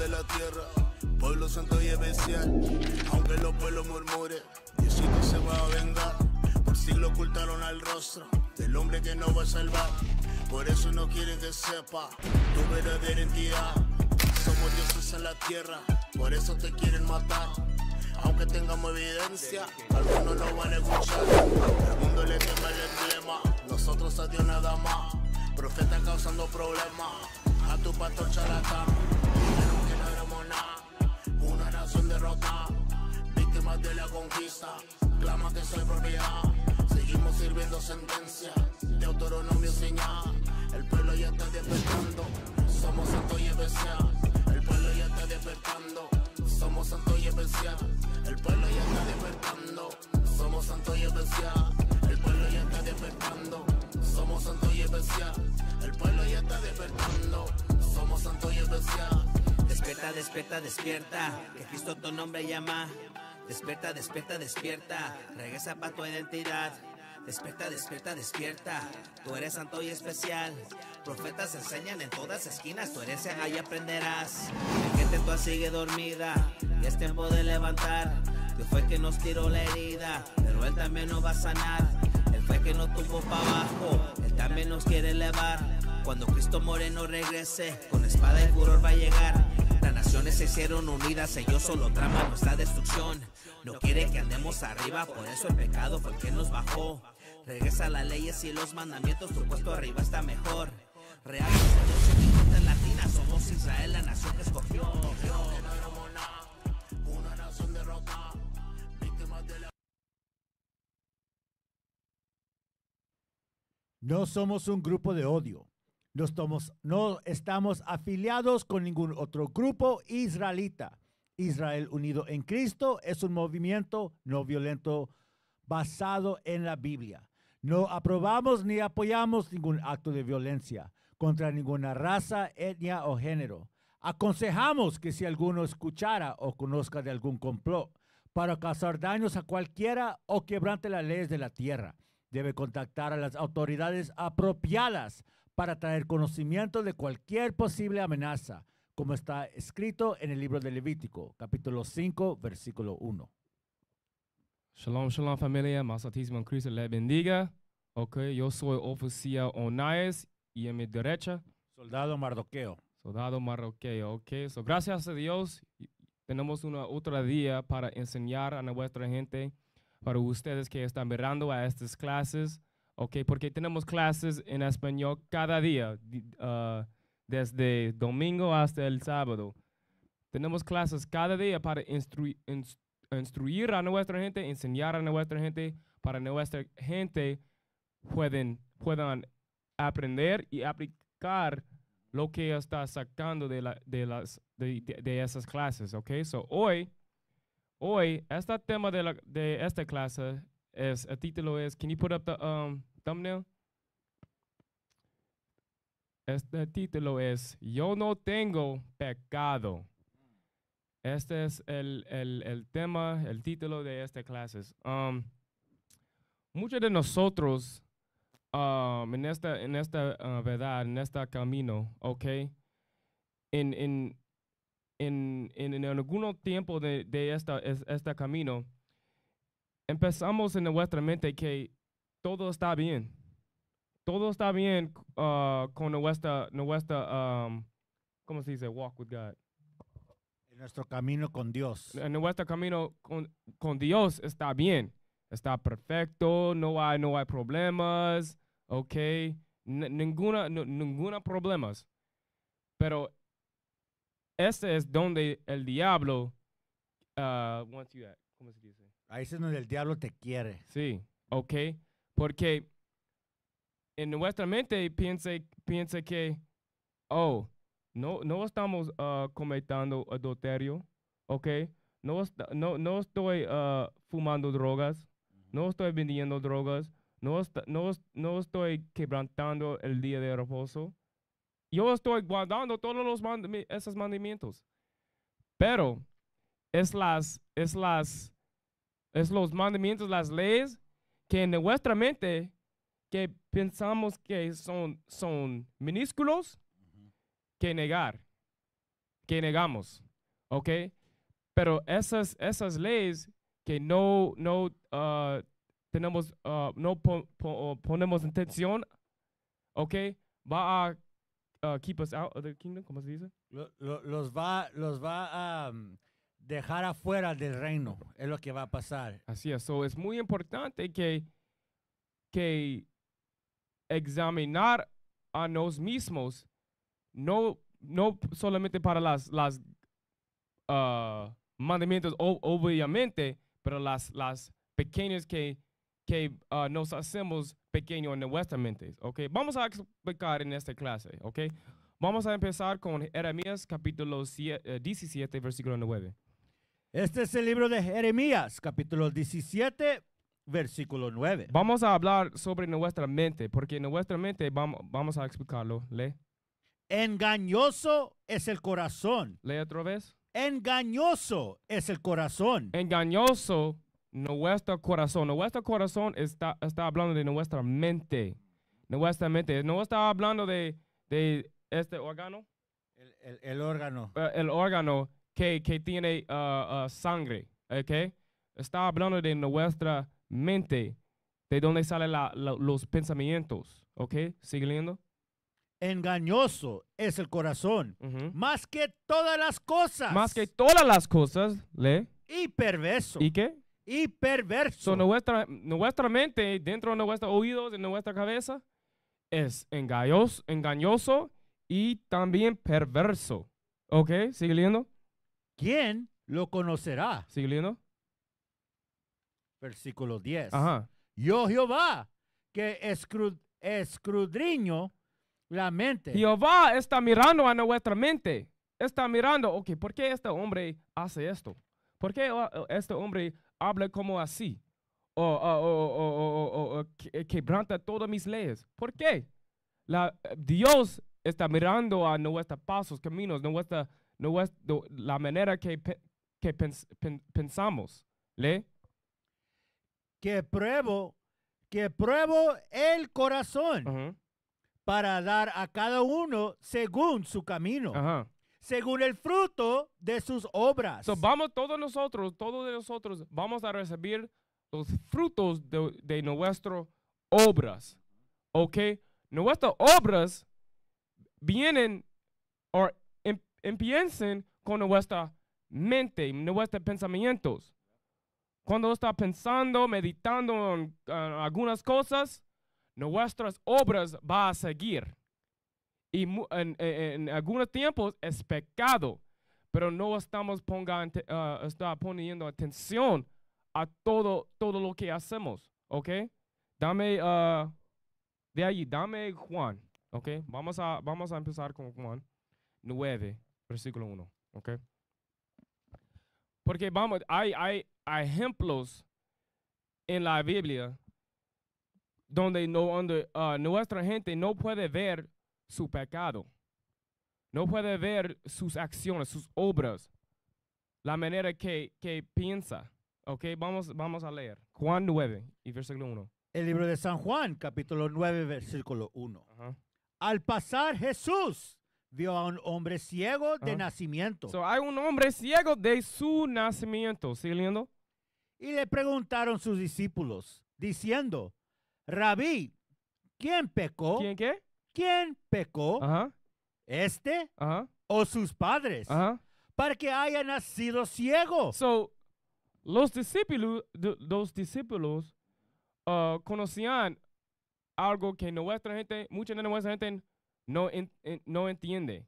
de la tierra, pueblo santo y especial. Aunque los pueblos murmuren, Diosito se va a vengar. Por siglo ocultaron al rostro del hombre que no va a salvar. Por eso no quieren que sepa tu verdadera identidad. Somos dioses en la tierra, por eso te quieren matar. Aunque tengamos evidencia, algunos no van a escuchar. El mundo le teme el emblema, nosotros a Dios nada más. Profeta causando problemas, a tu pastor charlatán. clama que soy propiedad. Seguimos sirviendo sentencia, de autoronomio señal. El pueblo ya está despertando, somos santo y especial. El pueblo ya está despertando, somos santo y especial. El pueblo ya está despertando, somos santo y especial. El pueblo ya está despertando, somos santo y especial. El pueblo ya está despertando, somos santo y especial. Despierta, despierta, despierta, que Cristo tu nombre llama. Despierta, despierta, despierta. Regresa para tu identidad. Despierta, despierta, despierta. Tú eres santo y especial. Profetas enseñan en todas esquinas. Tú eres ahí aprenderás. La gente tú sigue dormida. Y es tiempo de levantar. Dios fue que nos tiró la herida. Pero él también nos va a sanar. Él fue que nos tuvo para abajo. Él también nos quiere elevar. Cuando Cristo Moreno regrese, con espada y furor va a llegar. Las naciones se hicieron unidas, ellos solo traman nuestra destrucción. No quiere que andemos arriba, por eso el pecado fue el nos bajó. Regresa las leyes y los mandamientos, tu puesto arriba está mejor. Real somos Israel, la nación que escogió. No somos un grupo de odio. No estamos, no estamos afiliados con ningún otro grupo israelita. Israel Unido en Cristo es un movimiento no violento basado en la Biblia. No aprobamos ni apoyamos ningún acto de violencia contra ninguna raza, etnia o género. Aconsejamos que si alguno escuchara o conozca de algún complot para causar daños a cualquiera o quebrante las leyes de la tierra, debe contactar a las autoridades apropiadas para traer conocimiento de cualquier posible amenaza, como está escrito en el libro de Levítico, capítulo 5, versículo 1. Shalom, shalom familia, más en Cristo le bendiga. Ok, yo soy oficial Onaes y en mi derecha... Soldado Mardoqueo. Soldado Mardoqueo, ok. So, gracias a Dios, tenemos una, otro día para enseñar a nuestra gente, para ustedes que están mirando a estas clases. Porque tenemos clases en español cada día, ah, desde domingo hasta el sábado. Tenemos clases cada día para instruir a nuestra gente, enseñar a nuestra gente, para nuestra gente pueden, puedan aprender y aplicar lo que está sacando de, de las, de, esas clases, ¿ok? So, hoy, hoy, este tema de, la, de esta clase es, el título es, can you put up the, um, este título es Yo no tengo pecado. Este es el, el, tema, el título de esta clase. Um, muchos de nosotros um, en esta, en esta uh, verdad, en este camino, ¿ok? En, en, algún tiempo de, de esta, es, este camino, empezamos en nuestra mente que todo está bien. Todo está bien uh, con nuestra, nuestra um, ¿cómo se dice? Walk with God. En nuestro camino con Dios. En nuestro camino con, con Dios está bien. Está perfecto, no hay, no hay problemas, ok. ninguna, ninguna problemas. Pero ese es donde el diablo, uh, ¿cómo se dice? Ahí es donde el diablo te quiere. Sí, ok. Porque en nuestra mente piensa, piense que, oh, no, no estamos ah, cometiendo adulterio, ¿ok? No, no, no estoy ah, fumando drogas, no estoy vendiendo drogas, no, no, no estoy quebrantando el día de reposo. Yo estoy guardando todos los esos mandamientos. Pero es las, es las, es los mandamientos, las leyes que en nuestra mente que pensamos que son, son minúsculos que negar, que negamos, ¿ok? Pero esas, esas leyes que no, no uh, tenemos, ah, no ponemos intención, ¿ok? Va a ah, keep us out of the kingdom, ¿cómo se dice? los va, los va a... Mm, dejar afuera del reino es lo que va a pasar. Así es, es muy importante que, que examinar a nosotros mismos, no, no solamente para las, las ah, mandamientos, obviamente, pero las, las pequeñas que, que ah, nos hacemos pequeños en nuestra mente. Vamos a explicar en esta clase. Vamos a empezar con Jeremías capítulo 17, eh, versículo 9. Este es el libro de Jeremías, capítulo 17, versículo 9. Vamos a hablar sobre nuestra mente, porque nuestra mente vamos, vamos a explicarlo. Lee. Engañoso es el corazón. Lee otra vez. Engañoso es el corazón. Engañoso nuestro corazón. Nuestro corazón está, está hablando de nuestra mente. Nuestra mente. No está hablando de, de este órgano. El, el, el órgano. Eh, el órgano que, que tiene ah, ah, sangre, Está hablando de nuestra mente, de dónde salen los pensamientos, ¿ok? Sigue leyendo. Engañoso es el corazón, más que todas las cosas. Más que todas las cosas, ¿le? Y perverso. ¿Y qué? y perverso. nuestra, nuestra mente, dentro de nuestros oídos, de nuestra cabeza, es engañoso, engañoso y también perverso. ¿Ok? ¿Sigue leyendo? ¿quién lo conocerá? Siglino. Versículo 10. Yo Jehová, que escudriño la mente. Jehová está mirando a nuestra mente. Está mirando, ok, ¿por qué este hombre hace esto? ¿Por qué ah, ah, este hombre habla como así? O, o, o, o eh, quebranta todas mis leyes. ¿Por qué? La, eh, Dios está mirando a nuestros pasos, caminos, nuestra la manera que, pensamos. ¿Le? Que pruebo, que pruebo el corazón para dar a cada uno según su camino. Según el fruto de sus obras. So, vamos todos nosotros, todos nosotros, vamos a recibir los frutos de, de nuestras obras. ¿Ok? Nuestras obras vienen o empiecen con nuestra mente, nuestros pensamientos. Cuando está pensando, meditando en algunas cosas, nuestras obras va a seguir. Y en, algunos tiempos es pecado, pero no estamos ah, poniendo atención a todo, todo lo que hacemos, ¿ok? Dame, ah, de ahí, dame Juan, ¿ok? Vamos a, vamos a empezar con Juan 9 versículo 1. ¿Ok? Porque vamos, hay, hay, ejemplos en la Biblia donde, no, donde, ah, nuestra gente no puede ver su pecado, no puede ver sus acciones, sus obras, la manera que, piensa. Ok, vamos, vamos a leer. Juan 9 y versículo 1. El libro de San Juan, capítulo 9, versículo 1. Al pasar Jesús vio a un hombre ciego de ah. nacimiento. So, hay un hombre ciego de su nacimiento, Sigue lindo? Y le preguntaron sus discípulos, diciendo, Rabí, ¿quién pecó? ¿Quién qué? ¿Quién pecó? ¿Este o sus padres? Para que haya nacido ciego. So, los discípulos, los uh, discípulos conocían algo que nuestra gente, mucha de nuestra gente no, no entiende.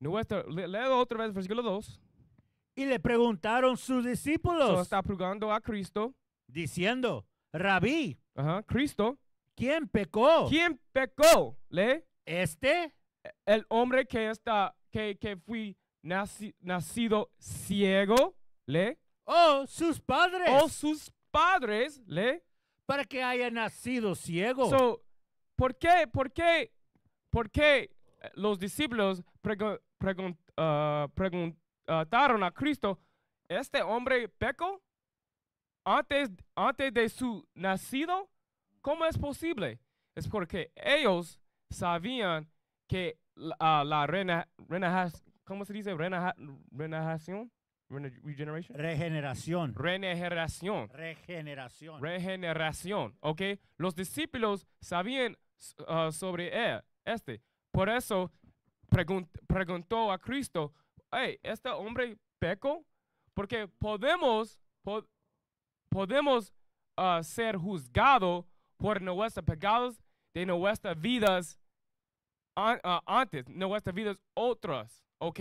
leo otra vez versículo 2. Y le preguntaron sus discípulos. está preguntando a Cristo. Diciendo, Rabí. Cristo. ¿Quién pecó? ¿Quién pecó? ¿Le? Este. El hombre que está, que, que fui nacido ciego. ¿Le? O oh, sus padres. O oh, sus padres. ¿Le? Para que haya nacido ciego. So, ¿Por qué? ¿Por qué ¿por qué eh, los discípulos preguntaron ah, ah, a Cristo, ¿este hombre pecó antes, antes de su nacido? ¿Cómo es posible? Es porque ellos sabían que la ah, rena, ¿cómo se dice? Rena, renajación. Regeneration? Regeneración. Regeneración. Regeneración. Regeneración. Ok. Los discípulos sabían sobre él. Este. Por eso preguntó a Cristo, hey, ¿este hombre peco? Porque podemos, podemos ah, ser juzgados por nuestros pecados de nuestras vidas ah, antes, nuestras vidas otras, ¿ok?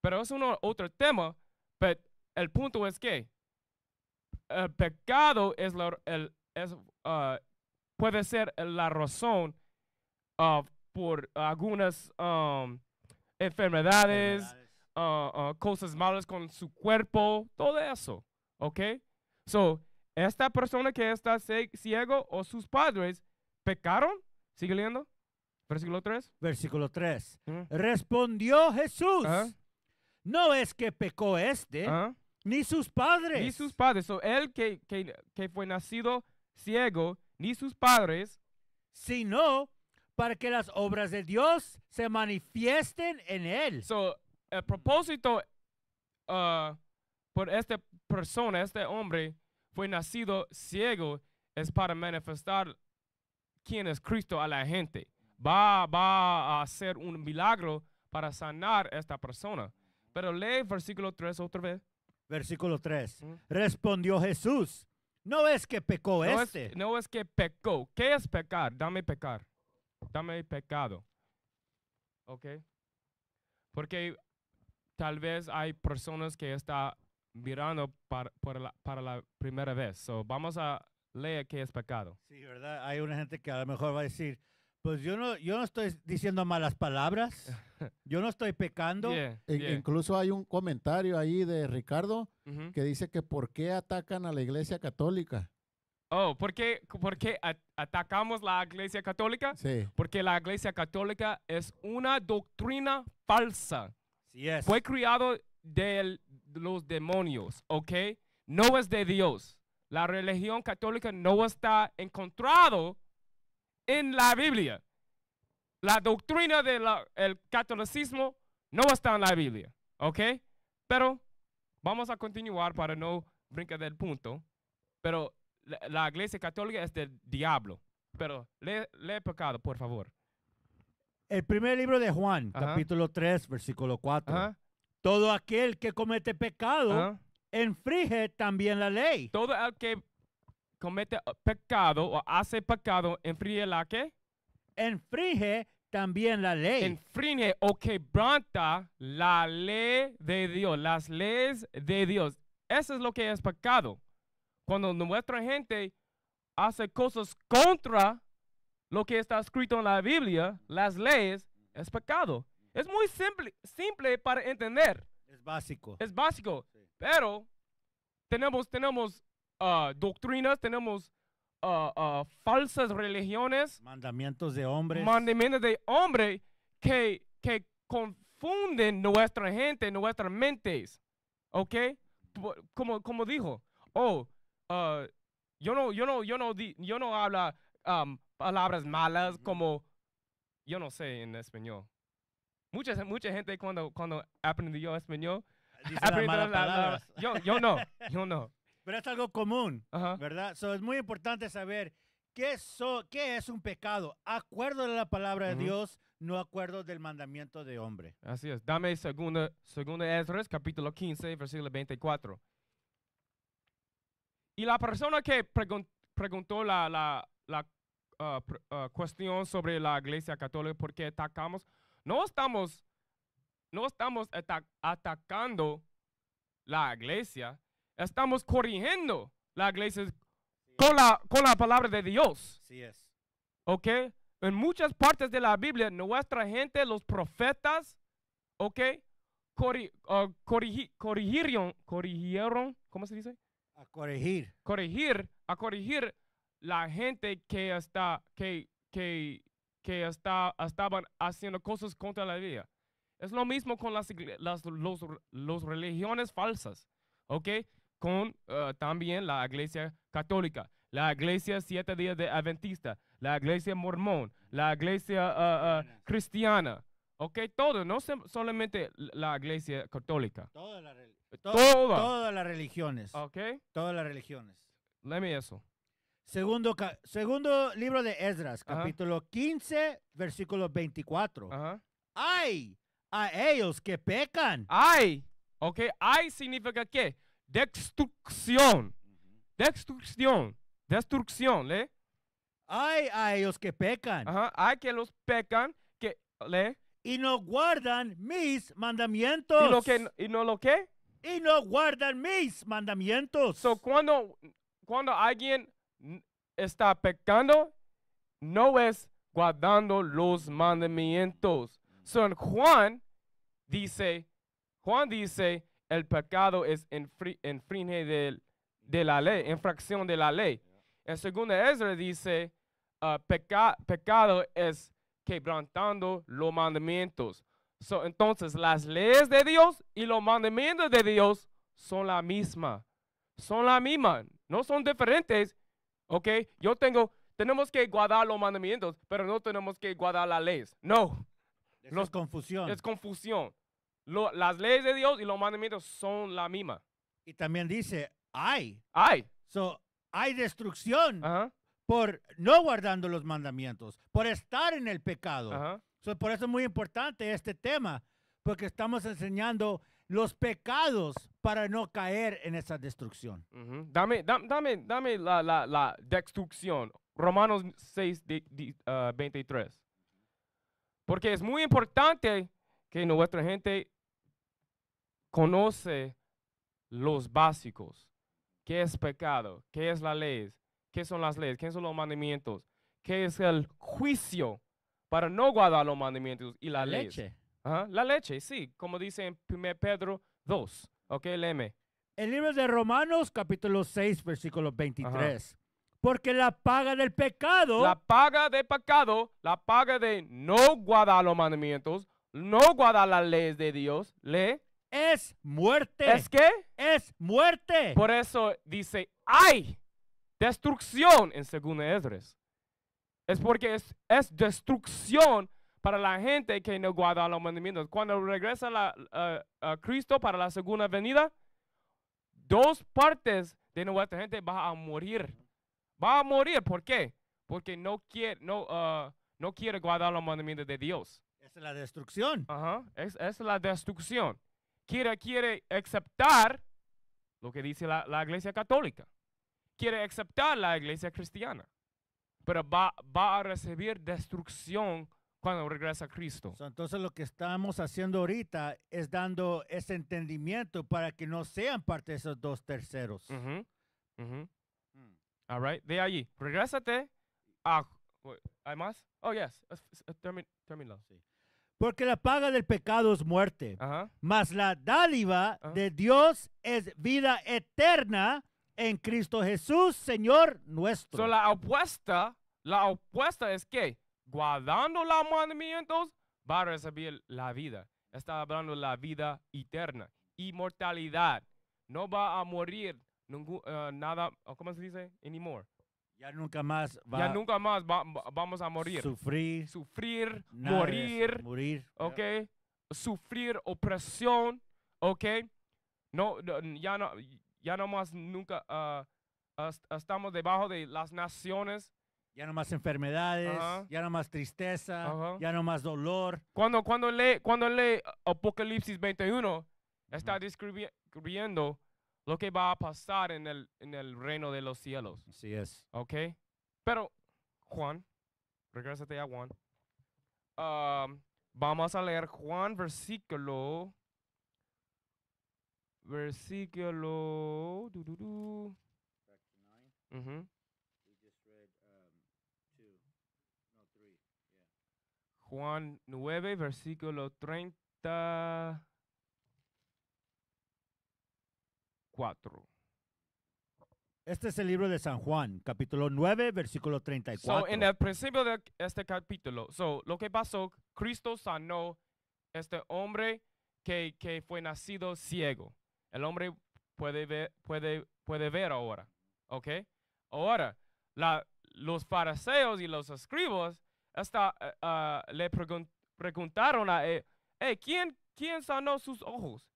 Pero es es otro tema, pero el punto es que el pecado es ah, puede ser la razón Uh, por algunas um, enfermedades, uh, uh, cosas malas con su cuerpo, todo eso, ¿ok? So, esta persona que está ciego o sus padres pecaron, sigue leyendo, versículo 3. Versículo 3. Respondió Jesús, no es que pecó este, ni sus padres. Ni sus padres, o él que fue nacido ciego, ni sus padres. Sino para que las obras de Dios se manifiesten en él. So, el propósito uh, por esta persona, este hombre, fue nacido ciego, es para manifestar quién es Cristo a la gente. Va, va a hacer un milagro para sanar a esta persona. Pero lee versículo 3 otra vez. Versículo 3. Respondió Jesús. No es que pecó este. no es que pecó. ¿Qué es pecar? Dame pecar. Dame pecado. ¿Ok? Porque tal vez hay personas que están mirando para, la, primera vez. vamos a leer qué es pecado. Sí, ¿verdad? Hay una gente que a lo mejor va a decir, pues yo no, yo no estoy diciendo malas palabras, yo no estoy pecando. E-, incluso hay un comentario ahí de Ricardo que dice que por qué atacan a la iglesia católica. Oh, ¿por qué, por qué atacamos la Iglesia Católica? Sí. Porque la Iglesia Católica es una doctrina falsa. Sí Fue criado de los demonios, ¿ok? No es de Dios. La religión católica no está encontrado en la Biblia. La doctrina del catolicismo no está en la Biblia, ¿ok? Pero vamos a continuar para no brincar del punto. Pero la, iglesia católica es del diablo. Pero lee, pecado, por favor. El primer libro de Juan, capítulo 3, versículo 4. Todo aquel que comete pecado enfríe también la ley. Todo el que comete pecado o hace pecado enfríe la que Enfríe también la ley. Enfríe o quebranta la ley de Dios, las leyes de Dios. Eso es lo que es pecado. Cuando nuestra gente hace cosas contra lo que está escrito en la Biblia, las leyes, es pecado. Es muy simple, simple para entender. Es básico. Es básico. Pero tenemos, tenemos ah, doctrinas, tenemos ah, ah, falsas religiones. Mandamientos de hombres. Mandamientos de hombre que, que confunden nuestra gente, nuestras mentes. ¿Ok? Como, como dijo, oh, Uh, yo no, yo no, yo no, yo no habla um, palabras malas como, yo no sé en español. Mucha, mucha gente cuando, cuando aprendió español, ah, las malas yo, yo no, yo no. Pero es algo común, ¿verdad? So, es muy importante saber qué, qué es un pecado. Acuerdo de la palabra de Dios, no acuerdo del mandamiento de hombre. Así es. Dame segunda, segunda Esdras, capítulo 15, versículo 24. Y la persona que preguntó la, ah, ah, cuestión sobre la iglesia católica, por qué atacamos, no estamos, no estamos atacando la iglesia, estamos corrigiendo la iglesia con la, con la palabra de Dios. Sí es. ¿Ok? En muchas partes de la Biblia, nuestra gente, los profetas, ¿ok? Corri, ah, corrigieron, corrigieron, ¿cómo se dice? A corregir. Corregir, a corregir la gente que está, que, que, que está, estaban haciendo cosas contra la vida. Es lo mismo con las, las los, los religiones falsas, ¿ok? Con eh, también la iglesia católica, la iglesia siete días de adventista, la iglesia mormón, la iglesia eh, eh, cristiana, ¿ok? Todo, no solamente la iglesia católica. la todas. las religiones. Ok. Todas las religiones. Léeme eso. Segundo, segundo libro de Esdras, capítulo 15, versículo 24. Ajá. ¡Ay! A ellos que pecan. ¡Ay! Ok, ¡ay! significa qué? Destrucción. Destrucción. Destrucción, ¿le? ¡Ay! A ellos que pecan. Ajá. ¡Ay! Que los pecan, que, ¿le? Y no guardan mis mandamientos. ¿Y, lo que, y no lo que? y no guardan mis mandamientos. So cuando, cuando alguien está pecando, no es guardando los mandamientos. Son Juan dice, Juan dice, el pecado es infringe de, la ley, infracción de la ley. En segundo Ezra dice, ah, pecado es quebrantando los mandamientos entonces, las leyes de Dios y los mandamientos de Dios son la misma. Son la misma. No son diferentes. ¿Ok? Yo tengo, tenemos que guardar los mandamientos, pero no tenemos que guardar las leyes. No. es confusión. Es confusión. las leyes de Dios y los mandamientos son la misma. Y también dice, hay. Hay. So, hay destrucción por no guardando los mandamientos, por estar en el pecado por eso es muy importante este tema, porque estamos enseñando los pecados para no caer en esa destrucción. Dame, dame, dame, la, destrucción. Romanos 6, 23. Ah, porque es muy importante que nuestra gente conoce los básicos. ¿Qué es pecado? ¿Qué es la ley? ¿Qué son las leyes? ¿Qué son los mandamientos? ¿Qué es el juicio? para no guardar los mandamientos y la, leche. la leche, sí, como dice en 1 Pedro 2. Ok, léeme. El libro de Romanos, capítulo 6, versículo 23. Porque la paga del pecado. La paga del pecado, la paga de no guardar los mandamientos, no guardar las leyes de Dios, le. Es muerte. ¿Es qué? Es muerte. Por eso dice, hay destrucción en 2 Edres. Es porque es, destrucción para la gente que no guarda los mandamientos. Cuando regresa la, a Cristo para la segunda venida, dos partes de nuestra gente va a morir. Va a morir, ¿por qué? Porque no quiere, no, uh, no quiere guardar los mandamientos de Dios. Es la destrucción. es, es la destrucción. Quiere, quiere aceptar lo que dice la iglesia católica. Quiere aceptar la iglesia cristiana pero va, va a recibir destrucción cuando regresa Cristo. Entonces lo que estamos haciendo ahorita es dando ese entendimiento para que no sean parte de esos dos terceros. Mm. All right, de allí, regrésate a... ¿Hay más? Oh, yes, termínalo. Sí. Porque la paga del pecado es muerte, más la dádiva de Dios es vida eterna en Cristo Jesús, Señor nuestro. la opuesta, la opuesta es que guardando los mandamientos va a recibir la vida. Está hablando la vida eterna, inmortalidad. No va a morir eh, nada, oh, ¿cómo se dice? Anymore. Ya nunca más Ya nunca más vamos a morir. Sufrir. Sufrir, morir. Morir. Ok. Sufrir opresión. Ok. No, ya no, ya no más nunca ah, estamos debajo de las naciones. Ya no más enfermedades, ya no más tristeza, ya no más dolor. Cuando, cuando, lee, cuando lee Apocalipsis 21, está describiendo lo que va a pasar en el, en el reino de los cielos. Así es. ¿Ok? Pero, Juan, regresate a Juan. Ah, vamos a leer Juan versículo versículo. Juan 9, versículo 34. Este es el libro de San Juan, capítulo 9, versículo 34. So, en el principio de este capítulo, lo que pasó, Cristo sanó este hombre que, que fue nacido ciego. El hombre puede ver, puede, puede ver ahora. ¿Ok? Ahora, la, los fariseos y los escribos hasta, eh, ah, le preguntaron a él, eh, ¿quién, ¿quién sanó sus ojos?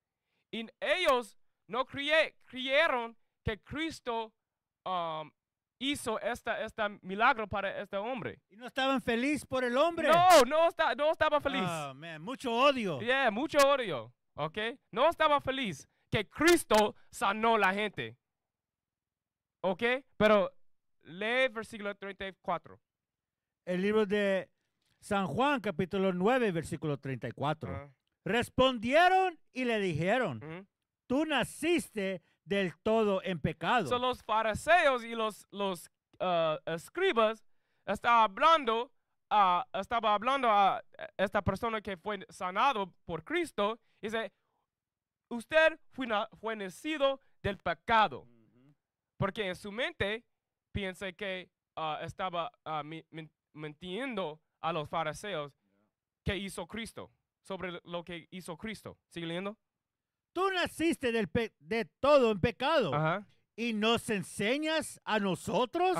Y ellos no creyeron que Cristo um, hizo este milagro para este hombre. Y no estaban felices por el hombre. No, no, no estaba feliz. Ah, mucho odio. Yeah, mucho odio. ¿Ok? No estaba feliz que Cristo sanó la gente. ¿Ok? Pero lee versículo 34. El libro de San Juan, capítulo 9, versículo 34. Respondieron y le dijeron, tú naciste del todo en pecado. Son los fariseos y los, uh, escribas estaban hablando, uh, estaba hablando a esta persona que fue sanado por Cristo. dice, usted fue, nacido del pecado. Porque en su mente piensa que ah, estaba ah, mintiendo a los fariseos que hizo Cristo, sobre lo que hizo Cristo. ¿Sigue leyendo? Tú naciste del de todo en pecado y nos enseñas a nosotros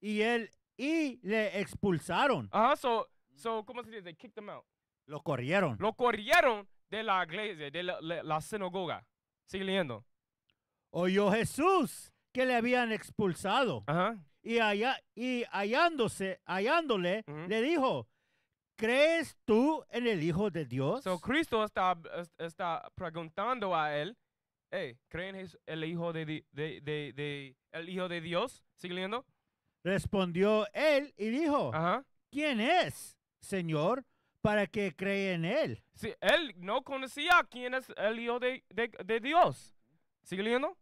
y él y le expulsaron. Ajá, so, ¿cómo se dice? kicked Lo corrieron. Lo corrieron de la iglesia, de la, la, sinagoga. Sigue Oyó Jesús que le habían expulsado. Ajá. Y, allá, y hallándose, hallándole, le dijo, ¿crees tú en el Hijo de Dios? So Cristo está, está preguntando a él, ¿Crees ¿creen en el Hijo de, de, el Hijo de Dios? siguiendo Respondió él y dijo, ¿quién es, Señor? para que cree en él. Si él no conocía quién es el Hijo de, de, Dios. ¿Sigue leyendo?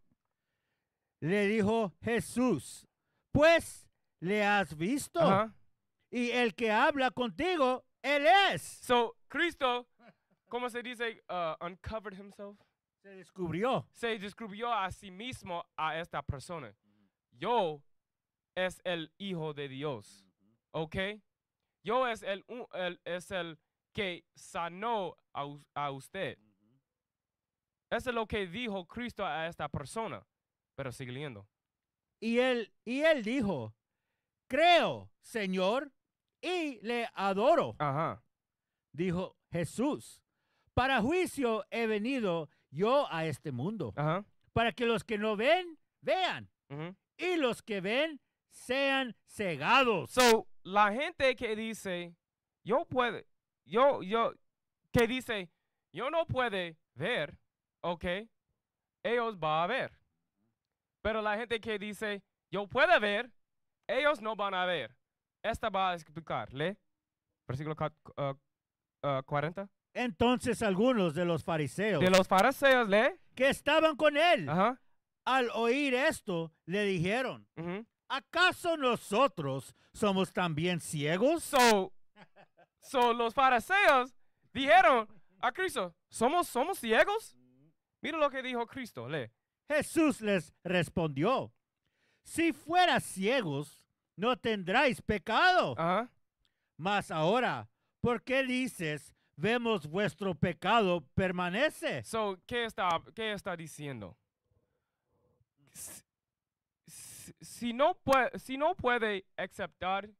Le dijo Jesús, pues le has visto. Y el que habla contigo, él es. So, Cristo, ¿cómo se dice? Uh, uncovered himself. Se descubrió. Se descubrió a sí mismo a esta persona. Yo es el Hijo de Dios. ¿Ok? Yo es el, es el que sanó a, usted. Eso es lo que dijo Cristo a esta persona. Pero siguiendo. Y él, y él dijo, creo, Señor, y le adoro. Ajá. Dijo Jesús, para juicio he venido yo a este mundo, para que los que no ven, vean, y los que ven, sean cegados. So, la gente que dice, yo puedo, yo, yo, que dice, yo no puede ver, ¿ok? Ellos va a ver. Pero la gente que dice, yo puedo ver, ellos no van a ver. Esta va a explicar, ¿le? Versículo 40. Uh, uh, Entonces algunos de los fariseos. De los fariseos, ¿le? Que estaban con él. Ajá. Al oír esto, le dijeron, ¿acaso nosotros somos también ciegos? So, so los fariseos dijeron a Cristo, ¿somos, somos ciegos? Mira lo que dijo Cristo, lee. Jesús les respondió, si fueras ciegos, no tendráis pecado. Uh Mas ahora, ¿por qué dices, vemos vuestro pecado permanece? So, ¿qué está, qué está diciendo? si no, puede, si no puede aceptar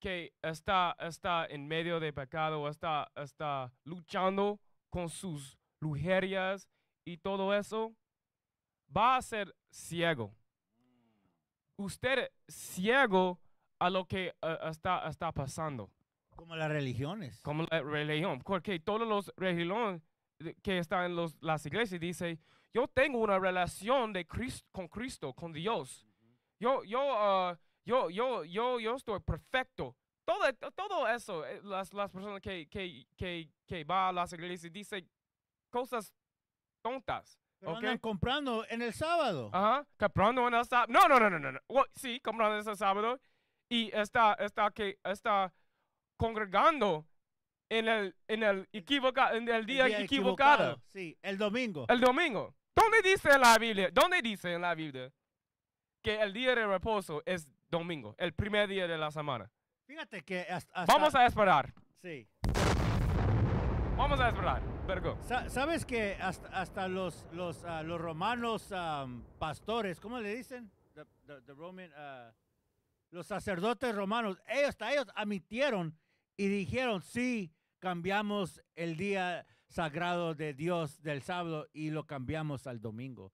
que está, está en medio de pecado, está, está luchando con sus lujerias y todo eso, va a ser ciego. Usted ciego a lo que eh, está, está pasando. Como las religiones. Como la religión. Porque todos los religiones que están en las iglesias dicen, yo tengo una relación de con Cristo, con Dios. Yo, yo, ah, yo, yo, yo, yo estoy perfecto. Todo, e, todo eso, eh, las, las personas que, que, que, que van a las iglesias dicen cosas tontas. Pero okay. comprando en el sábado. Ajá, comprando en el sábado. No, no, no, no, no. sí, comprando en el sábado. Y está, está, que, está congregando en el, en el, equivoca, en el día, equivocado. equivocado. Sí, el domingo. El domingo. ¿Dónde dice en la Biblia? ¿Dónde dice en la Biblia que el día de reposo es domingo, el primer día de la semana. Fíjate que hasta... Vamos a esperar. Sí. Vamos a esperar. Vergo. ¿Sabes que hasta, los, los, ah, los romanos pastores, ¿cómo le dicen? Ah, los sacerdotes romanos, ellos, hasta ellos admitieron y dijeron, sí, cambiamos el día sagrado de Dios del sábado y lo cambiamos al domingo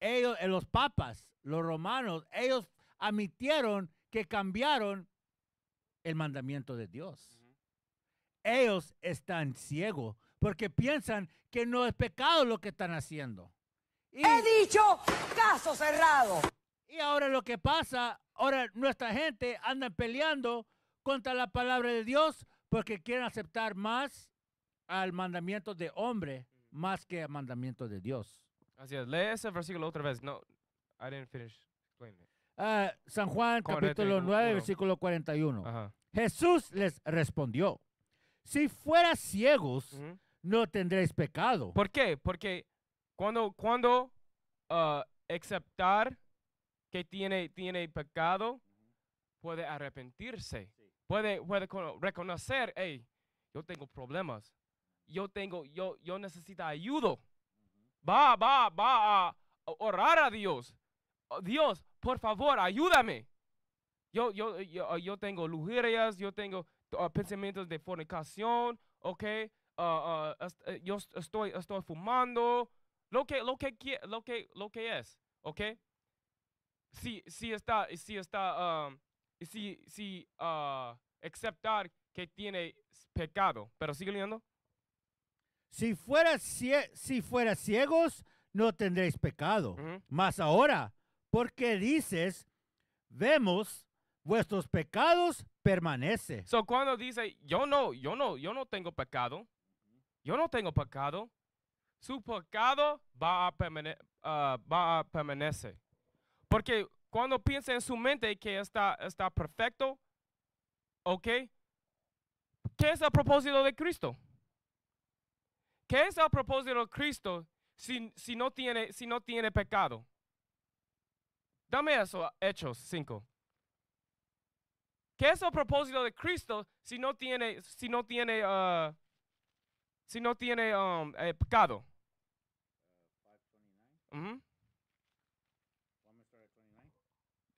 ellos, eh, los papas, los romanos, ellos admitieron que cambiaron el mandamiento de Dios. Ellos están ciegos porque piensan que no es pecado lo que están haciendo. He dicho caso cerrado. Y ahora lo que pasa, ahora nuestra gente anda peleando contra la palabra de Dios porque quieren aceptar más al mandamiento de hombre más que al mandamiento de Dios. Así es, lee ese versículo otra vez. No, I didn't finish explaining ah, San Juan capítulo 9, versículo 41. Jesús les respondió, si fueras ciegos, no tendréis pecado. ¿Por qué? Porque cuando, cuando ah, aceptar que tiene, tiene pecado, puede arrepentirse, puede, puede reconocer, hey, yo tengo problemas, yo, tengo, yo, yo necesito ayuda va, va, va a orar a Dios. Oh, Dios, por favor, ayúdame. Yo, yo, yo, tengo oh, lujurias, yo tengo oh, pensamientos de fornicación, ¿ok? Eh, yo estoy, estoy fumando, lo que, lo que, lo que, lo que es, ¿ok? Si, si está, si está, um, si, si uh, aceptar que tiene pecado, pero sigue leyendo si, fueras si fueras ciegos, no tendréis pecado. Más Mas ahora, porque dices, vemos, vuestros pecados permanece. So cuando dice, yo no, yo no, yo no tengo pecado, yo no tengo pecado, su pecado va a, permane ah, va a permanecer. Porque cuando piensa en su mente que está, está perfecto, ¿ok? ¿Qué es el propósito de Cristo? ¿Qué es el propósito de Cristo si, si, no, tiene, si no tiene pecado? Dame eso, Hechos 5. ¿Qué es el propósito de Cristo si no tiene, si no tiene, uh, si no tiene um, eh, pecado? Uh,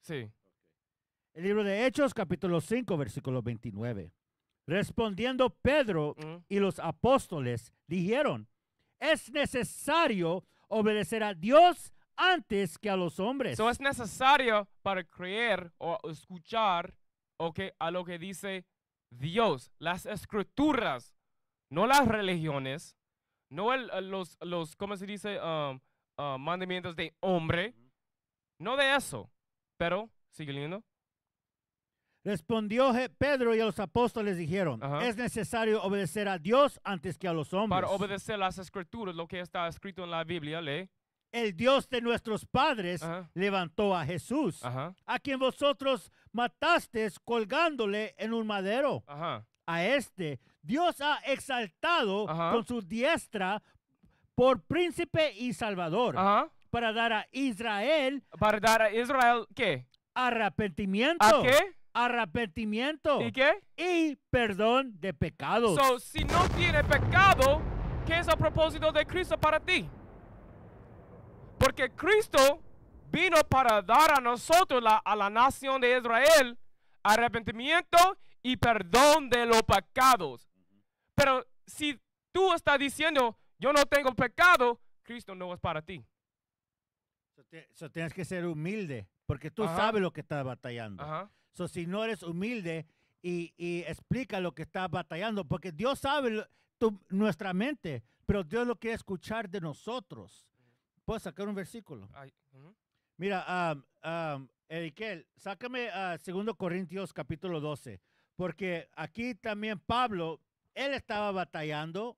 sí. El libro de Hechos, capítulo 5, versículo 29. Respondiendo Pedro mm. y los apóstoles dijeron, es necesario obedecer a Dios antes que a los hombres. So es necesario para creer o escuchar okay, a lo que dice Dios, las escrituras, no las religiones, no eh, los, los, ¿cómo se dice? Um, uh, mandamientos de hombre, no de eso, pero, sigue Respondió Pedro y a los apóstoles dijeron, es necesario obedecer a Dios antes que a los hombres. Para obedecer las escrituras, lo que está escrito en la Biblia, lee. El Dios de nuestros padres levantó a Jesús, a quien vosotros matasteis colgándole en un madero. A este Dios ha exaltado con su diestra por príncipe y salvador. Para dar a Israel. Para dar a Israel, ¿qué? Arrepentimiento. ¿A qué? arrepentimiento. ¿Y qué? Y perdón de pecados. So, si no tiene pecado, ¿qué es a propósito de Cristo para ti? Porque Cristo vino para dar a nosotros, a la nación de Israel, arrepentimiento y perdón de los pecados. Pero si tú estás diciendo, yo no tengo pecado, Cristo no es para ti. tienes que ser humilde, porque tú sabes lo que estás batallando si no eres humilde y, explica lo que estás batallando, porque Dios sabe nuestra mente, pero Dios lo quiere escuchar de nosotros. ¿Puedo sacar un versículo? Mira, um, Eriquel, sácame a 2 Corintios capítulo 12, porque aquí también Pablo, él estaba batallando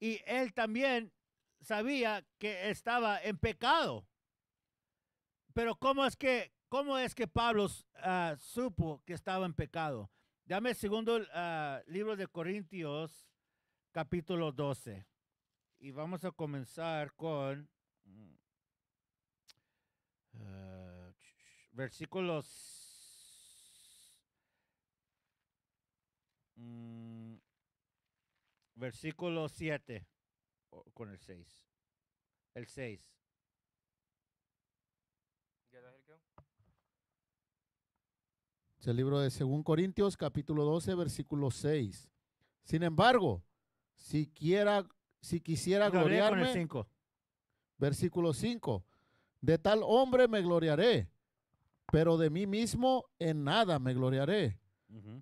y él también sabía que estaba en pecado. Pero ¿cómo es que ¿Cómo es que Pablo ah, supo que estaba en pecado? Dame el segundo ah, libro de Corintios, capítulo 12. Y vamos a comenzar con versículos... Mm, ah, versículo 7 mm, con el 6. El 6. Es el libro de 2 Corintios capítulo 12 versículo 6. Sin embargo, si, si quisiera gloriarme, cinco. versículo 5, de tal hombre me gloriaré, pero de mí mismo en nada me gloriaré,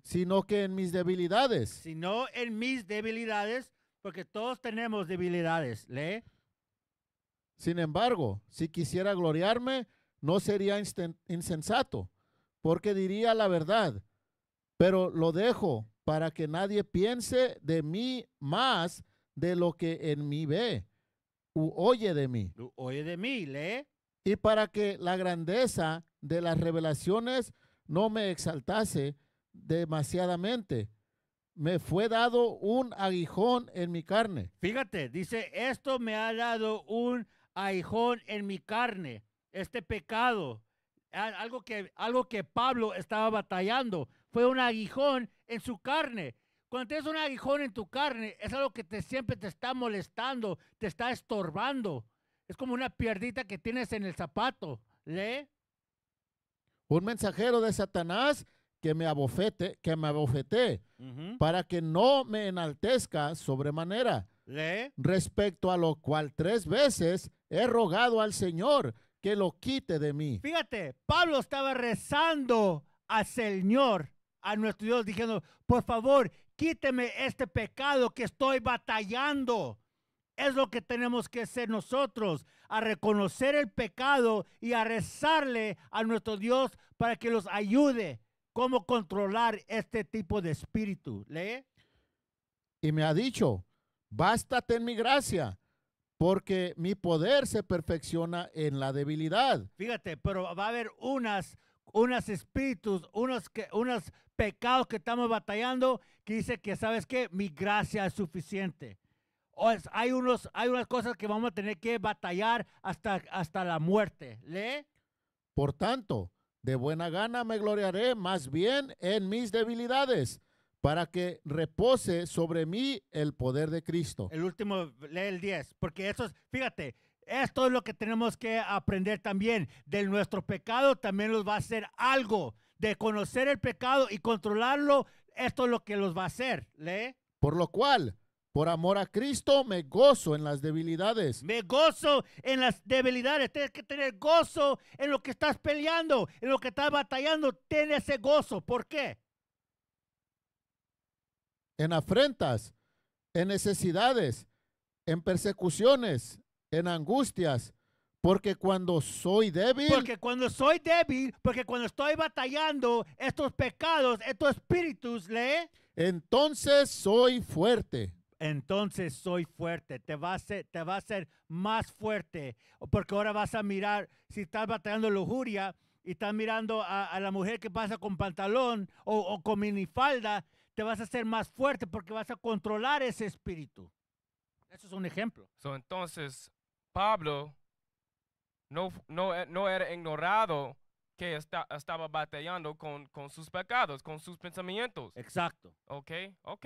sino que en mis debilidades. Sino en mis debilidades, porque todos tenemos debilidades, Lee. Sin embargo, si quisiera gloriarme, no sería insensato, porque diría la verdad, pero lo dejo para que nadie piense de mí más de lo que en mí ve, oye de mí. oye de mí, lee. Y para que la grandeza de las revelaciones no me exaltase demasiadamente, me fue dado un aguijón en mi carne. Fíjate, dice, esto me ha dado un aguijón en mi carne, este pecado algo que, algo que Pablo estaba batallando. Fue un aguijón en su carne. Cuando tienes un aguijón en tu carne, es algo que te, siempre te está molestando, te está estorbando. Es como una pierdita que tienes en el zapato. ¿Le? Un mensajero de Satanás que me abofete, que me abofete, para que no me enaltezca sobremanera. ¿Le? Respecto a lo cual tres veces he rogado al Señor que lo quite de mí. Fíjate, Pablo estaba rezando al Señor, a nuestro Dios, diciendo, por favor, quíteme este pecado que estoy batallando. Es lo que tenemos que hacer nosotros, a reconocer el pecado y a rezarle a nuestro Dios para que los ayude cómo controlar este tipo de espíritu. Lee. Y me ha dicho, bástate en mi gracia, porque mi poder se perfecciona en la debilidad. Fíjate, pero va a haber unas, unos espíritus, unos, unos pecados que estamos batallando que dice que, ¿sabes qué? Mi gracia es suficiente. O hay, unos, hay unas cosas que vamos a tener que batallar hasta, hasta la muerte. ¿Le? Por tanto, de buena gana me gloriaré más bien en mis debilidades para que repose sobre mí el poder de Cristo. El último, lee el 10, porque eso es, fíjate, esto es lo que tenemos que aprender también. De nuestro pecado también los va a hacer algo. De conocer el pecado y controlarlo, esto es lo que los va a hacer. Lee. Por lo cual, por amor a Cristo, me gozo en las debilidades. Me gozo en las debilidades. Tienes que tener gozo en lo que estás peleando, en lo que estás batallando. Ten ese gozo. ¿Por qué? en afrentas, en necesidades, en persecuciones, en angustias, porque cuando soy débil. Porque cuando soy débil, porque cuando estoy batallando estos pecados, estos espíritus, le Entonces soy fuerte. Entonces soy fuerte. Te va a ser, más fuerte. Porque ahora vas a mirar, si estás batallando lujuria y estás mirando a, la mujer que pasa con pantalón o, o con minifalda, te vas a hacer más fuerte porque vas a controlar ese espíritu. Eso es un ejemplo. entonces, Pablo no, no, eh, no era ignorado que estaba batallando con, con sus pecados, con sus pensamientos. Exacto. Ok, ok.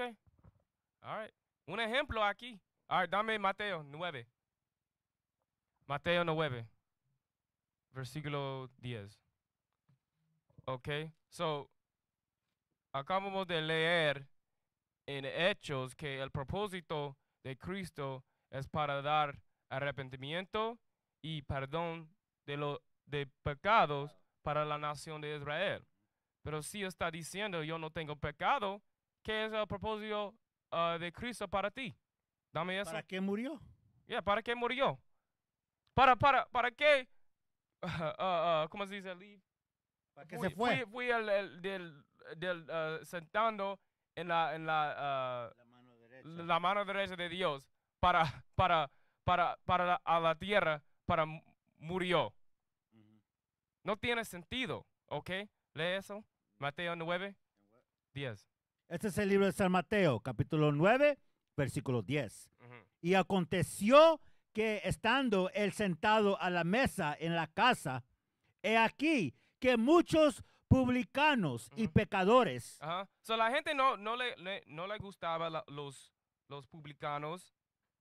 All right. Un ejemplo aquí. All right, dame Mateo 9. Mateo 9, versículo 10. Ok, so acabamos de leer en Hechos que el propósito de Cristo es para dar arrepentimiento y perdón de, los de pecados para la nación de Israel. Pero si está diciendo yo no tengo pecado, ¿qué es el propósito ah, de Cristo para ti? Dame eso. ¿Para qué murió? Ya, ¿para qué murió? ¿Para, para, para qué? Ah, ah, ¿Cómo se dice? ¿Para qué se fue? Fui, del eh, sentando en la, en la, eh, la, mano derecha de Dios para, para, para, para la, a la tierra, para murió. No tiene sentido, ¿ok? Lee eso, Mateo 9, 10. Este es el libro de San Mateo, capítulo 9, versículo 10. Y aconteció que estando él sentado a la mesa en la casa, he aquí que muchos publicanos y pecadores. Ajá. so, la gente no, no, le, no le gustaba los, los publicanos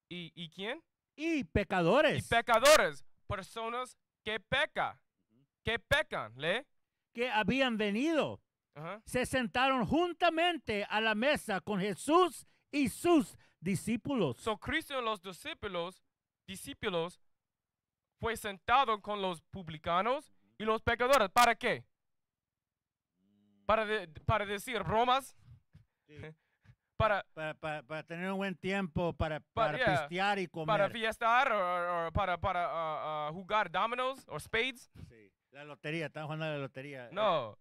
y, quién? Y pecadores. Y pecadores, personas que peca, que pecan, ¿le? Que habían venido. Se sentaron juntamente a la mesa con Jesús y sus discípulos. So Cristo los discípulos, discípulos fue sentado con los publicanos y los pecadores. ¿Para qué? para, para decir bromas. Para, para, para, tener un buen tiempo, para, para, pistear y comer. Para fiestar o para, para uh, uh, jugar dominoes o spades. Sí. La lotería, estamos jugando la lotería. No.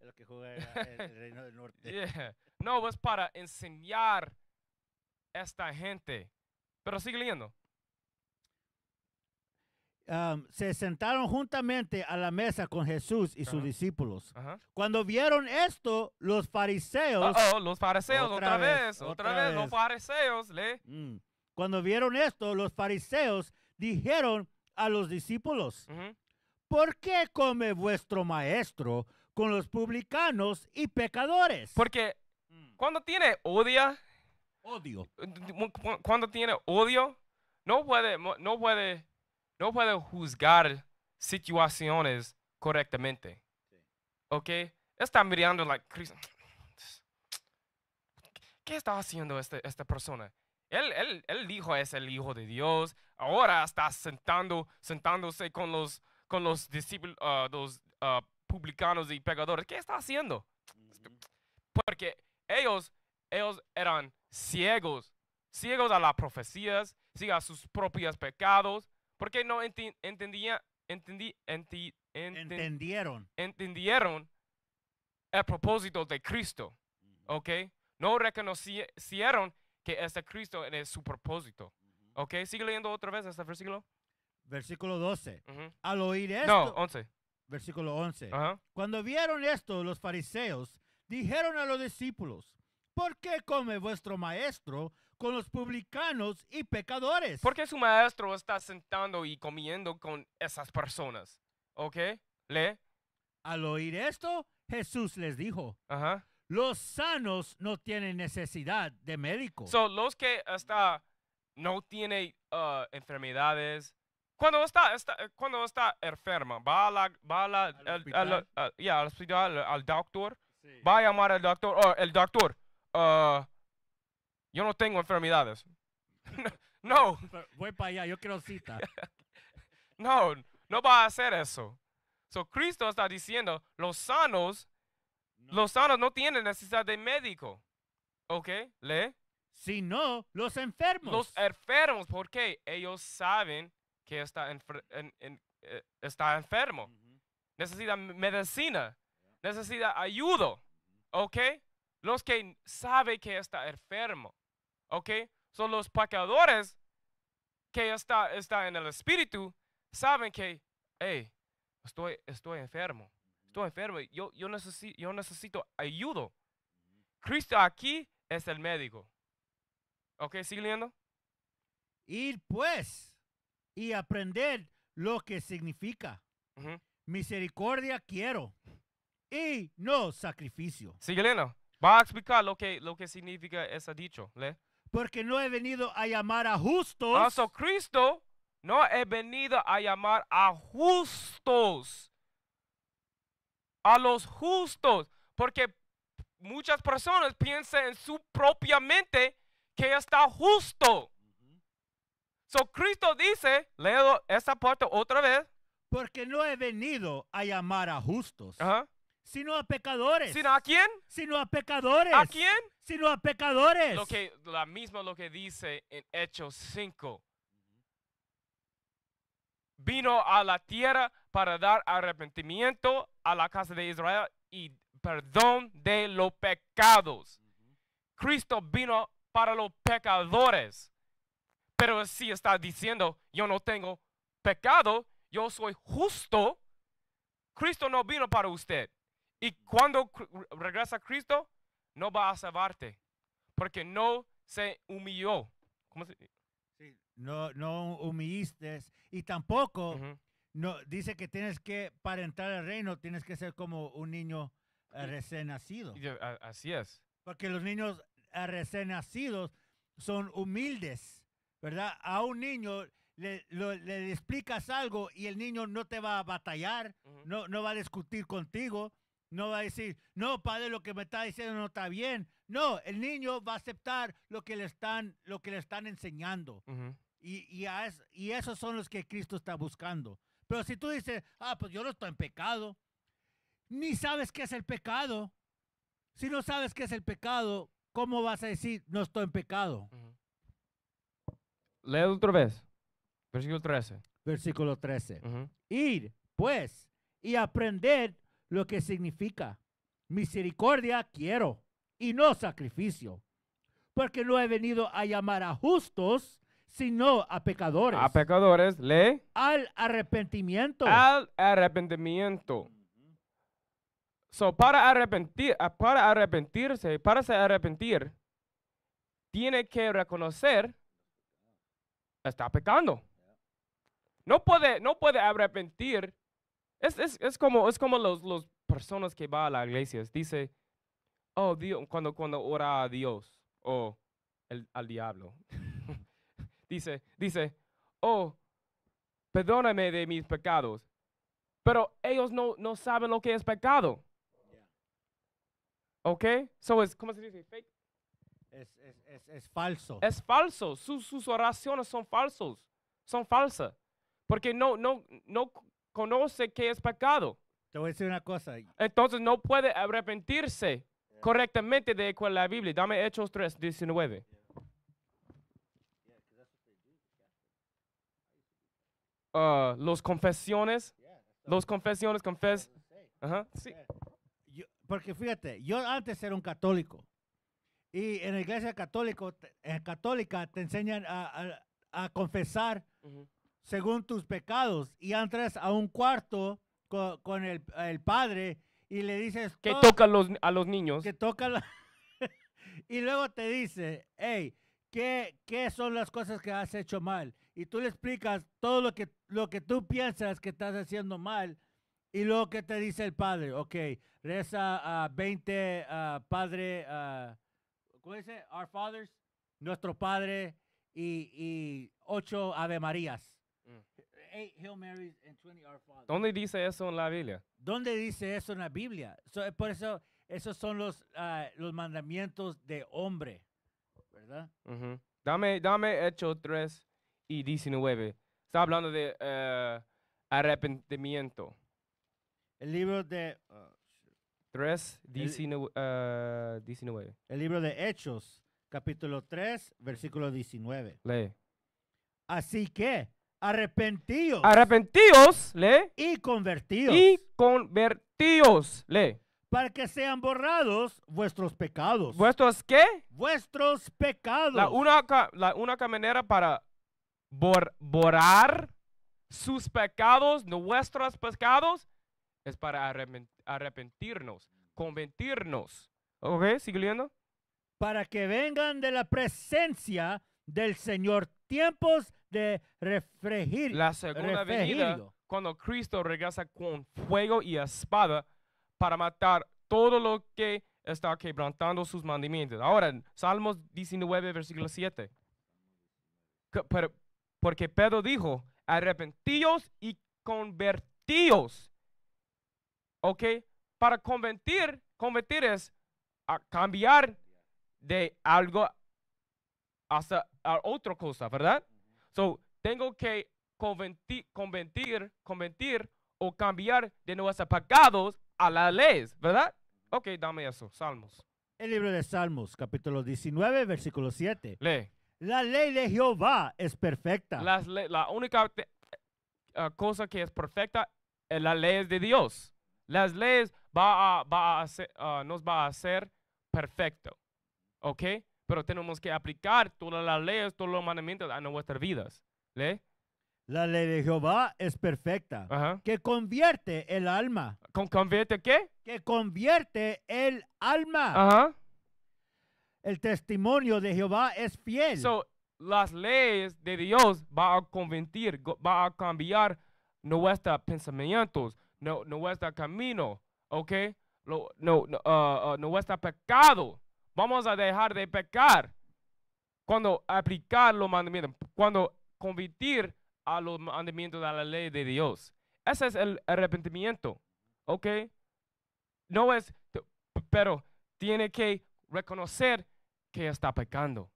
No, es para enseñar a esta gente. Pero sigue leyendo. Um, se sentaron juntamente a la mesa con Jesús y sus discípulos. Cuando vieron esto, los fariseos... -oh, los fariseos, otra, vez, otra, vez, los fariseos, le... Mm. Cuando vieron esto, los fariseos dijeron a los discípulos, ¿por qué come vuestro maestro con los publicanos y pecadores? Porque mm. cuando tiene odia, odio, eh, cuando tiene odio, no puede, no puede no puede juzgar situaciones correctamente. ¿Ok? Está mirando, like, ¿qué está haciendo este, esta persona? Él, él, él, dijo es el Hijo de Dios. Ahora está sentando, sentándose con los, con los discípulos, ah, los ah, publicanos y pecadores. ¿Qué está haciendo? Porque ellos, ellos eran ciegos, ciegos a las profecías, ciegos a sus propios pecados, porque no entendí, entendieron. entendieron el propósito de Cristo. ¿Ok? No reconocieron que este Cristo es su propósito. ¿Ok? Sigue leyendo otra vez este versículo. Versículo 12. Al oír esto. No, 11. Versículo 11. Cuando vieron esto, los fariseos dijeron a los discípulos, ¿por qué come vuestro maestro con los publicanos y pecadores. Porque su maestro está sentando y comiendo con esas personas. ¿Ok? ¿Le? Al oír esto, Jesús les dijo, los sanos no tienen necesidad de médico. Son los que hasta no tienen uh, enfermedades. Cuando está, está, cuando está enferma, va, a al, hospital. Al, doctor, va a llamar al doctor, o oh, el doctor, uh, yo no tengo enfermedades. no. Voy para allá, yo quiero cita. no, no va a hacer eso. So, Cristo está diciendo, los sanos, los sanos no tienen necesidad de médico. ¿Ok? ¿Le? no, los enfermos. Los enfermos, porque ellos saben que está, eh, está enfermo. Necesita medicina. Necesita ayuda. ¿Ok? Los que saben que está enfermo. ¿Ok? Son los pecadores que está, está en el espíritu, saben que, hey, estoy, estoy enfermo. Estoy enfermo. Yo, yo, necesito, yo necesito ayuda. Cristo aquí es el médico. ¿Ok? ¿Sigue leyendo? Ir pues y aprender lo que significa. Misericordia quiero y no sacrificio. Sigue leyendo. Va a explicar lo que, lo que significa ese dicho. ¿le? Porque no he venido a llamar a justos. Also, ah, Cristo no he venido a llamar a justos. A los justos. Porque muchas personas piensan en su propia mente que está justo. So Cristo dice, leo esta parte otra vez. Porque no he venido a llamar a justos, sino a pecadores. ¿Sino a quién? Sino a pecadores. ¿A quién? sino a pecadores. Lo que, la misma lo que dice en Hechos 5. Vino a la tierra para dar arrepentimiento a la casa de Israel y perdón de los pecados. Cristo vino para los pecadores. Pero si está diciendo, yo no tengo pecado, yo soy justo, Cristo no vino para usted. Y cuando regresa Cristo, no va a salvarte, porque no se humilló. no, no humilliste y tampoco no, dice que tienes que, para entrar al reino, tienes que ser como un niño eh, recién nacido. así es. Porque los niños eh, recién nacidos son humildes, ¿verdad? A un niño le, explicas algo y el niño no te va a batallar, no, no va a discutir contigo, no va a decir, no, padre, lo que me está diciendo no está bien. No, el niño va a aceptar lo que le están, lo que le están enseñando. y, y, es, y, esos son los que Cristo está buscando. Pero si tú dices, ah, pues yo no estoy en pecado, ni sabes qué es el pecado. Si no sabes qué es el pecado, ¿cómo vas a decir, no estoy en pecado? Uh otra vez. Versículo 13. Versículo 13. Ir, pues, y aprender lo que significa misericordia quiero y no sacrificio, porque no he venido a llamar a justos, sino a pecadores. A pecadores, le. Al arrepentimiento. Al arrepentimiento. So, para, arrepentir, ah, para arrepentirse, para se arrepentir, tiene que reconocer está pecando. No puede, no puede arrepentir es, es, es como, es las los personas que van a la iglesia. Dice, oh, Dios, cuando, cuando ora a Dios o oh, el, al diablo. dice, dice, oh, perdóname de mis pecados. Pero ellos no, no saben lo que es pecado. ¿Ok? So es, ¿Cómo se dice? Es, es, falso. Es falso. Sus, sus oraciones son falsos. Son falsas. Porque no, no, no, conoce que es pecado. Te voy a decir una cosa. Entonces no puede arrepentirse correctamente de la Biblia. Dame Hechos 3, 19. Ah, los confesiones, los confesiones, confes. Ajá, sí. porque fíjate, yo antes era un católico y en la iglesia católico, eh, católica te enseñan a, a, a confesar según tus pecados y entras a un cuarto con, el, padre y le dices... Que toca los, a los niños. Que toca y luego te dice, hey, ¿qué, ¿qué son las cosas que has hecho mal? Y tú le explicas todo lo que, lo que tú piensas que estás haciendo mal y luego que te dice el padre, ok, reza a 20 padre, ¿cómo dice? Our fathers, nuestro padre y, y ocho Ave Marías. ¿Dónde dice eso en la Biblia? ¿Dónde dice eso en la Biblia? Eh, por eso, esos son los, ah, los mandamientos de hombre, ¿verdad? Dame, dame Hechos 3 y 19. Está hablando de eh, arrepentimiento. El libro de... 3, 19, el, eh, El libro de Hechos, capítulo 3, versículo 19. Lee. Así que Arrepentidos. Arrepentidos, le. Y convertidos. Y convertidos, le. Para que sean borrados vuestros pecados. ¿Vuestros qué? Vuestros pecados. La única, manera para borrar sus pecados, nuestros pecados, es para arrepentirnos, convertirnos. ¿Ok? ¿Sigue Para que vengan de la presencia del Señor tiempos de refregir. La segunda venida, cuando Cristo regresa con fuego y espada para matar todo lo que está quebrantando sus mandamientos. Ahora, Salmos 19, versículo 7. porque Pedro dijo, arrepentidos y convertíos. ¿Ok? Para convertir, convertir es a cambiar de algo hasta a otra cosa, ¿verdad? So, tengo que convertir, convertir, convertir o cambiar de nuestros apagados a las leyes, ¿verdad? Ok, dame eso, Salmos. El libro de Salmos, capítulo 19, versículo 7. Lee. La ley de Jehová es perfecta. la única eh, cosa que es perfecta es eh, la ley de Dios. Las leyes eh, nos va a hacer perfecto. ¿Ok? pero tenemos que aplicar todas las leyes, todos los mandamientos a nuestras vidas. ¿Le? La ley de Jehová es perfecta, que convierte el alma. ¿Con ¿Convierte qué? Que convierte el alma. Ajá. El testimonio de Jehová es fiel. So, las leyes de Dios va a convertir, va a cambiar nuestros pensamientos, no, nuestro camino, ¿ok? Lo, no, no, ah, ah, nuestro pecado Vamos a dejar de pecar cuando aplicar los mandamientos, cuando convertir a los mandamientos de la ley de Dios. Ese es el arrepentimiento, ¿ok? No es, pero tiene que reconocer que está pecando,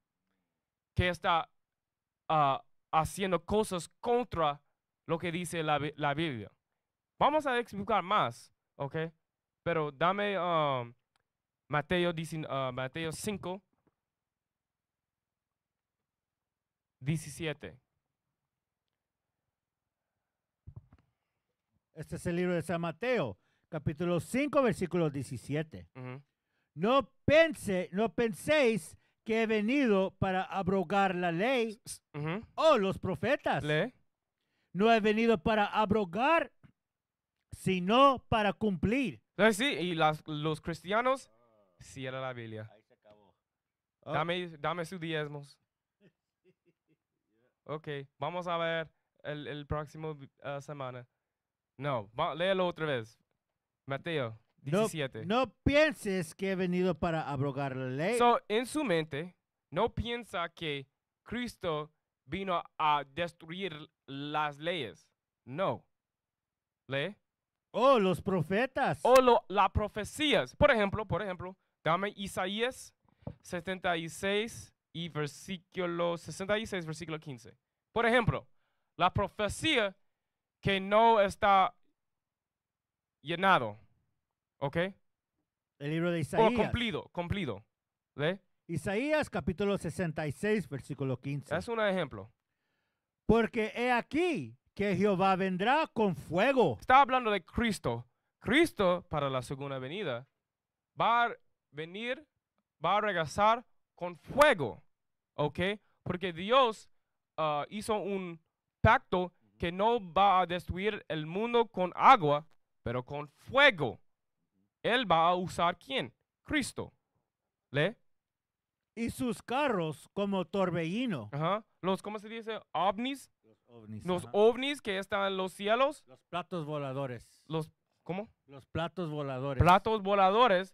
que está ah, haciendo cosas contra lo que dice la, la, Biblia. Vamos a explicar más, ¿ok? Pero dame um, Mateo, ah, Mateo 5, 17. Este es el libro de San Mateo, capítulo 5, versículo 17. No pense, no penséis que he venido para abrogar la ley o los profetas. No he venido para abrogar, sino para cumplir. Sí, y los cristianos Cierra la Biblia. Ahí se acabó. Oh. Dame, dame sus diezmos. Ok, vamos a ver el, el próximo uh, semana. No, leelo léelo otra vez. Mateo 17. No, pienses que he venido para abrogar la ley. So, en su mente, no piensa que Cristo vino a destruir las leyes. No. ¿Lee? O oh, los profetas. O lo, las profecías. Por ejemplo, por ejemplo, Dame Isaías 76 y versículo 66, versículo 15. Por ejemplo, la profecía que no está llenado, ¿ok? El libro de Isaías. O cumplido, cumplido. ¿Ve? Isaías capítulo 66, versículo 15. Es un ejemplo. Porque he aquí que Jehová vendrá con fuego. Está hablando de Cristo. Cristo, para la segunda venida, va a venir, va a regresar con fuego, ¿ok? Porque Dios ah, hizo un pacto que no va a destruir el mundo con agua, pero con fuego. Él va a usar quién? Cristo. ¿Le? Y sus carros como torbellino. Ajá. Los, ¿cómo se dice? Ovnis. Los ovnis. Los ovnis que están en los cielos. Los platos voladores. Los, ¿cómo? Los platos voladores. Platos voladores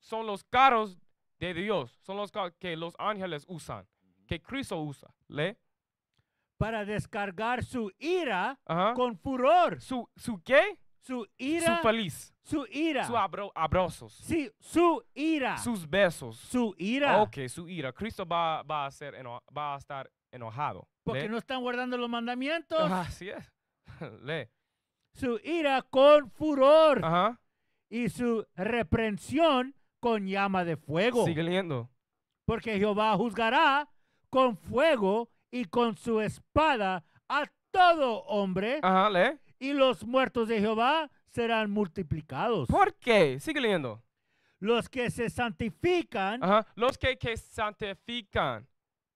son los carros de Dios, son los que los ángeles usan, que Cristo usa. ¿Le? Para descargar su ira con furor. ¿Su, ¿Su qué? Su ira. Su feliz. Su ira. Su abro, abrazos. Sí, su ira. Sus besos. Su ira. Ok, su ira. Cristo va, a, ser va a estar enojado. Porque no están guardando los mandamientos. Ah, así es. Le. Su ira con furor. Ajá. Y su reprensión con llama de fuego. Sigue leyendo. Porque Jehová juzgará con fuego y con su espada a todo hombre. Ajá, lee. Y los muertos de Jehová serán multiplicados. ¿Por qué? Sigue leyendo. Los que se santifican. Ajá, los que, que santifican.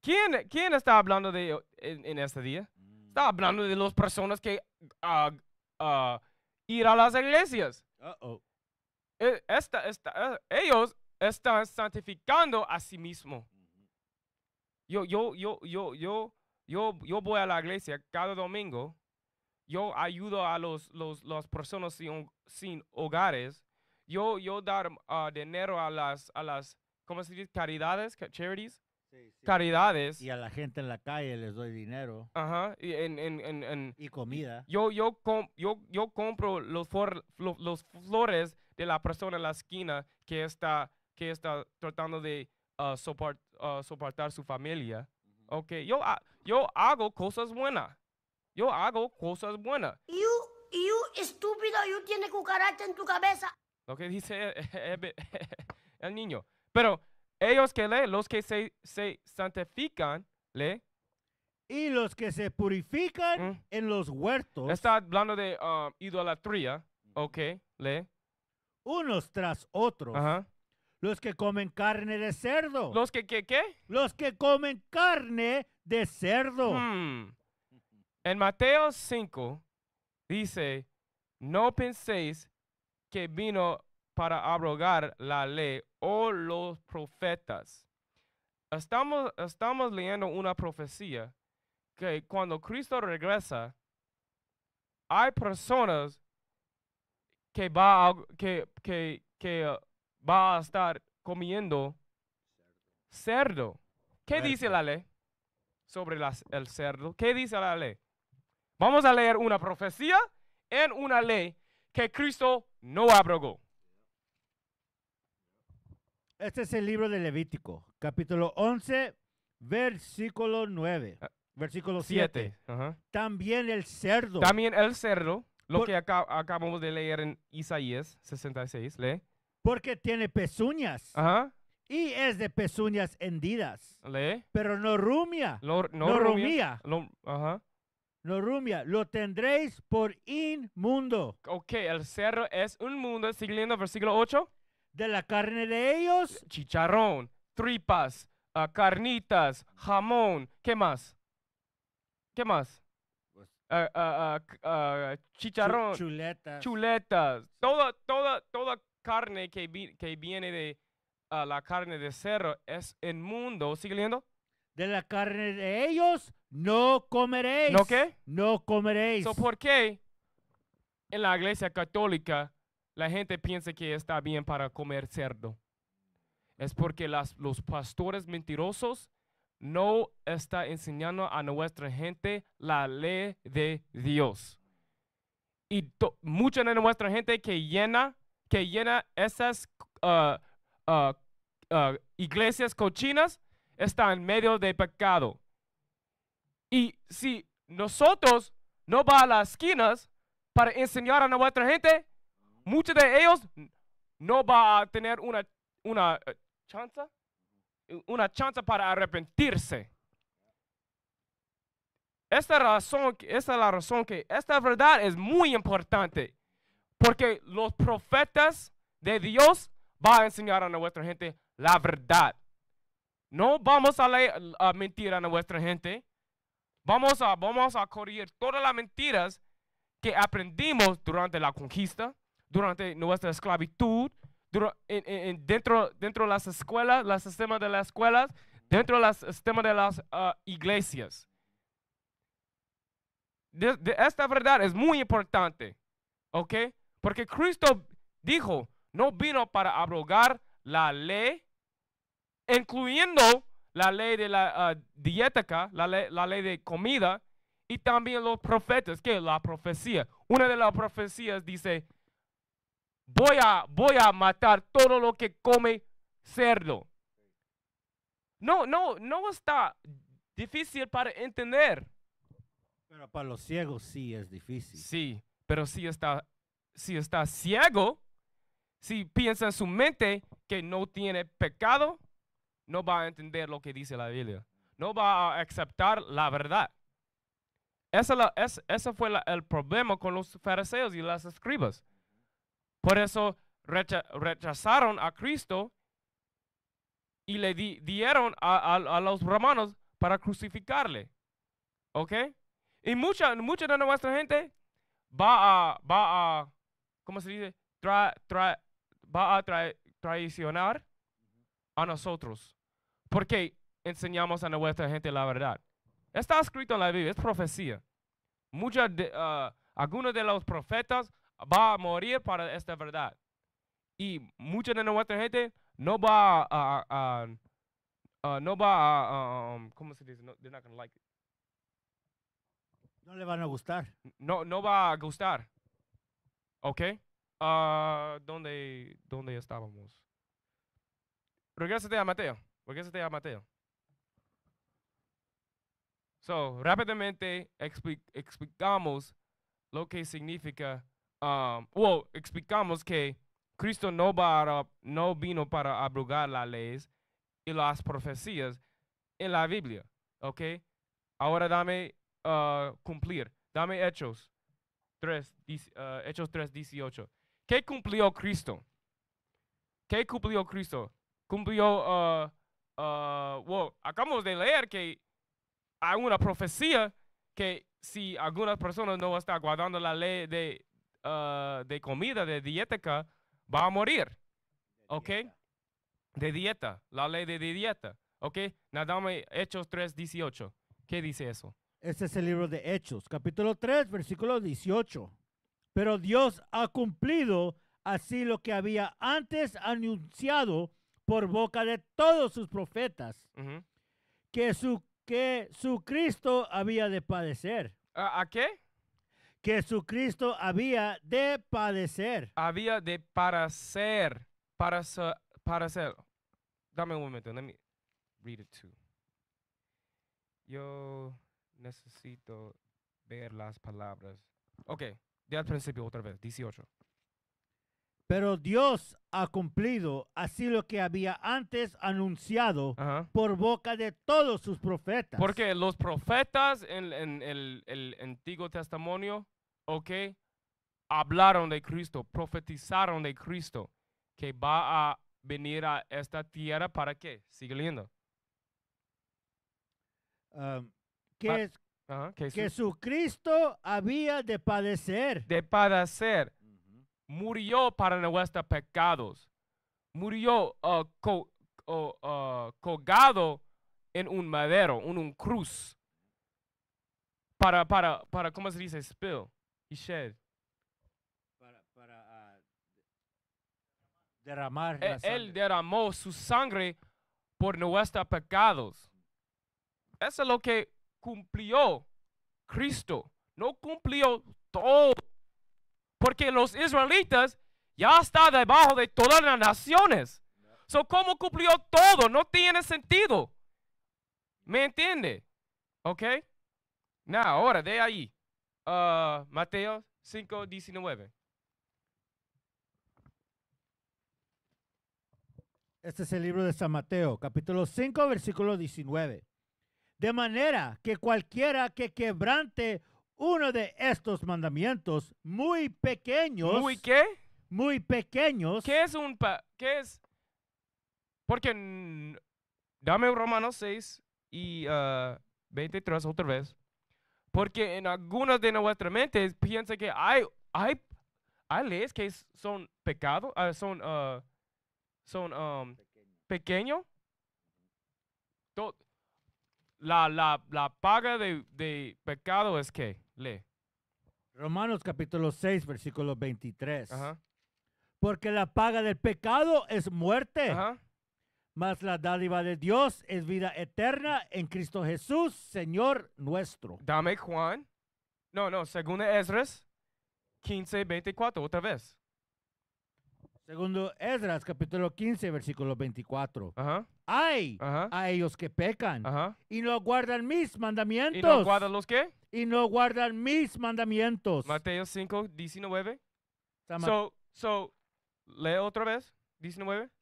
¿Quién, ¿Quién está hablando de en, este día? Está hablando de las personas que ah, ah, ir a las iglesias. Uh -oh. Eh, esta, esta, eh, ellos están santificando a sí mismo Yo, yo, yo, yo, yo, yo, yo voy a la iglesia cada domingo. Yo ayudo a los, los, las personas sin, sin hogares. Yo, yo dar ah, dinero a las, a las, ¿cómo se dice? Caridades, charities. Caridades. Y a la gente en la calle les doy dinero. Ajá. Y, en, en, en, y comida. Yo, yo, yo, yo compro los, for, los, los flores de la persona en la esquina que está, que está tratando de ah, soport, ah, soportar su familia. yo, yo hago cosas buenas. Yo hago cosas buenas. You, you estúpido, you tiene cucaracha en tu cabeza. Lo que dice el niño. Pero ellos que leen, los que se, se santifican, le Y los que se purifican mm. en los huertos. Está hablando de ah, idolatría. Ok, le unos tras otros. Los que comen carne de cerdo. ¿Los que qué? Los que comen carne de cerdo. Hmm. En Mateo 5 dice, no penséis que vino para abrogar la ley o los profetas. Estamos, estamos leyendo una profecía que cuando Cristo regresa, hay personas que va a, que, que, que uh, va a estar comiendo cerdo. ¿Qué dice la ley sobre las, el cerdo? ¿Qué dice la ley? Vamos a leer una profecía en una ley que Cristo no abrogó. Este es el libro de Levítico, capítulo 11, versículo 9. Ah, versículo 7. También el cerdo. También el cerdo. Lo que acabamos de leer en Isaías 66, lee. Porque tiene pezuñas. Ajá. Y es de pezuñas hendidas. ¿le? Pero no rumia. no, rumia. ajá. No rumia. Lo tendréis por inmundo. Ok, el cerro es un mundo, siguiendo versículo 8. De la carne de ellos. Chicharrón, tripas, ah, carnitas, jamón. ¿Qué más? ¿Qué más? chicharrón, chuletas, chuletas toda, toda, toda carne que, viene de la carne de cerdo es inmundo. ¿Sigue leyendo? De la carne de ellos no comeréis. ¿No qué? No comeréis. ¿Por qué en la iglesia católica la gente piensa que está bien para comer cerdo? Es porque los pastores mentirosos no está enseñando a nuestra gente la ley de Dios. Y mucha de nuestra gente que llena, que llena esas uh, uh, uh, iglesias cochinas está en medio de pecado. Y si nosotros no va a las esquinas para enseñar a nuestra gente, muchos de ellos no va a tener una, una chance una chance para arrepentirse. Esta, razón, esta es la razón que esta verdad es muy importante. Porque los profetas de Dios van a enseñar a nuestra gente la verdad. No vamos a, leer, a mentir a nuestra gente. Vamos a, vamos a corregir todas las mentiras que aprendimos durante la conquista, durante nuestra esclavitud, dentro, dentro de las escuelas, los sistemas de las escuelas, dentro del sistemas de las ah, iglesias. De, esta verdad es muy importante, ¿ok? Porque Cristo dijo, no vino para abrogar la ley, incluyendo la ley de la uh, la ley, la ley de comida, y también los profetas, que la profecía. Una de las profecías dice, voy a, matar todo lo que come cerdo. No, no, no está difícil para entender. Pero para los ciegos sí es difícil. Sí, pero si está, si está ciego, si piensa en su mente que no tiene pecado, no va a entender lo que dice la Biblia. No va a aceptar la verdad. Ese esa, fue el problema con los fariseos y las escribas. Por eso rechazaron a Cristo y le dieron a, los romanos para crucificarle. ¿Ok? Y mucha, mucha de nuestra gente va a, va a ¿cómo se dice? va a traicionar a nosotros. Porque enseñamos a nuestra gente la verdad. Está escrito en la Biblia, es profecía. Muchas de, ah, algunos de los profetas va a morir para esta verdad. Y mucha de nuestra gente no va a, no va a, um, ¿cómo se dice? No, le van a gustar. No, no va a gustar. ¿Ok? Uh, ¿dónde, ¿Dónde estábamos? Regresate a Mateo. Regresate a Mateo. So, rápidamente explicamos lo que significa um, explicamos que Cristo no, no vino para abrogar las leyes y las profecías en la Biblia, ¿ok? Ahora dame uh, cumplir, dame Hechos 3, uh, Hechos 3, 18. ¿Qué cumplió Cristo? ¿Qué cumplió Cristo? Cumplió, uh, uh acabamos de leer que hay una profecía que si algunas personas no están guardando la ley de, Ah, de comida, de dietética, va a morir. ¿Ok? De dieta, la ley de dieta. ¿Ok? Nada más Hechos 3, 18. ¿Qué dice eso? Este es el libro de Hechos, capítulo 3, versículo 18. Pero Dios ha cumplido así lo que había antes anunciado por boca de todos sus profetas, que, su, que su Cristo había de padecer. a qué? que había de padecer. Había de parecer. para ser, para Dame un momento, let me read it too. Yo necesito ver las palabras. Ok, de al principio otra vez, 18. Pero Dios ha cumplido así lo que había antes anunciado por boca de todos sus profetas. Porque los profetas en, en el Antiguo Testimonio ¿ok? Hablaron de Cristo, profetizaron de Cristo, que va a venir a esta tierra para qué? Sigue leyendo. que, que, había de padecer. De padecer. Murió para nuestros pecados. Murió uh, uh, colgado en un madero, en un cruz. Para, para, para, ¿cómo se dice? Spill. Para, ah, derramar. E la Él derramó su sangre por nuestros pecados. Eso es lo que cumplió Cristo. No cumplió todo. Porque los israelitas ya están debajo de todas las naciones. So, ¿Cómo cumplió todo? No tiene sentido. ¿Me entiende? ¿Ok? ahora de ahí. Ah, Mateo 5, 19. Este es el libro de San Mateo, capítulo 5, versículo 19. De manera que cualquiera que quebrante uno de estos mandamientos muy pequeños. ¿Muy qué? Muy pequeños. ¿Qué es un qué es? Porque dame Romanos 6 y 23 ah, otra vez. Porque en algunas de nuestras mentes piensa que hay, hay, hay leyes que son pecados, ah, son, ah, son um, pequeños. Pequeño. La, la, la, paga de, pecado es que, lee. Romanos capítulo 6, versículo 23. Porque la paga del pecado es muerte mas la dádiva de Dios es vida eterna en Cristo Jesús, Señor nuestro. Dame Juan. No, no, segundo Esdras 15, 24, otra vez. Segundo Esdras, capítulo 15, versículo 24. Ajá. Ay, a ellos que pecan y no guardan mis mandamientos. ¿Y no guardan los qué? Y no guardan mis mandamientos. Mateo 5, 19. so, so, lee otra vez.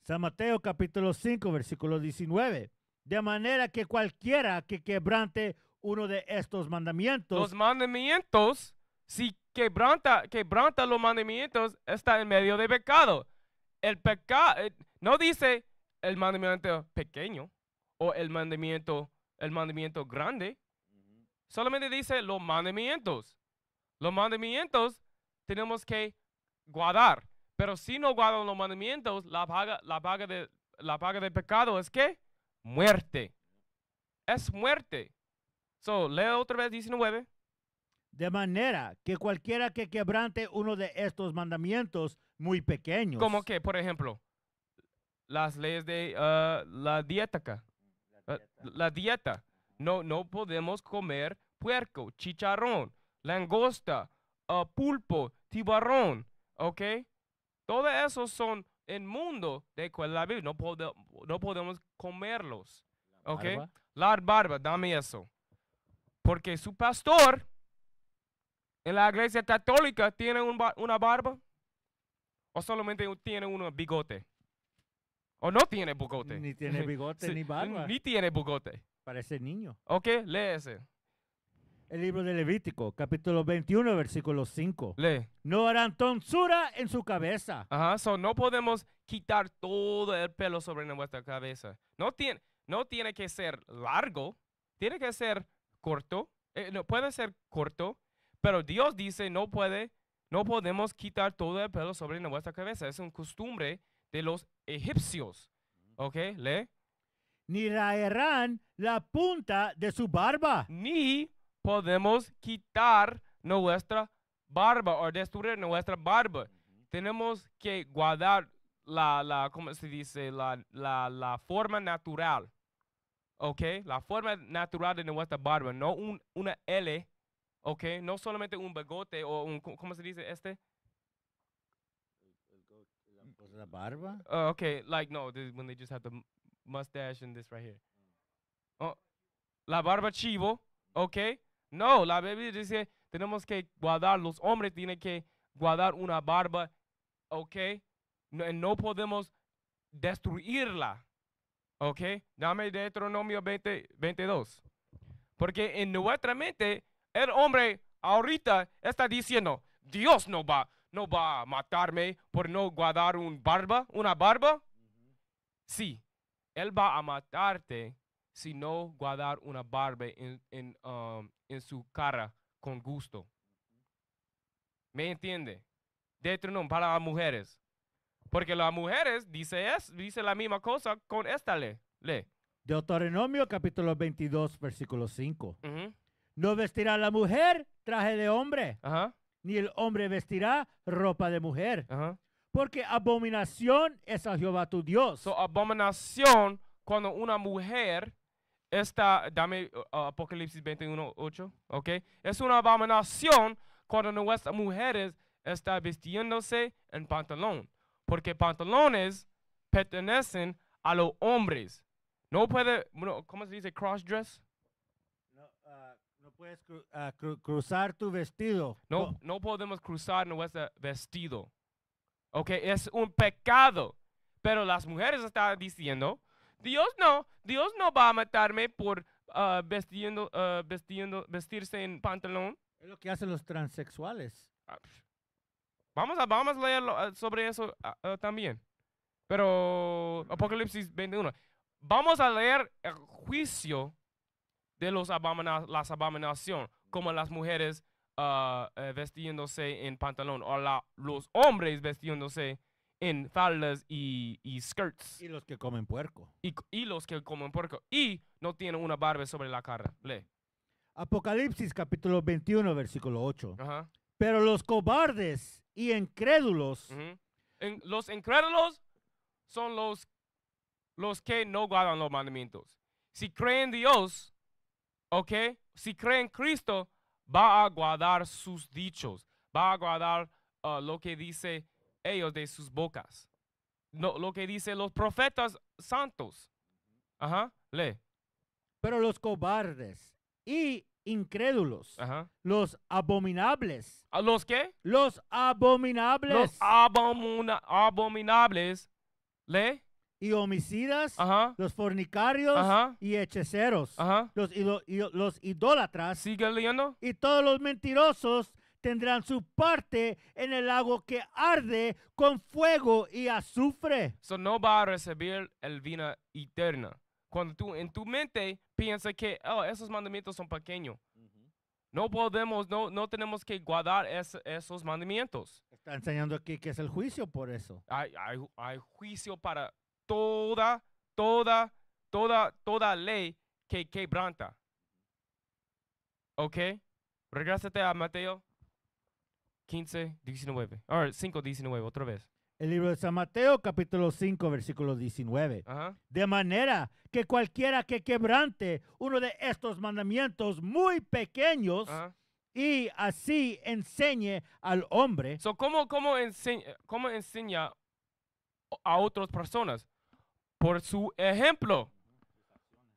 San Mateo capítulo 5, versículo 19. De manera que cualquiera que quebrante uno de estos mandamientos. Los mandamientos, si quebranta, quebranta los mandamientos, está en medio de pecado. El pecado, eh, no dice el mandamiento pequeño o el mandamiento, el mandamiento grande. Solamente dice los mandamientos. Los mandamientos tenemos que guardar. Pero si no guardan los mandamientos, la paga, la paga, de, la paga pecado es que muerte. Es muerte. So, leo otra vez 19. De manera que cualquiera que quebrante uno de estos mandamientos muy pequeños. Como que, por ejemplo, las leyes de ah, la dieta. Ah, la, dieta. No, no podemos comer puerco, chicharrón, langosta, ah, pulpo, tiburón, ¿ok? Todo eso son el mundo de la Biblia. No, no podemos comerlos. La ¿Ok? La barba, dame eso. Porque su pastor en la iglesia católica tiene una barba o solamente tiene un bigote. O no tiene bigote. Ni tiene bigote ni barba. Ni tiene bigote. Parece niño. Ok, léese el libro de Levítico, capítulo 21, versículo 5. le No harán tonsura en su cabeza. Ajá, so no podemos quitar todo el pelo sobre nuestra cabeza. No tiene, no tiene que ser largo, tiene que ser corto. Eh, no, puede ser corto, pero Dios dice no puede, no podemos quitar todo el pelo sobre nuestra cabeza. Es una costumbre de los egipcios. ¿Ok? ¿Le? Ni raerán la punta de su barba. Ni podemos quitar nuestra barba o destruir nuestra barba. Tenemos que guardar la, la ¿cómo se dice? La, la, la, forma natural. ¿Ok? La forma natural de nuestra barba, no un, una L, ¿ok? No solamente un bigote o un, ¿cómo se dice este? Pues, la barba? Oh, no, this, when they just have the mustache and this mm. oh, la barba chivo, okay? No, la Biblia dice, tenemos que guardar, los hombres tienen que guardar una barba, ¿ok? No, podemos destruirla, ¿ok? Dame Deuteronomio 22. Porque en nuestra mente, el hombre ahorita está diciendo, Dios no va, no va a matarme por no guardar una barba, una barba. Sí, Él va a matarte si no guardar una barba en, en, um, en su cara con gusto. ¿Me entiende? no para las mujeres. Porque las mujeres dice, es, dice la misma cosa con esta ley. ley. Deuteronomio capítulo 22, versículo 5. No vestirá la mujer traje de hombre, ni el hombre vestirá ropa de mujer. Porque abominación es a Jehová tu Dios. So, abominación cuando una mujer esta, dame uh, Apocalipsis 21, 8, ¿ok? Es una abominación cuando nuestras mujeres están vestiéndose en pantalón, porque pantalones pertenecen a los hombres. No puede, ¿cómo se dice? Cross dress. Uh, no, puedes uh, cruzar tu vestido. No, no podemos cruzar nuestro vestido. Ok, es un pecado. Pero las mujeres están diciendo Dios no, Dios no va a matarme por ah, ah, vestiendo, vestirse en pantalón. Es lo que hacen los transexuales. Ah, vamos, a, vamos a leer sobre eso también. Pero Apocalipsis 21. Vamos a leer el juicio de los las abominaciones, como las mujeres eh, vestiéndose en pantalón o los hombres vestiéndose en faldas y, y, skirts. Y los que comen puerco. Y, y, los que comen puerco. Y no tienen una barba sobre la cara. Lee. Apocalipsis capítulo 21, versículo 8. Pero los cobardes y incrédulos. en, los incrédulos son los, los que no guardan los mandamientos. Si creen Dios, ¿ok? Si creen Cristo, va a guardar sus dichos. Va a guardar ah, lo que dice ellos de sus bocas. No, lo que dicen los profetas santos. Ajá, lee. Pero los cobardes y incrédulos, Ajá. los abominables. ¿A ¿Los qué? Los abominables. Los abomina abominables. Lee y homicidas, Ajá. los fornicarios y hechiceros, Ajá. Los, los, idólatras. Sigue leyendo. Y todos los mentirosos tendrán su parte en el lago que arde con fuego y azufre. So no va a recibir el vino eterna. Cuando tú en tu mente piensas que oh, esos mandamientos son pequeños. No podemos, no, no tenemos que guardar esos mandamientos. Está enseñando aquí que es el juicio por eso. Hay, juicio para toda, toda, toda, toda ley que quebranta. ¿Ok? Regresate a Mateo 15, 19. Ahora, 5, 19, otra vez. El libro de San Mateo, capítulo 5, versículo 19. De manera que cualquiera que quebrante uno de estos mandamientos muy pequeños y así enseñe al hombre. So, ¿cómo, enseña, ¿Cómo enseña a otras personas? Por su ejemplo,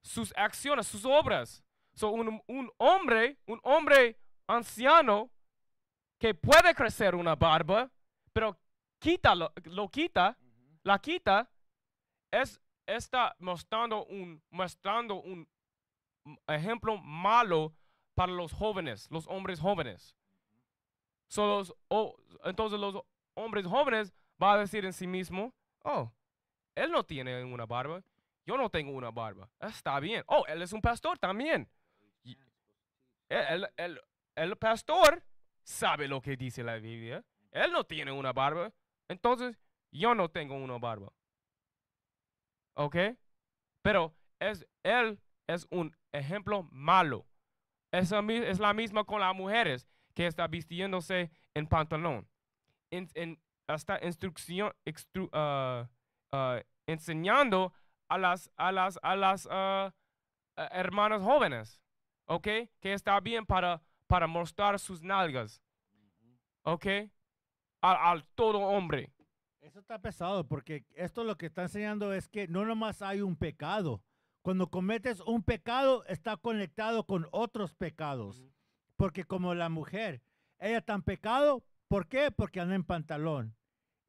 sus acciones, sus obras. So, un, un hombre, un hombre anciano, que puede crecer una barba, pero quita lo, quita, la quita, es, está mostrando un, mostrando un ejemplo malo para los jóvenes, los hombres jóvenes. los, entonces los hombres jóvenes van a decir en sí mismo, oh, él no tiene una barba, yo no tengo una barba, está bien. Oh, él es un pastor también. E, el pastor sabe lo que dice la Biblia. Él no tiene una barba. Entonces, yo no tengo una barba. ¿Ok? Pero es, él es un ejemplo malo. Es, es la misma con las mujeres que está vistiéndose en pantalón. En, en, está instrucción, ah, ah, enseñando a las, a las, a las ah, hermanas jóvenes. ¿Ok? Que está bien para para mostrar sus nalgas. ¿Ok? Al, todo hombre. Eso está pesado porque esto lo que está enseñando es que no nomás hay un pecado. Cuando cometes un pecado está conectado con otros pecados. Porque como la mujer, ella está en pecado, ¿por qué? Porque anda en pantalón.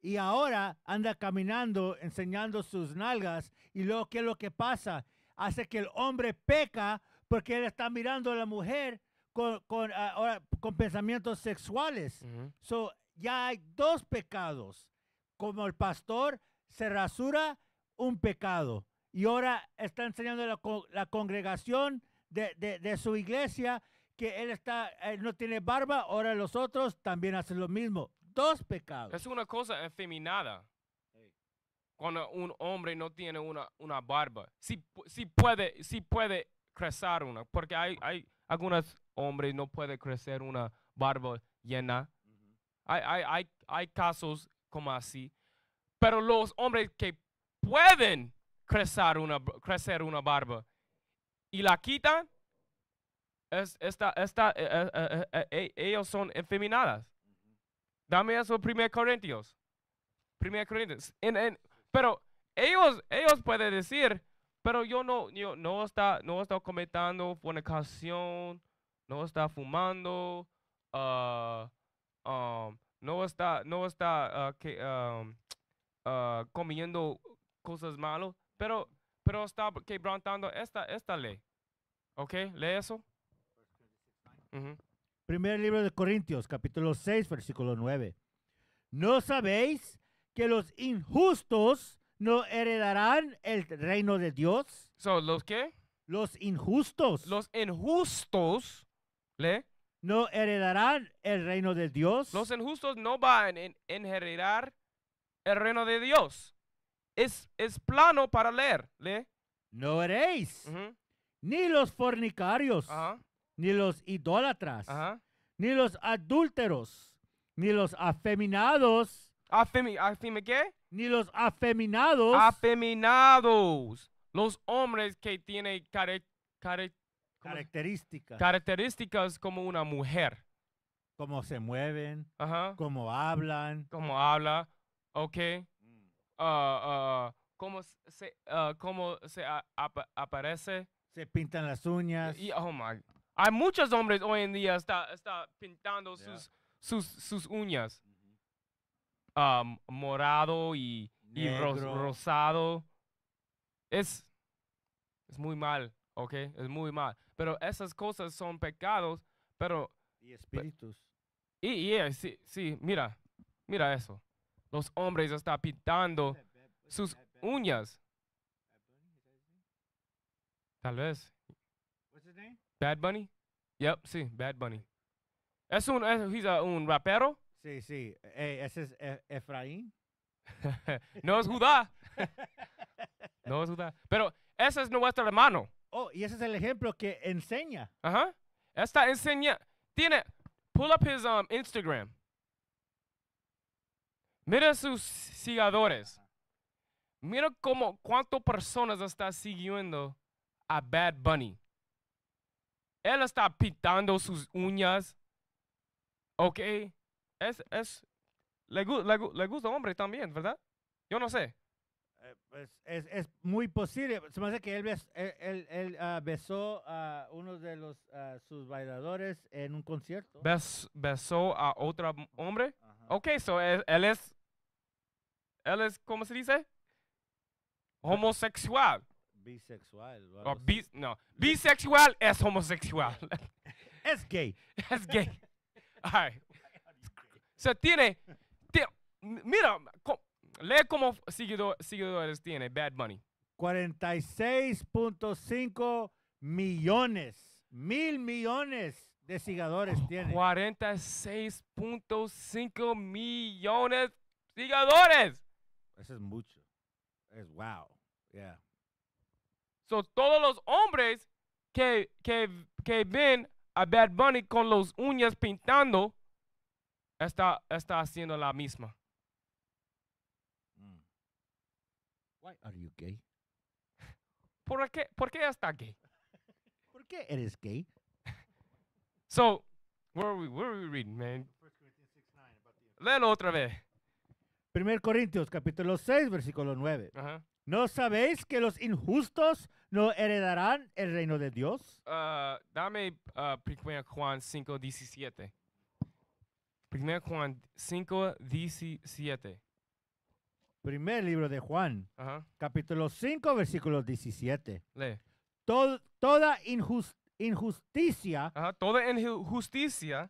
Y ahora anda caminando, enseñando sus nalgas. Y luego, ¿qué es lo que pasa? Hace que el hombre peca porque él está mirando a la mujer con, con, ah, ahora, con pensamientos sexuales. ya hay dos pecados. Como el pastor se rasura un pecado. Y ahora está enseñando la, congregación de, de, su iglesia que él, está, él no tiene barba, ahora los otros también hacen lo mismo. Dos pecados. Es una cosa efeminada cuando un hombre no tiene una, una barba. Sí si, puede, si puede crecer una, porque hay, hay algunas hombre no puede crecer una barba llena. hay, casos como así. Pero los hombres que pueden crecer una, crecer una barba y la quitan, es, esta, esta, eh, eh, eh, ellos son efeminadas. Dame eso, 1 Corintios. 1 Corintios. pero ellos, ellos pueden decir, pero yo no, yo no está, no comentando no está fumando, ah, um, no está, no está ah, um, ah, comiendo cosas malas, pero, pero está quebrantando esta, esta ley. ¿Ok? ¿Lee eso? Primer libro de Corintios, capítulo 6, versículo 9. ¿No sabéis que los injustos no heredarán el reino de Dios? Son ¿Los qué? Los injustos. Los injustos ¿No heredarán el reino de Dios? Los injustos no van a heredar el reino de Dios. Es, es plano para leer. No heréis. Ni los fornicarios, ni los idólatras, ni los adúlteros, ni los afeminados. Afemi, ¿qué? Ni los afeminados. Afeminados. Los hombres que tienen care, care, Características. Características como una mujer. Cómo se mueven, cómo hablan. Cómo habla, ok. Mm. Ah, ah, ah, cómo se, cómo se aparece. Se pintan las uñas. Y, oh my. Hay muchos hombres hoy en día está, está pintando sus, sus, sus, uñas. morado y, y rosado. Es, es muy mal. ¿ok? Es muy mal. Pero esas cosas son pecados, pero... Y espíritus. y, y sí, sí, mira, mira eso. Los hombres están pintando sus uñas. Tal vez. es nombre? Bad Bunny. Yep, sí, Bad Bunny. Es un, es, un rapero. Sí, sí. E, e, ese es e, Efraín. no es Judá. no es Judá. Pero ese es nuestro hermano. Oh, y ese es el ejemplo que enseña. Ajá. Está enseña. Tiene. Pull up his um, Instagram. Mira sus seguidores. Mira cómo cuántas personas está siguiendo a Bad Bunny. Él está pintando sus uñas. ¿Ok? Es, es, le, le, le gusta hombre también, ¿verdad? Yo no sé. Eh, es, pues, es, es, muy posible. Se me hace que él, ah, besó a uno de los, ah, sus bailadores en un concierto. besó a otro hombre. Ok, so e, él, es. Él es, ¿cómo se dice? Homosexual. Bisexual. Oh, no, bisexual es homosexual. es gay. es gay. All right. So tiene. Mira, Lee cómo seguidor, seguidores tiene Bad Bunny. 46.5 millones, mil millones de seguidores tiene. 46.5 millones de seguidores. Eso es mucho. Es wow. Yeah. So, todos los hombres que, que, que ven a Bad Bunny con los uñas pintando, está, está haciendo la misma. Why are you gay? ¿Por qué, por qué está gay? ¿Por qué eres gay? So, where are we, where are we reading, man? Léelo otra vez. 1 Corintios capítulo 6, versículo 9. ¿No sabéis que los injustos no heredarán el reino de Dios? Uh, dame uh, 1 Juan 5, 17. 1 Juan 5, 17. Primer libro de Juan, capítulo 5, versículo 17. Lee. toda injusticia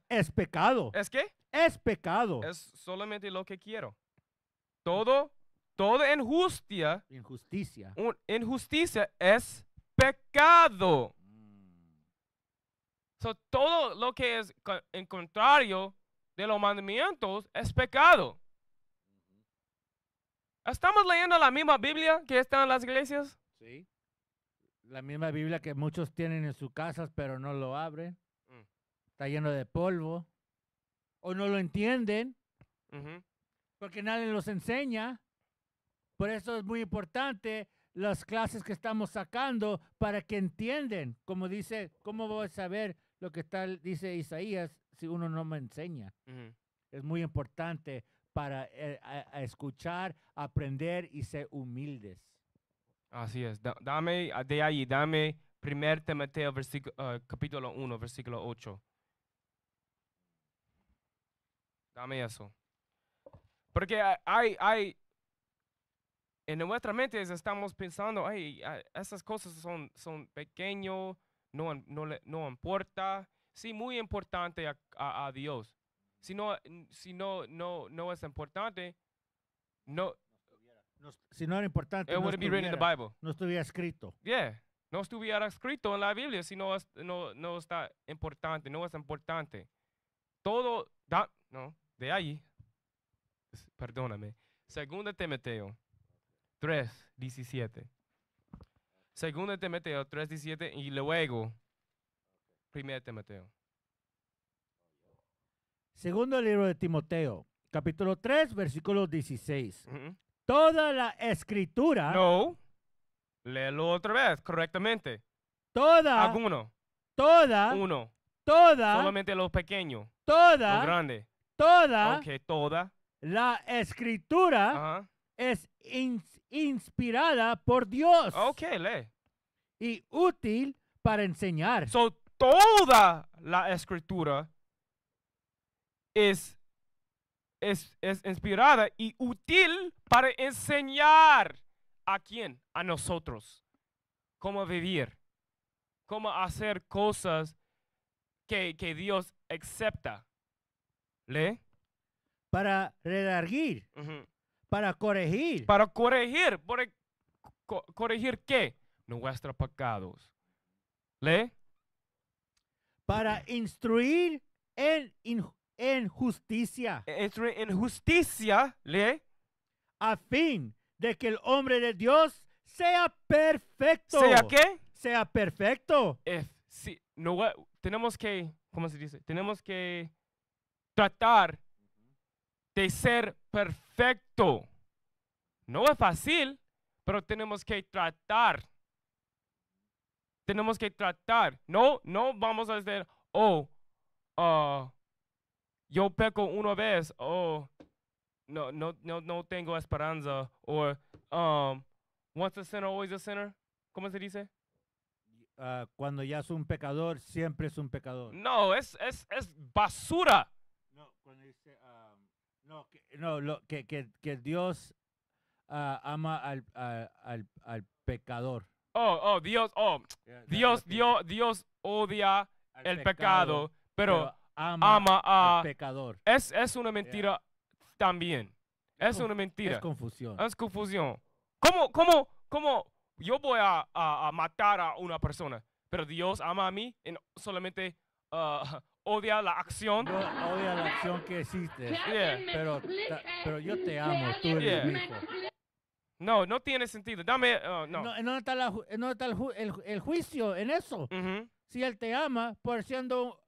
es pecado. es que Es pecado. es solamente lo que quiero. Todo, toda injusticia, Injusticia. es pecado. Mm. todo lo que es en contrario de los mandamientos es pecado. ¿Estamos leyendo la misma Biblia que está en las iglesias? Sí. La misma Biblia que muchos tienen en sus casas, pero no lo abren. Mm. Está lleno de polvo. O no lo entienden. Porque nadie los enseña. Por eso es muy importante las clases que estamos sacando para que entiendan. Como dice, ¿cómo voy a saber lo que está, dice Isaías si uno no me enseña? Es muy importante para eh, escuchar, aprender y ser humildes. Así es. dame ah, de ahí, dame 1 Timoteo eh, capítulo 1, versículo 8. Dame eso. Porque hay, hay, en nuestra mente estamos pensando, ay, esas cosas son, son pequeñas, no, no, no importa. Sí, muy importante a Dios. Si no, si no, no, no es importante, no. si no era importante, no estuviera escrito. Yeah, no estuviera escrito en la Biblia si no, no, no está importante, no es importante. Todo, no, de ahí, perdóname, Segunda Timoteo 3, 17. Segunda Timoteo 3, 17 y luego Primera Timoteo. Segundo libro de Timoteo, capítulo 3, versículo 16. Toda la escritura. No. Léelo otra vez, correctamente. Toda. Alguno. Ah, toda. Uno. Toda. Solamente lo pequeño. Toda. Lo grande. Toda. Ok, toda. La escritura es inspirada por Dios. Ok, lee. Y útil para enseñar. So, toda la escritura es, es, es inspirada y útil para enseñar a quién, a nosotros, cómo vivir, cómo hacer cosas que, que Dios acepta. ¿Le? Para redarguir, para corregir. Para corregir, por, corregir qué? Nuestros pecados. ¿Le? Para instruir en en justicia. E, es en justicia, le. A fin de que el hombre de Dios sea perfecto. ¿Sea qué? Sea perfecto. si, no, tenemos que, ¿cómo se dice? Tenemos que tratar de ser perfecto. No es fácil, pero tenemos que tratar. Tenemos que tratar. No, no vamos a decir, oh, ah yo peco una vez, oh, no, no, no, no tengo esperanza, o um, once a sinner, always a sinner, ¿cómo se dice? Ah, cuando ya es un pecador, siempre es un pecador. No, es, es, es basura. No, cuando dice, um, no, que, lo, que, que, Dios ah, ama al, al, al, pecador. Oh, oh, Dios, oh, Dios, Dios, Dios odia el pecado pero ama, a, pecador. Es, es una mentira también. Es, una mentira. Es confusión. Es confusión. ¿Cómo, cómo, cómo yo voy a, matar a una persona, pero Dios ama a mí y solamente uh, odia la acción? odia la acción que hiciste. Pero, pero yo te amo, tú eres No, no tiene sentido. Dame, uh, no. no. está, el, juicio en eso? Si Él te ama por siendo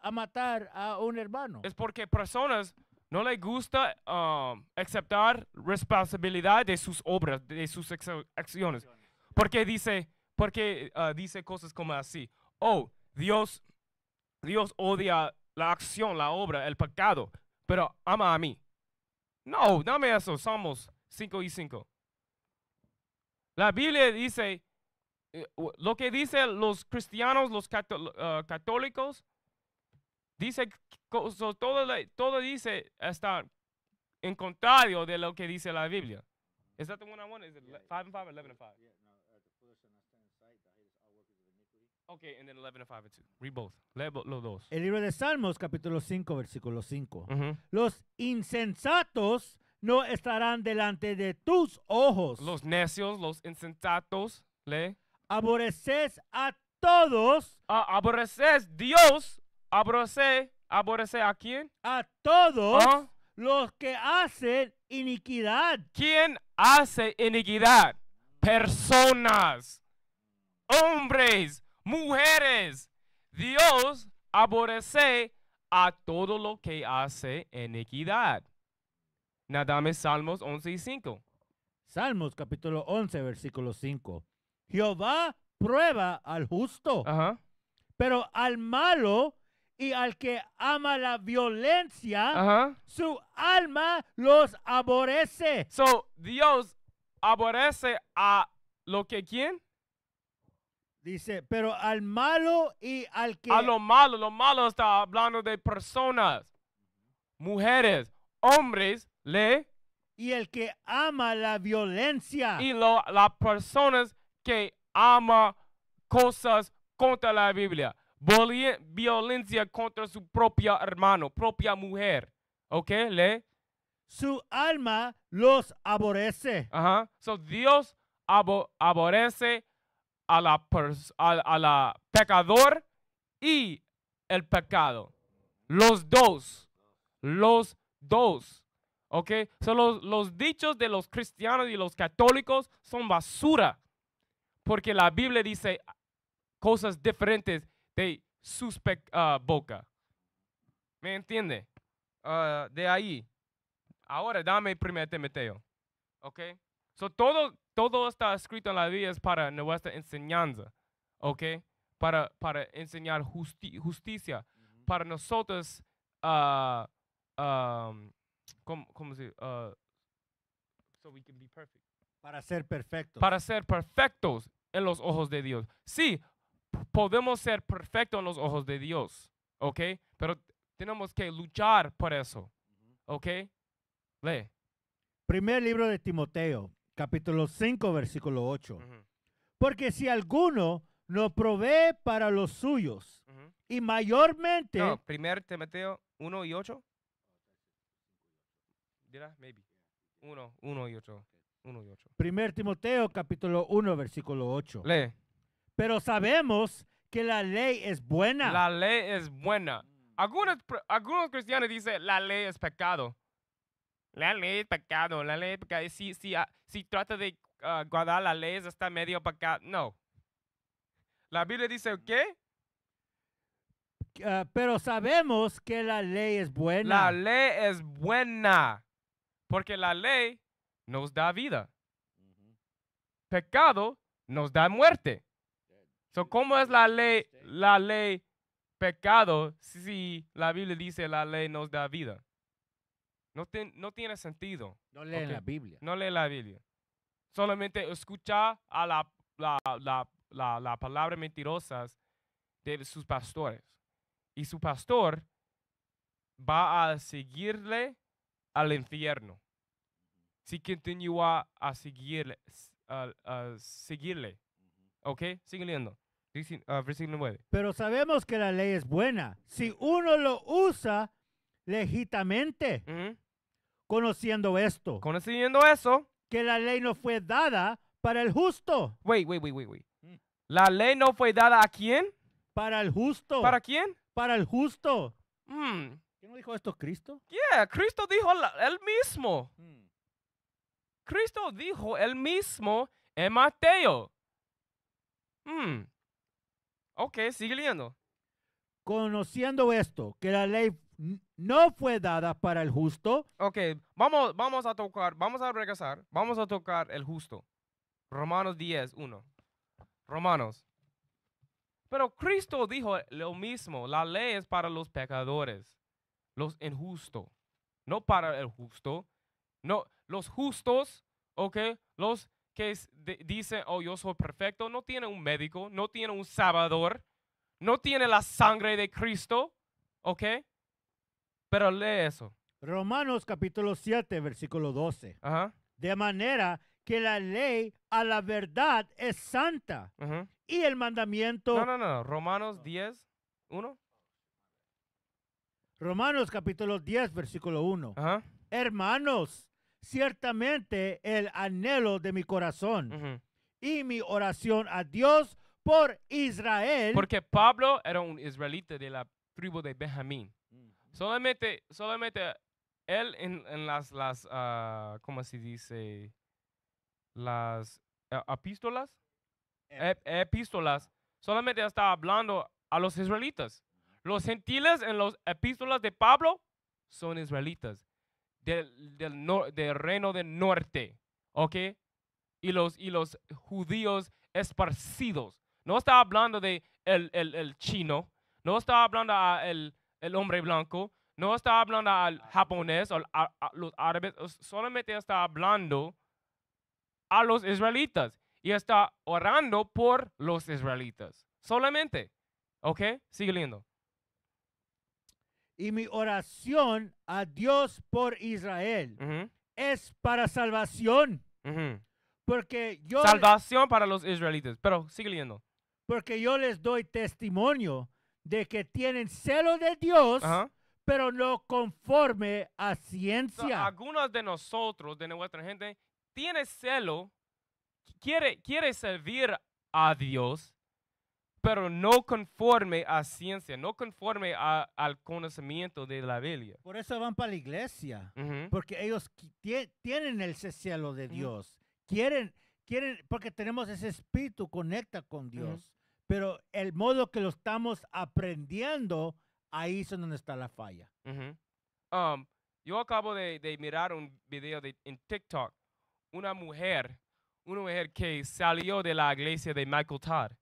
a matar a un hermano. Es porque personas no les gusta um, aceptar responsabilidad de sus obras, de sus acciones. Porque dice, porque uh, dice cosas como así. Oh, Dios, Dios odia la acción, la obra, el pecado, pero ama a mí. No, dame eso. Somos 5 y 5. La Biblia dice, eh, lo que dicen los cristianos, los uh, católicos, Dice, todo, todo dice hasta en contrario de lo que dice la Biblia. Is that the one I want? 5 and 5 or 11 and 5? Yeah, no, at the foolish and sight, the workers of Okay, and then 11 and 5 and 2. Read both. los dos. El libro de Salmos, capítulo 5, versículo 5. Mm-hmm. Los insensatos no estarán delante de tus ojos. Los necios, los insensatos, le. Aborreces a todos. Uh, aborreces Dios aborrece, aborrece a quién? A todos los que hacen iniquidad. ¿Quién hace iniquidad? Personas, hombres, mujeres. Dios aborrece a todo lo que hace iniquidad. Nadame Salmos 11 y 5. Salmos capítulo 11, versículo 5. Jehová prueba al justo, pero al malo y al que ama la violencia, su alma los aborrece. So, Dios aborrece a lo que quién? Dice, pero al malo y al que... A lo malo, lo malo está hablando de personas, mujeres, hombres, le... Y el que ama la violencia. Y lo, las personas que ama cosas contra la Biblia violencia contra su propia hermano, propia mujer. ¿Ok? ¿Le? Su alma los aborrece. Ajá. So Dios aborrece a la, a, a la pecador y el pecado. Los dos. Los dos. ¿Ok? So los, los dichos de los cristianos y los católicos son basura. Porque la Biblia dice cosas diferentes de sus ah, boca. ¿Me entiende? Ah, de ahí. Ahora dame primer meteo. ¿Ok? So, todo, todo está escrito en la Biblia es para nuestra enseñanza. ¿Ok? Para, para enseñar justicia. Para nosotros, ah, ¿cómo, se Para ser perfectos. Para ser perfectos en los ojos de Dios. Sí, podemos ser perfectos en los ojos de Dios, ¿ok? Pero tenemos que luchar por eso, ¿ok? Lee. Primer libro de Timoteo, capítulo 5, versículo 8. Porque si alguno no provee para los suyos y mayormente... No, primer Timoteo 1 y 8. Dirá, maybe. 1, 1 y 8. 1 y 8. Primer Timoteo, capítulo 1, versículo 8. Lee. Pero sabemos que la ley es buena. La ley es buena. Algunos, algunos cristianos dicen la ley es pecado. La ley es pecado, la ley es Si, si, ah, si trata de ah, guardar la ley, está medio pecado. No. La Biblia dice, mm. ¿qué? Ah, pero sabemos que la ley es buena. La ley es buena. Porque la ley nos da vida. Pecado nos da muerte. ¿Cómo es la ley, la ley pecado si la Biblia dice la ley nos da vida? No, tiene sentido. No lee la Biblia. No lee la Biblia. Solamente escucha a la, la, palabra mentirosas de sus pastores. Y su pastor va a seguirle al infierno. Si continúa a seguirle, a, a seguirle. ¿Ok? Sigue leyendo. Pero sabemos que la ley es buena si uno lo usa legítimamente, conociendo esto. Conociendo eso. Que la ley no fue dada para el justo. Wait, wait, wait, wait, wait. Mm. ¿La ley no fue dada a quién? Para el justo. ¿Para quién? Para el justo. Mm. ¿Quién dijo esto? ¿Cristo? Yeah, Cristo dijo el mismo. Mm. Cristo dijo el mismo en Mateo. Ok, sigue leyendo. Conociendo esto, que la ley no fue dada para el justo. Ok, vamos, vamos a tocar, vamos a regresar, vamos a tocar el justo. Romanos 10, 1. Romanos. Pero Cristo dijo lo mismo, la ley es para los pecadores, los injustos, no para el justo. No, los justos, ok, los que dice, oh, yo soy perfecto, no tiene un médico, no tiene un salvador, no tiene la sangre de Cristo, ¿ok? Pero lee eso. Romanos capítulo 7, versículo 12. De manera que la ley a la verdad es santa y el mandamiento... No, no, no, Romanos 10, 1. Romanos capítulo 10, versículo 1. Ajá. Hermanos, ciertamente el anhelo de mi corazón y mi oración a Dios por Israel. Porque Pablo era un israelita de la tribu de Benjamín. Mm. Solamente, solamente él en, las, las ah, ¿cómo se dice? Las eh, epístolas. epístolas. Solamente está hablando a los israelitas. Los gentiles en las epístolas de Pablo son israelitas del, del, reino del norte, ¿ok? Y los, y los judíos esparcidos. No está hablando de el, chino, no está hablando del el hombre blanco, no está hablando al japonés o a, los árabes, solamente está hablando a los israelitas y está orando por los israelitas. Solamente. ¿Ok? Sigue leyendo y mi oración a Dios por Israel es para salvación. Porque yo... Salvación para los israelitas. Pero sigue leyendo. Porque yo les doy testimonio de que tienen celo de Dios, pero no conforme a ciencia. algunos de nosotros, de nuestra gente, tiene celo, quiere, quiere servir a Dios, pero no conforme a ciencia, no conforme al conocimiento de la Biblia. Por eso van para la iglesia, porque ellos tienen el cielo de Dios, quieren, quieren, porque tenemos ese espíritu, conecta con Dios, pero el modo que lo estamos aprendiendo, ahí es donde está la falla. Um, yo acabo de, mirar un video de, en TikTok, una mujer, una mujer que salió de la iglesia de Michael Todd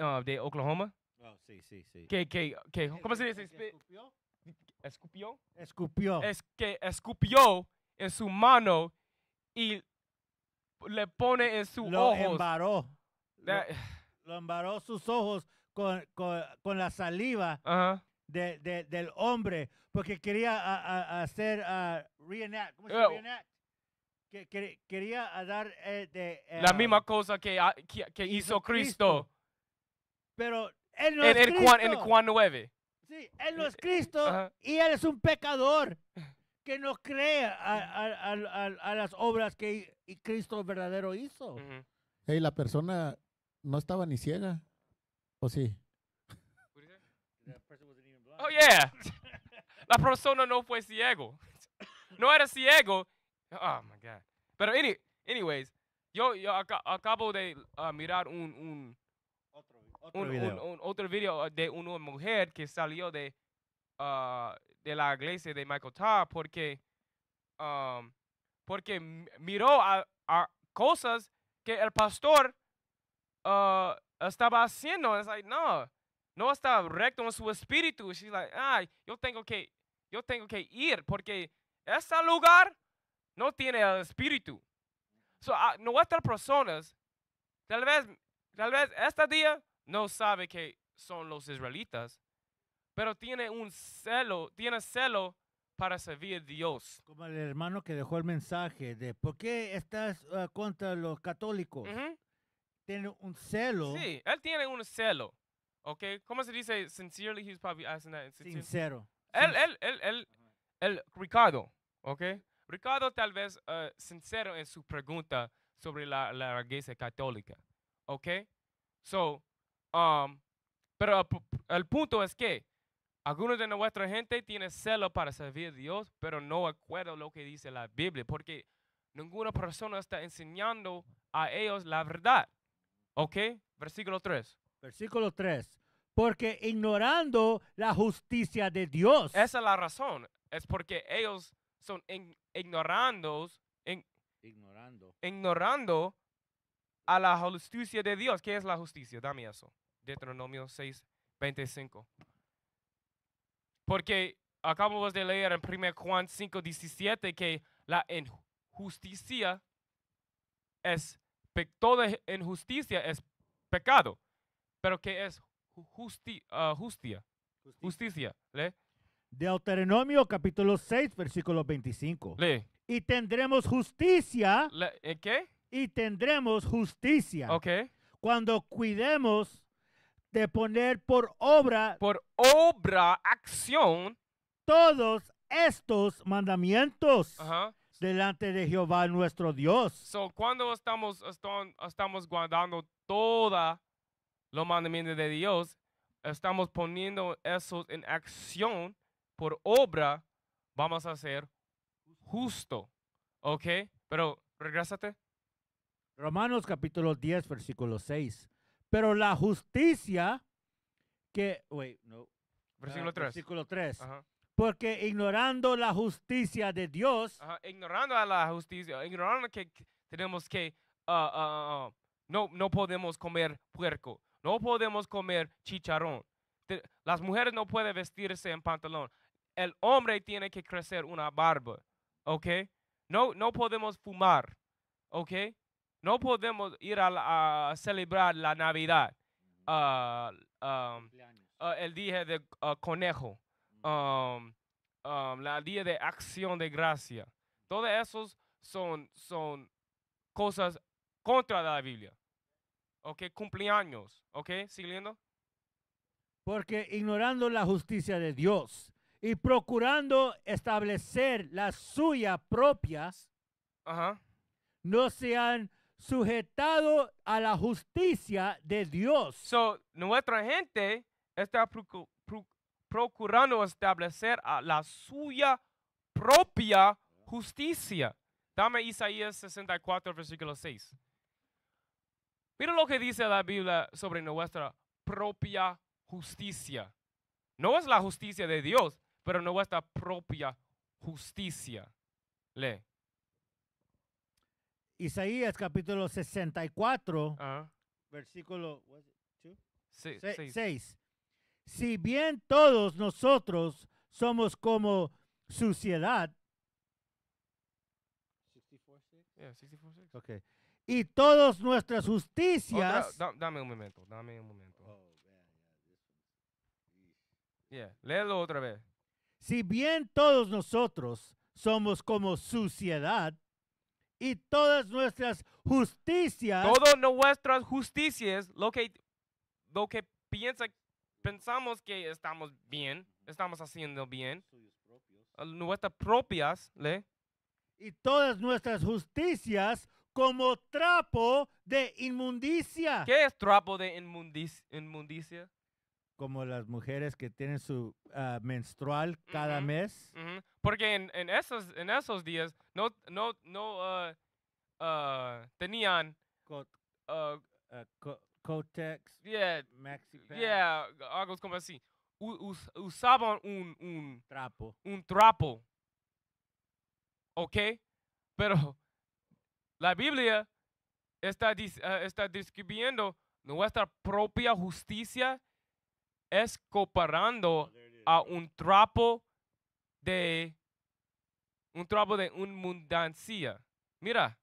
Ah, de Oklahoma. Ah, sí, sí, sí. Que, que, que ¿cómo se dice? Escupió? escupió. Escupió. Es que escupió en su mano y le pone en sus lo ojos. Embaró. lo, embaró sus ojos con, con, la saliva de, del hombre porque quería a, a hacer reenact. ¿Cómo se eh, Que, quería dar eh, de, eh, la misma cosa que, que hizo, Cristo pero él no en, es el Cristo. Juan, en Juan 9. Sí, él no eh, es Cristo eh, y él es un pecador que no cree a, a, a, a las obras que Cristo verdadero hizo. ¿Y hey, la persona no estaba ni ciega, ¿o sí? Oh, yeah. La persona no fue ciego. No era ciego. Oh, my God. Pero, anyways, yo, yo acabo de ah, mirar un, un otro, un, otro video uh, de una mujer que salió de, ah, de la iglesia de Michael Todd porque, um, porque miró a, a, cosas que el pastor uh, estaba haciendo. Es like, no, no está recto en su espíritu. She's like, ay, yo tengo que, yo tengo que ir porque ese lugar no tiene el espíritu. So, ah, nuestras personas, tal vez, tal vez este día no sabe que son los israelitas, pero tiene un celo, tiene celo para servir a Dios. Como el hermano que dejó el mensaje de ¿por qué estás ah, contra los católicos? Tiene un celo. Sí, él tiene un celo. ¿Ok? ¿Cómo se dice? Sincerely, he's probably asking that. Sincero. Sincero. Él, él, él, él, Ricardo, ¿ok? Ricardo tal vez ah, sincero en su pregunta sobre la, la, iglesia católica, ¿ok? So, Um, pero el, punto es que algunos de nuestra gente tienen celo para servir a Dios, pero no acuerdo lo que dice la Biblia, porque ninguna persona está enseñando a ellos la verdad. ¿Ok? Versículo 3. Versículo 3. Porque ignorando la justicia de Dios. Esa es la razón. Es porque ellos son ignorando, ignorando. ignorando a la justicia de Dios. ¿Qué es la justicia? Dame eso. Deuteronomio 6, 25. Porque acabamos de leer en 1 Juan 5, 17 que la injusticia es, toda injusticia es pecado, pero que es ah, justicia. Justicia. ¿le? Deuteronomio capítulo 6, versículo 25. Y tendremos justicia. ¿Qué? Y tendremos justicia. Ok. Cuando cuidemos de poner por obra por obra acción todos estos mandamientos delante de Jehová nuestro Dios. So, cuando estamos, estamos guardando toda los mandamientos de Dios, estamos poniendo esos en acción por obra, vamos a ser justo. ¿Ok? Pero regresate. Romanos capítulo 10, versículo 6. Pero la justicia que... Wait, no. Versículo 3. Ah, Porque ignorando la justicia de Dios... ignorando la justicia, ignorando que tenemos que... Ah, ah, no, no podemos comer puerco, no podemos comer chicharrón. Las mujeres no pueden vestirse en pantalón. El hombre tiene que crecer una barba, ¿ok? No, no podemos fumar, ¿ok? No podemos ir a, celebrar la Navidad, mm. ah, um, ah, el día del ah, conejo, mm. um, um, la día de acción de gracia. Mm. Todos esos son, son cosas contra la Biblia. ¿Ok? Cumpleaños. ¿Ok? ¿Siguiendo? Porque ignorando la justicia de Dios y procurando establecer las suyas propias, no sean sujetado a la justicia de Dios. So, nuestra gente está procurando establecer a la suya propia justicia. Dame Isaías 64, versículo 6. Mira lo que dice la Biblia sobre nuestra propia justicia. No es la justicia de Dios, pero nuestra propia justicia. Lee. Isaías capítulo 64, versículo 6. si bien todos nosotros somos como suciedad, y todas nuestras justicias... dame un momento, dame un momento. Oh, léelo otra vez. Si bien todos nosotros somos como suciedad, y todas nuestras justicias. Todas nuestras justicias, lo que, lo que piensa, pensamos que estamos bien, estamos haciendo bien, nuestras propias, ¿le? Y todas nuestras justicias como trapo de inmundicia. ¿Qué es trapo de inmundicia? como las mujeres que tienen su ah, menstrual cada mes. Porque en, en, esos, en esos días no, no, no ah, ah, tenían... Cotex. Yeah. algo como así. Us, usaban un, un... Trapo. Un trapo. ¿Ok? Pero la Biblia está, está describiendo nuestra propia justicia es comparando oh, a un trapo de un trapo de un mundancia. Mira,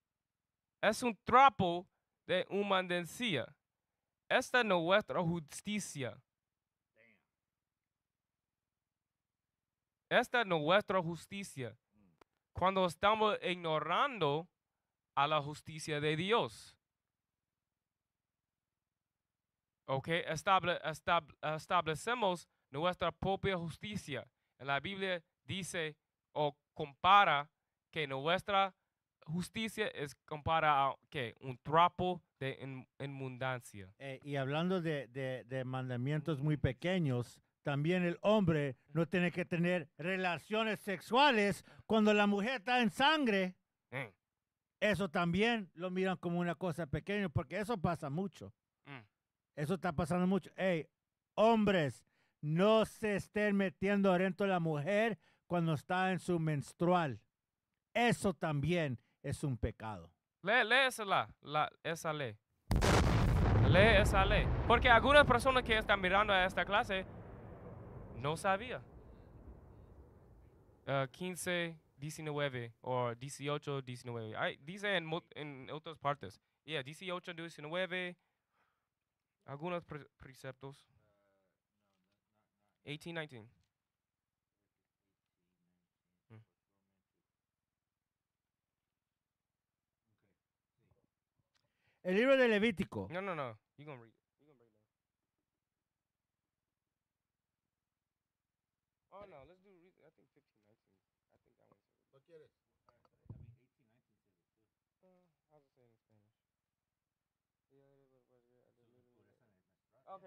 es un trapo de un mundancia. Esta es nuestra justicia. Esta es nuestra justicia. Mm. Cuando estamos ignorando a la justicia de Dios. ¿Ok? Estable, establecemos nuestra propia justicia. La Biblia dice o compara que nuestra justicia es compara a un trapo de inmundancia. Eh, y hablando de, de, mandamientos muy pequeños, también el hombre no tiene que tener relaciones sexuales cuando la mujer está en sangre. Mm. Eso también lo miran como una cosa pequeña, porque eso pasa mucho. Eso está pasando mucho. Hey, hombres, no se estén metiendo dentro de la mujer cuando está en su menstrual. Eso también es un pecado. Lee, la, esa ley. Lee esa ley. Porque algunas personas que están mirando a esta clase no sabían. 15, 19 o 18, 19. dice en, otras partes. Yeah, 18, 19. Algunos preceptos. 18, 19. Mm. El libro de Levítico. No, no, no. You're gonna read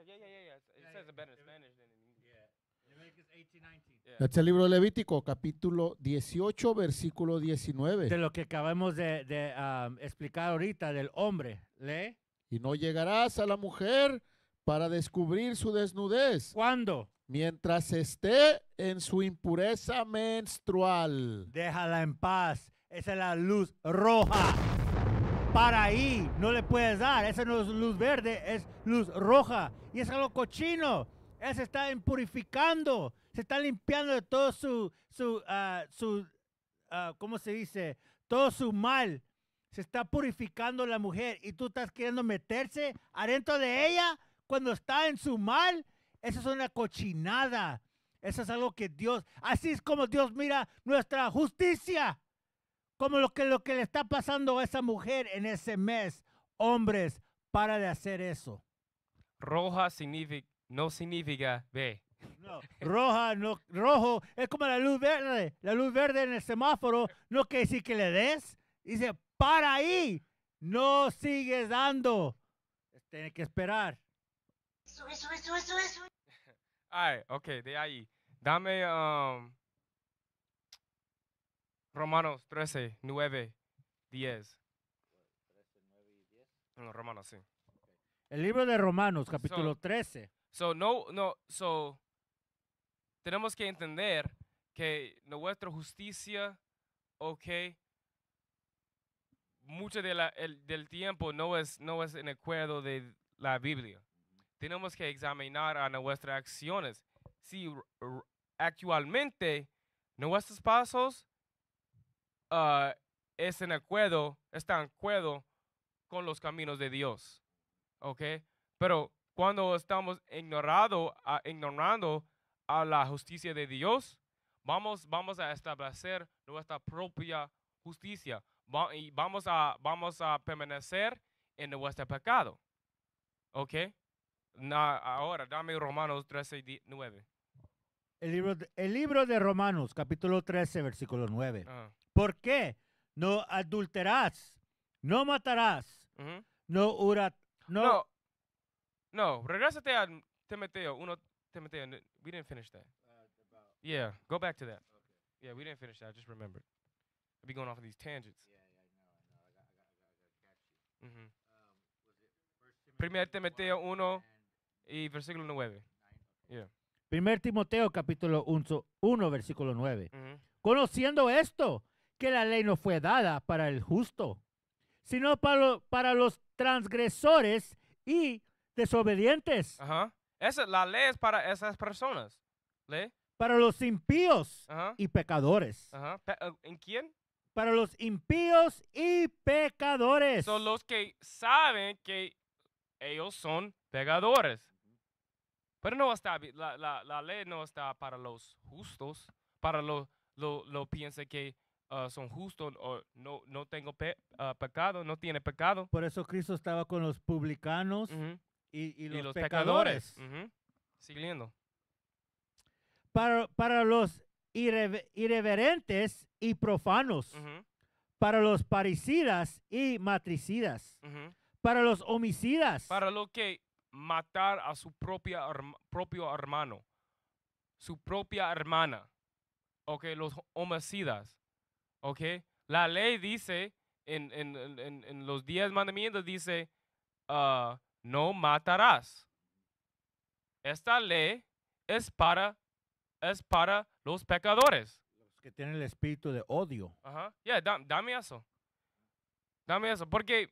okay, yeah, yeah, Levítico, capítulo 18, versículo 19. De lo que acabamos de, um, explicar ahorita del hombre, lee. Y no llegarás a la mujer para descubrir su desnudez. ¿Cuándo? Mientras esté en su impureza menstrual. Déjala en paz. Esa es la luz roja para ahí, no le puedes dar. Esa no es luz verde, es luz roja. Y es algo cochino. Él se está purificando, se está limpiando de todo su, su, ah, su ah, ¿cómo se dice? Todo su mal. Se está purificando la mujer y tú estás queriendo meterse adentro de ella cuando está en su mal. Eso es una cochinada. Eso es algo que Dios, así es como Dios mira nuestra justicia como lo que, lo que le está pasando a esa mujer en ese mes. Hombres, para de hacer eso. Roja significa, no significa ve. No, roja, no, rojo, es como la luz verde. La luz verde en el semáforo no quiere decir que le des. Dice, para ahí, no sigues dando. tiene que esperar. Eso, eso, eso, eso, eso. ok, de ahí. Dame um, Romanos 13, 9, 10. los Romanos, sí. El libro de Romanos, capítulo 13. So, no, no, so, tenemos que entender que nuestra justicia, ok, mucho de del tiempo no es, no es en acuerdo de la Biblia. Tenemos que examinar a nuestras acciones. Si actualmente nuestros pasos Ah, es en acuerdo, está en acuerdo con los caminos de Dios. ¿Ok? Pero cuando estamos ah, ignorando a la justicia de Dios, vamos, vamos a establecer nuestra propia justicia y vamos a, vamos a permanecer en nuestro pecado. ¿Ok? ahora, dame Romanos 13, 9. El libro, de, el libro de Romanos, capítulo 13, versículo 9. ¿Por qué? No adulterás, no matarás, no urat... No. no, no, regrésate a Timoteo 1, Timoteo, we didn't finish that. Uh, yeah, go back to that. Yeah, we didn't finish that, I just remembered. I'd be going off of these tangents. Yeah, yeah, no, I, got, I, got, I got, I got catch you. mm Primer Timoteo 1 y versículo 9. Yeah. Primer Timoteo capítulo 1, versículo 9. Conociendo esto, la ley no fue dada para el justo, sino para, para los transgresores y desobedientes. la ley es para esas personas. Para los impíos y pecadores. Eh, ¿En quién? Para los impíos y pecadores. Son los que saben que ellos son pecadores. Pero no está, la, ley no está para los justos, para los lo, lo piensa que Ah, son justos, o no, no tengo ah, pecado, no tiene pecado. Por eso Cristo estaba con los publicanos y, los pecadores. Siguiendo. Para, para los irreverentes y profanos. Para los parricidas y matricidas. Para los homicidas. Para lo que matar a su propia, propio hermano, su propia hermana, que los homicidas, Okay, La ley dice, en, en, los 10 mandamientos dice, ah, no matarás. Esta ley es para, es para los pecadores. Los que tienen el espíritu de odio. Ajá. Ya, dame eso. Dame eso. Porque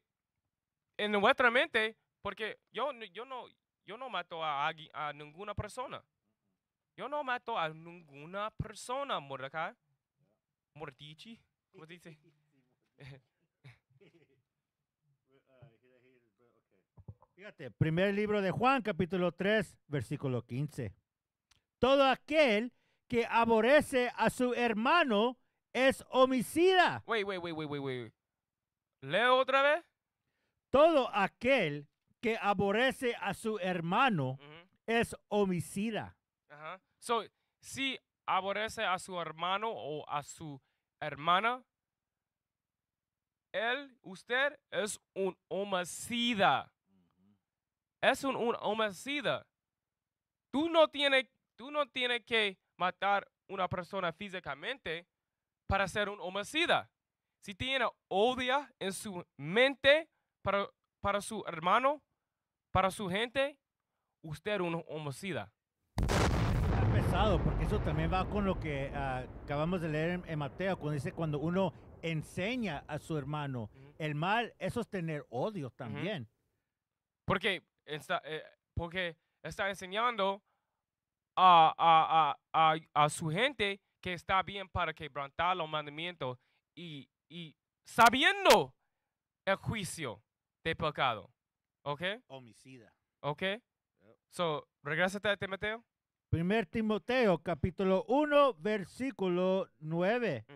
en nuestra mente, porque yo, yo, no, yo no mato a, a, ninguna persona. Yo no mato a ninguna persona, Mordecai. Mortici, ¿cómo se dice? Fíjate, primer libro de Juan, capítulo 3, versículo 15. Todo aquel que aborrece a su hermano es homicida. Wait, wait, wait, wait, wait, Leo otra vez. Todo aquel que aborrece a su hermano es homicida. Ajá. Uh -huh. So, si aborrece a su hermano o a su hermana, él, usted es un homicida. Es un, homicida. Tú no tienes no tiene que matar una persona físicamente para ser un homicida. Si tiene odio en su mente para, para su hermano, para su gente, usted es un homicida. Está pesado, también va con lo que ah, acabamos de leer en, Mateo, cuando dice cuando uno enseña a su hermano el mal, eso es tener odio también. Porque, está, eh, porque está enseñando a, a, a, a, su gente que está bien para quebrantar los mandamientos y, y sabiendo el juicio de pecado. ¿Ok? Homicida. ¿Ok? So, regrésate a este Mateo Primer Timoteo, capítulo 1, versículo 9.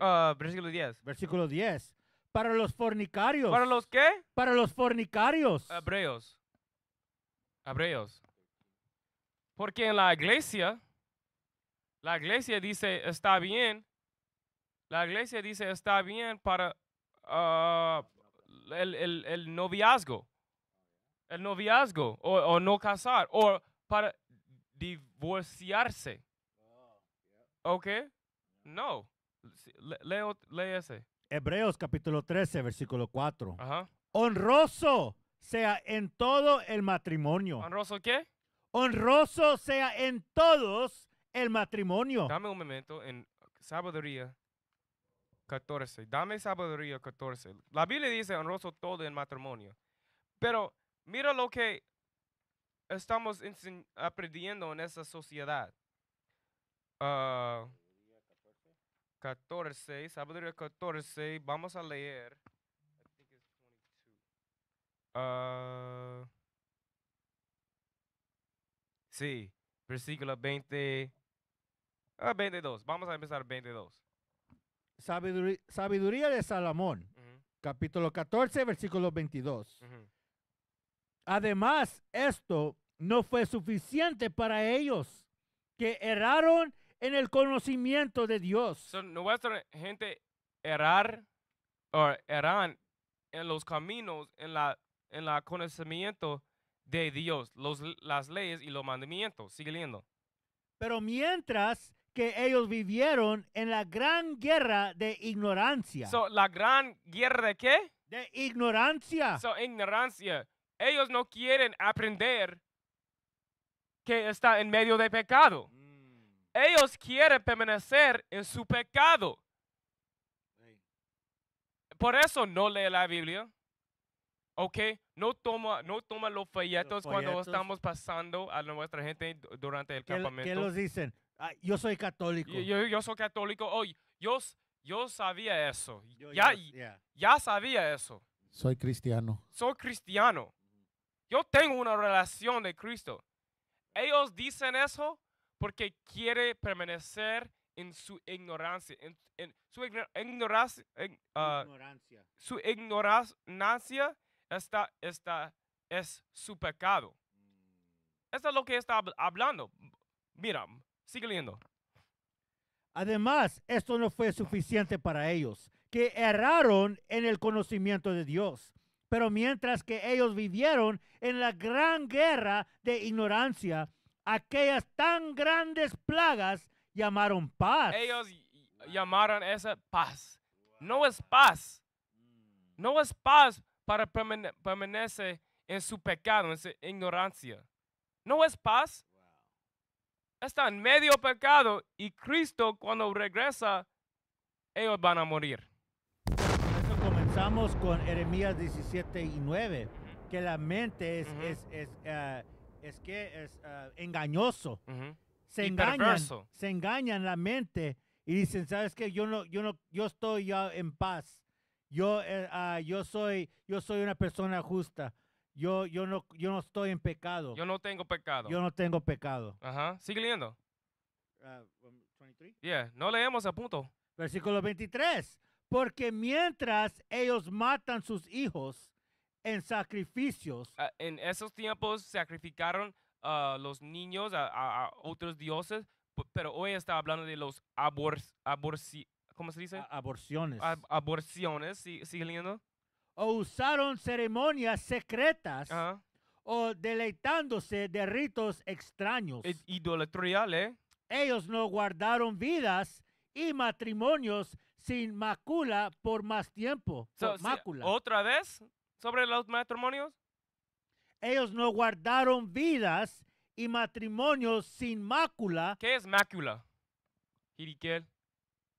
Ah, versículo 10. Versículo 10. Para los fornicarios. ¿Para los qué? Para los fornicarios. Hebreos. Hebreos. Porque en la iglesia, la iglesia dice está bien. La iglesia dice está bien para ah, el noviazgo el noviazgo o, no casar o para divorciarse. Oh, ¿Ok? No. leo, lee ese. Hebreos capítulo 13, versículo 4. Honroso sea en todo el matrimonio. ¿Honroso qué? Honroso sea en todos el matrimonio. Dame un momento en sabiduría 14. Dame sabiduría 14. La Biblia dice honroso todo el matrimonio. Pero Mira lo que estamos aprendiendo en esa sociedad. Uh, 14, Sabiduría 14, vamos a leer. Ah, sí, versículo 20. 22. Ah, vamos a empezar 22. Sabiduría, de Salomón, capítulo 14, versículo 22. Además, esto no fue suficiente para ellos, que erraron en el conocimiento de Dios. nuestra gente errar o en los caminos, en la en la conocimiento de Dios, los, las leyes y los mandamientos. Sigue leyendo. Pero mientras que ellos vivieron en la gran guerra de ignorancia. ¿La gran guerra de qué? De ignorancia. ignorancia ellos no quieren aprender que está en medio de pecado. Mm. Ellos quieren permanecer en su pecado. Por eso no lee la Biblia. ¿Ok? No toma, no toma los, folletos cuando estamos pasando a nuestra gente durante el campamento. ¿Qué los dicen? Ah, yo soy católico. Yo, soy católico. Oh, yo, yo sabía eso. ya, ya sabía eso. Soy cristiano. Soy cristiano. Yo tengo una relación de Cristo. Ellos dicen eso porque quiere permanecer en su ignorancia, en, ah, su ignorancia, está, está, es su pecado. Mm. Eso es lo que está hablando. Mira, sigue leyendo. Además, esto no fue suficiente para ellos, que erraron en el conocimiento de Dios pero mientras que ellos vivieron en la gran guerra de ignorancia, aquellas tan grandes plagas llamaron paz. Ellos llamaron esa paz. No es paz. No es paz para permanecer en su pecado, en su ignorancia. No es paz. Están en medio pecado y Cristo cuando regresa, ellos van a morir comenzamos con Jeremías 17 y 9, que la mente es, es, es, eh, es, que es eh, engañoso. Se engaña engañan, se la mente y dicen, ¿sabes que Yo no, yo no, yo estoy ya en paz. Yo, eh, ah, yo soy, yo soy una persona justa. Yo, yo no, yo no estoy en pecado. Yo no tengo pecado. Yo no tengo pecado. Ajá. Sigue leyendo. Ah, um, no leemos a punto. Versículo 23. Porque mientras ellos matan sus hijos en sacrificios. Ah, en esos tiempos sacrificaron a ah, los niños a, otros dioses, pero hoy está hablando de los abor, ¿cómo se dice? aborciones. aborciones, ¿sigue leyendo? O usaron ceremonias secretas. O deleitándose de ritos extraños. Idolatría, ¿eh? Ellos no guardaron vidas y matrimonios sin mácula por más tiempo. ¿Otra vez sobre los matrimonios? Ellos no guardaron vidas y matrimonios sin mácula. ¿Qué es mácula? Hirikel,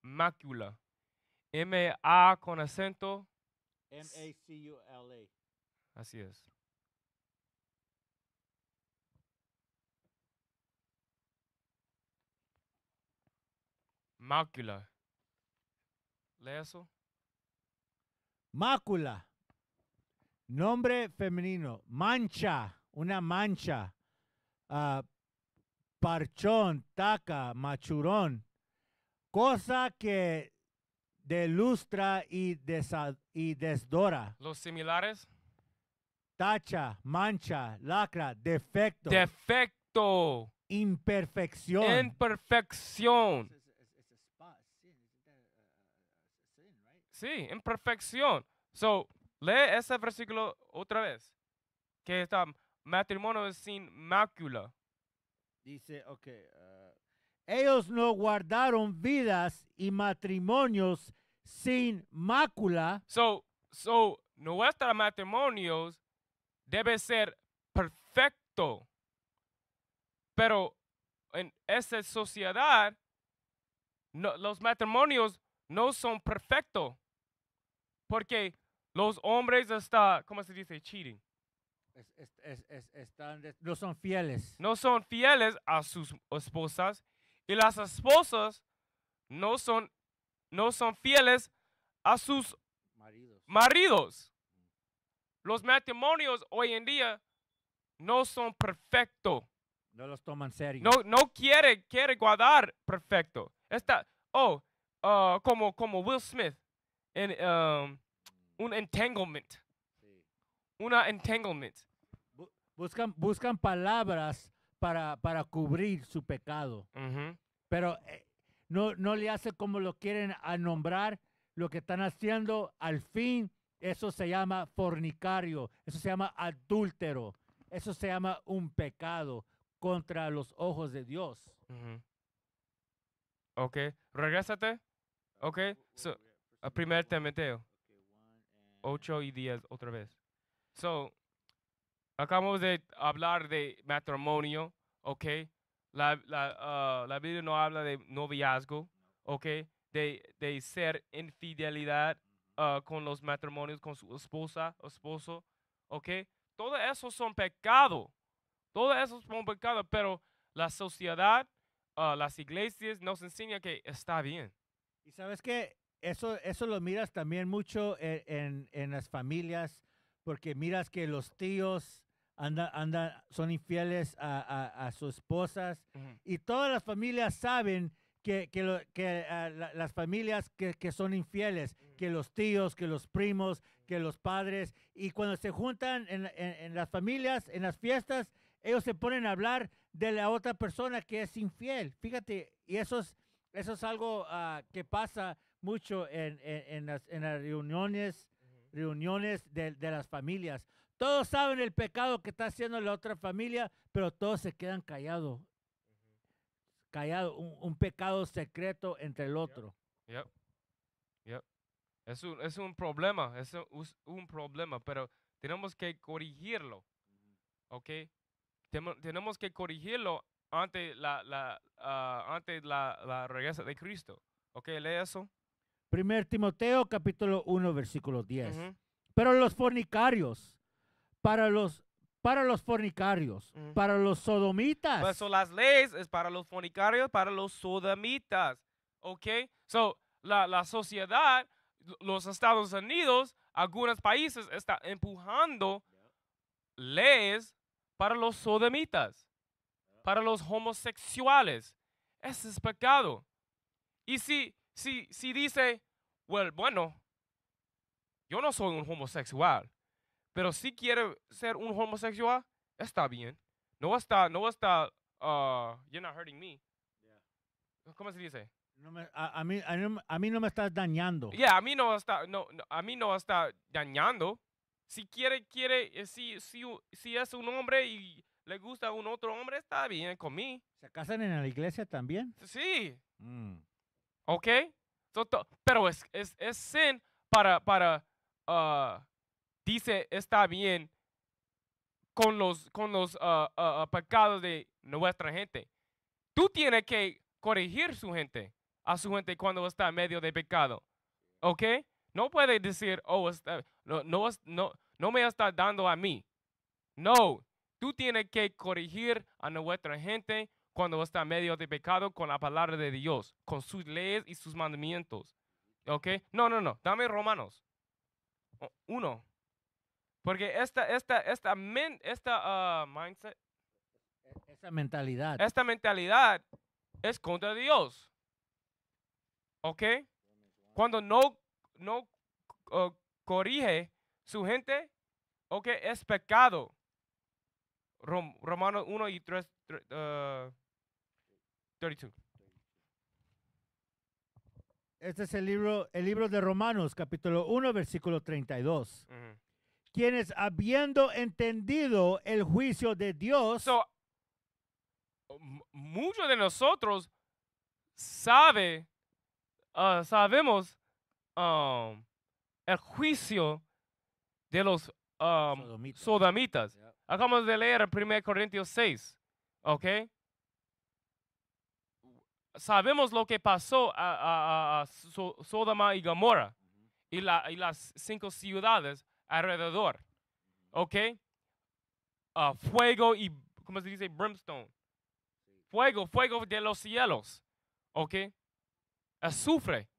mácula. M-A con acento. M-A-C-U-L-A. Así es. Mácula. Lee eso. Mácula. Nombre femenino. Mancha. Una mancha. Ah, parchón, taca, machurón. Cosa que delustra y, y desdora. Los similares. Tacha, mancha, lacra, defecto. Defecto. Imperfección. Imperfección. Sí, en perfección. So, lee ese versículo otra vez. Que está matrimonio sin mácula. Dice, ok. Ah, ellos no guardaron vidas y matrimonios sin mácula. So, so, nuestros matrimonios debe ser perfecto. Pero en esa sociedad, no, los matrimonios no son perfectos. Porque los hombres está, ¿cómo se dice? Cheating. no son fieles. No son fieles a sus esposas y las esposas no son, no son fieles a sus maridos. Los matrimonios hoy en día no son perfectos. No los toman serio. No, no quiere, quiere guardar perfecto. Está, oh, ah, como, como Will Smith. Um, un entanglement. Una entanglement. buscan, buscan palabras para, para cubrir su pecado. Pero eh, no, no le hace como lo quieren a nombrar. Lo que están haciendo al fin, eso se llama fornicario, eso se llama adúltero, eso se llama un pecado contra los ojos de Dios. okay Ok, Ok, a ah, primer Timoteo 8 y 10 otra vez. So, acabamos de hablar de matrimonio, ¿ok? La, la, ah, la Biblia no habla de noviazgo, ¿ok? De, de ser infidelidad ah, con los matrimonios, con su esposa, esposo, ¿ok? Todo eso son pecado. Todo eso son pecado, pero la sociedad, las iglesias nos enseña que está bien. Y sabes qué? eso, lo miras también mucho e, en, las familias, porque miras que los tíos anda, anda, son infieles a, sus esposas y todas las familias saben que, ah, las familias que, son infieles, que los tíos, que los primos, que los padres, y cuando se juntan en, las familias, en las fiestas, ellos se ponen a hablar de la otra persona que es infiel. Fíjate, y eso es, eso es algo ah, que pasa mucho en, en, las, en las, reuniones, reuniones de, de, las familias. Todos saben el pecado que está haciendo la otra familia, pero todos se quedan callados. Callado, un, pecado secreto entre el otro. Es, un, es un problema, es un, problema, pero tenemos que corregirlo. ¿Ok? tenemos que corregirlo ante la, la, ah, ante la, la, regresa de Cristo. ¿Ok? Lee eso. Primer Timoteo capítulo 1 versículo 10. Pero los fornicarios, para los para los fornicarios, para los sodomitas. Pues, las leyes es para los fornicarios, para los sodomitas. ¿Ok? So, la, la sociedad, los Estados Unidos, algunos países están empujando leyes para los sodomitas, para los homosexuales. Ese es pecado. Y si si, dice, bueno, yo no soy un homosexual, pero si quiere ser un homosexual, está bien. No está, no está, uh, you're not hurting me. ¿Cómo se dice? a, mí, no me estás dañando. Yeah, a mí no está, no, a mí no está dañando. Si quiere, quiere, eh, si, si, si es un hombre y le gusta a un otro hombre, está bien conmigo. ¿Se casan en la iglesia también? Sí. Mm. Okay, pero es, es, sin para, para ah, dice, está bien con los, con los ah, ah, pecados de nuestra gente. Tú tienes que corregir su gente, a su gente cuando está en medio de pecado. okay? No puede decir, oh, no, no, no, no me está dando a mí. No, tú tienes que corregir a nuestra gente cuando está medio de pecado con la palabra de Dios, con sus leyes y sus mandamientos. ¿Ok? No, no, no. Dame Romanos. Uno. Porque esta, esta, esta, esta ah, mindset. Esta mentalidad. Esta mentalidad es contra Dios. ¿Ok? Cuando no, no corrige su gente, ¿ok? Es pecado. Romanos 1 y 3, este es el libro, el libro de Romanos, capítulo 1, versículo 32. Quienes habiendo entendido el juicio de Dios. So, muchos de nosotros ah, sabemos um, el juicio de los sodamitas. Um, sodomitas. Acabamos de leer 1 Corintios 6, ¿ok? sabemos lo que pasó a, Sodoma y Gomorra y, las cinco ciudades alrededor. ¿Ok? Ah, fuego y, ¿cómo se dice? Brimstone. Fuego, fuego de los cielos. ¿Ok? Azufre.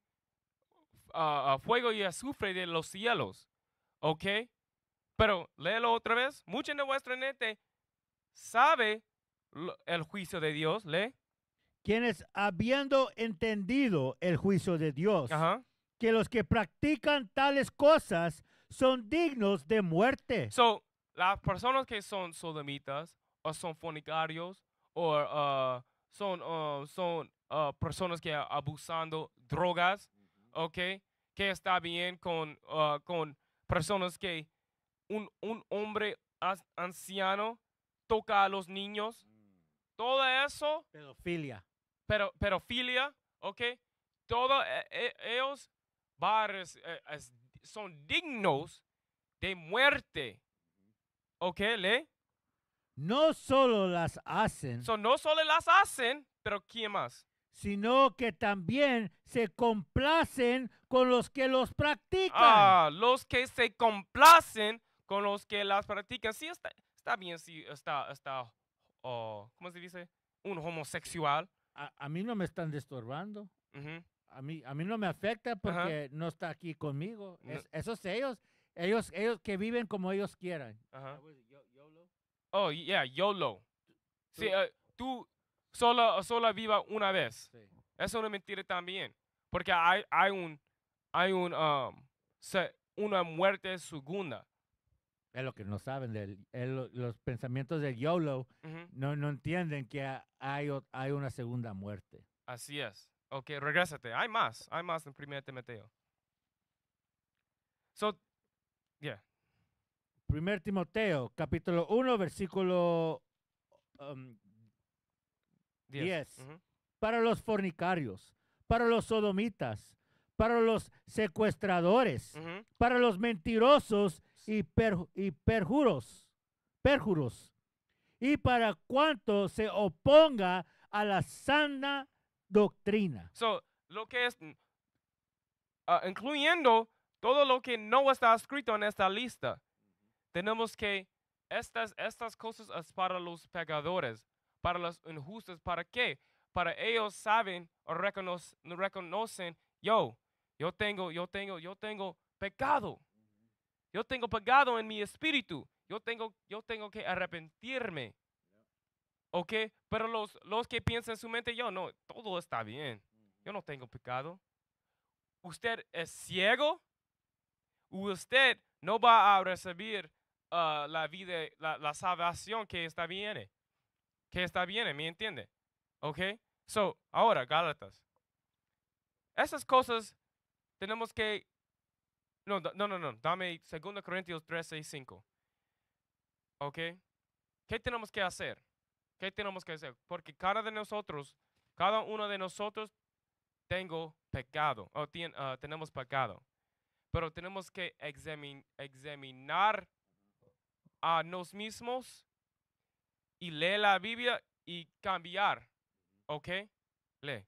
Ah, ah, fuego y azufre de los cielos. ¿Ok? Pero léelo otra vez. Mucha de vuestra gente sabe el juicio de Dios. Lee quienes habiendo entendido el juicio de Dios, que los que practican tales cosas son dignos de muerte. So, las personas que son sodomitas o son fornicarios o uh, son, uh, son uh, personas que abusando drogas, ¿ok? Que está bien con, con personas que un, un hombre anciano toca a los niños. Mm. Todo eso. Pedofilia pero, pero filia, ¿ok? Todos e, e, ellos bares, e, son dignos de muerte. ¿Ok? ¿Le? No solo las hacen. ¿Son no solo las hacen, pero ¿quién más? Sino que también se complacen con los que los practican. Ah, los que se complacen con los que las practican. Sí, está, está bien si sí, está, está oh, ¿cómo se dice? Un homosexual a, a mí no me están disturbando. a, mí, a mí no me afecta porque no está aquí conmigo. esos ellos, ellos, ellos que viven como ellos quieran. Oh, yeah, YOLO. ¿Tú? Sí, tú eh, solo, sola viva una vez. Eso no mentira también. Porque hay, hay un, hay un, um, una muerte segunda es lo que no saben, de los pensamientos del YOLO no, entienden que hay, hay una segunda muerte. Así es. Ok, regrésate. Hay más, hay más en 1 Timoteo. So, yeah. 1 Timoteo, capítulo 1, versículo 10. Um, para los fornicarios, para los sodomitas, para los secuestradores, para los mentirosos y, per, y perjuros, perjuros, y para cuanto se oponga a la sana doctrina. So, lo que es, mm, ah, incluyendo todo lo que no está escrito en esta lista, tenemos que estas, estas cosas es para los pecadores, para los injustos. ¿Para qué? Para ellos saben o reconocen, yo, yo tengo, yo tengo, yo tengo pecado. Yo tengo pecado en mi espíritu. Yo tengo, yo tengo que arrepentirme. ¿Ok? Pero los, los que piensan en su mente, yo no, todo está bien. Yo no tengo pecado. Usted es ciego. Usted no va a recibir ah, la vida, la, la, salvación que está bien. Que está bien, ¿me entiende? ¿Ok? So, ahora, Gálatas. Esas cosas tenemos que no, no, no, no. Dame 2 Corintios 13, 5. ¿Ok? ¿Qué tenemos que hacer? ¿Qué tenemos que hacer? Porque cada de nosotros, cada uno de nosotros tengo pecado, o ah, tenemos pecado. Pero tenemos que examinar a nos mismos y leer la Biblia y cambiar. ¿Ok? Lee.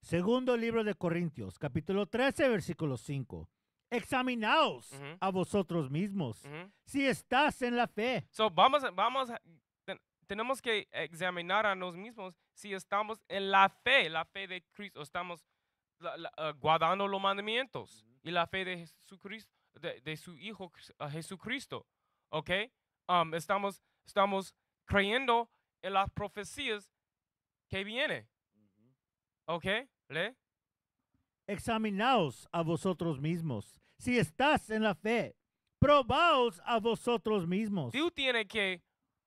Segundo libro de Corintios, capítulo 13, versículo 5 examinaos a vosotros mismos si estás en la fe. So, vamos, vamos, tenemos que examinar a nosotros mismos si estamos en la fe, la fe de Cristo, estamos ah, guardando los mandamientos y la fe de, Jesucristo, de, su Hijo ah, Jesucristo. ¿Ok? Um, estamos, estamos creyendo en las profecías que viene. ¿Ok? ¿Le? Examinaos a vosotros mismos si estás en la fe. Probaos a vosotros mismos. Tú tienes que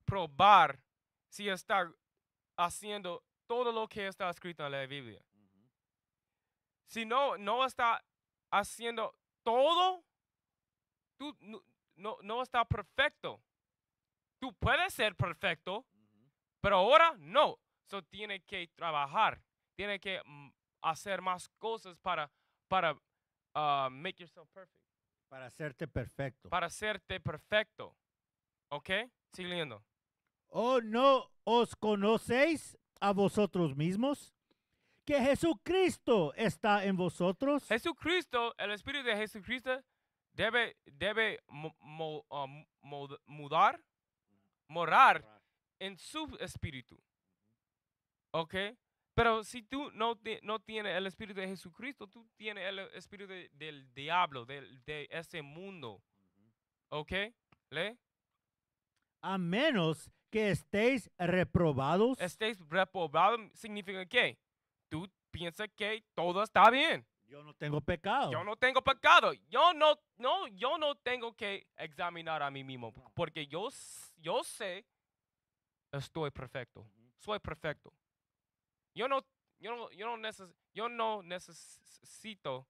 probar si está haciendo todo lo que está escrito en la Biblia. Si no, no está haciendo todo, tú no, no, está perfecto. Tú puedes ser perfecto, pero ahora no. So tiene que trabajar, tiene que mm, hacer más cosas para, para Um, make Para hacerte perfecto. Para hacerte perfecto. ¿Ok? Siguiendo. ¿O oh, no os conocéis a vosotros mismos? Que Jesucristo está en vosotros. Jesucristo, el Espíritu de Jesucristo, debe, debe um, mudar, morar en su espíritu. ¿Ok? Pero si tú no, no tienes el Espíritu de Jesucristo, tú tienes el Espíritu del diablo, de, ese mundo. ¿Ok? ¿Le? A menos que estéis reprobados. Estéis reprobados significa que tú piensas que todo está bien. Yo no tengo pecado. Yo no tengo pecado. Yo no, no, yo no tengo que examinar a mí mismo. Porque yo, yo sé, estoy perfecto. Soy perfecto. Yo no, yo yo no, necesito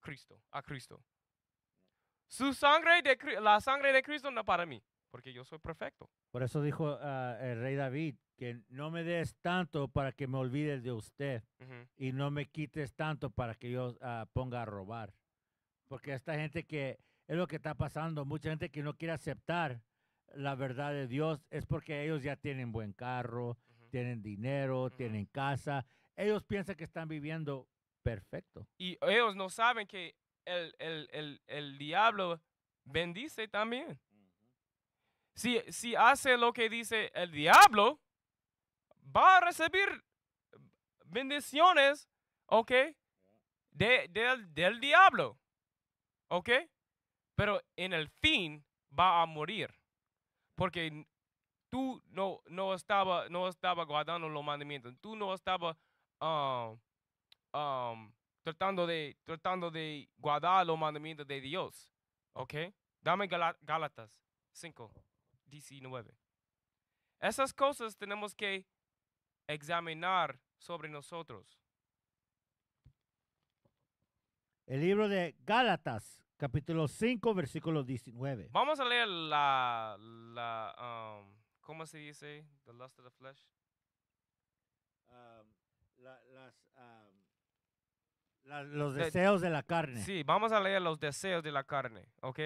Cristo, a Cristo. Su sangre de, la sangre de Cristo no para mí, porque yo soy perfecto. Por eso dijo ah, el rey David que no me des tanto para que me olvide de usted y no me quites tanto para que yo ah, ponga a robar. Porque esta gente que es lo que está pasando, mucha gente que no quiere aceptar la verdad de Dios es porque ellos ya tienen buen carro, tienen dinero, tienen casa. Ellos piensan que están viviendo perfecto. Y ellos no saben que el, el, diablo bendice también. Si, si hace lo que dice el diablo, va a recibir bendiciones, ¿ok? De, del, del diablo, ¿ok? Pero en el fin va a morir, porque tú no, no, estaba, no estaba guardando los mandamientos, tú no estaba ah, ah, tratando, de, tratando de guardar los mandamientos de Dios. ¿Ok? Dame Gálatas 5, 19. Esas cosas tenemos que examinar sobre nosotros. El libro de Gálatas, capítulo 5, versículo 19. Vamos a leer la, la um, ¿Cómo se dice the lust of the flesh? la, las, los deseos de la carne. Sí, vamos a leer los deseos de la carne, ¿ok?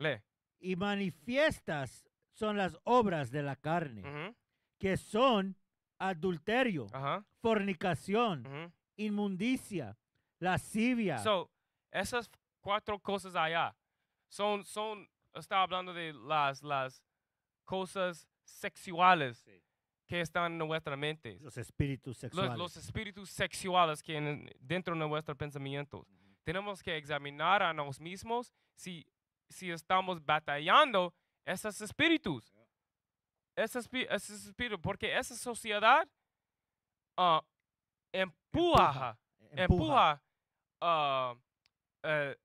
Lee. Y manifiestas son las obras de la carne, que son adulterio, fornicación, inmundicia, lascivia. So, esas cuatro cosas allá son, son, está hablando de las, las, cosas sexuales que están en nuestra mente. Los espíritus sexuales. Los, espíritus sexuales que están dentro de nuestros pensamientos. Tenemos que examinar a nosotros mismos si, si estamos batallando esos espíritus. espíritus, porque esa sociedad ah, empuja, empuja, ah, eh,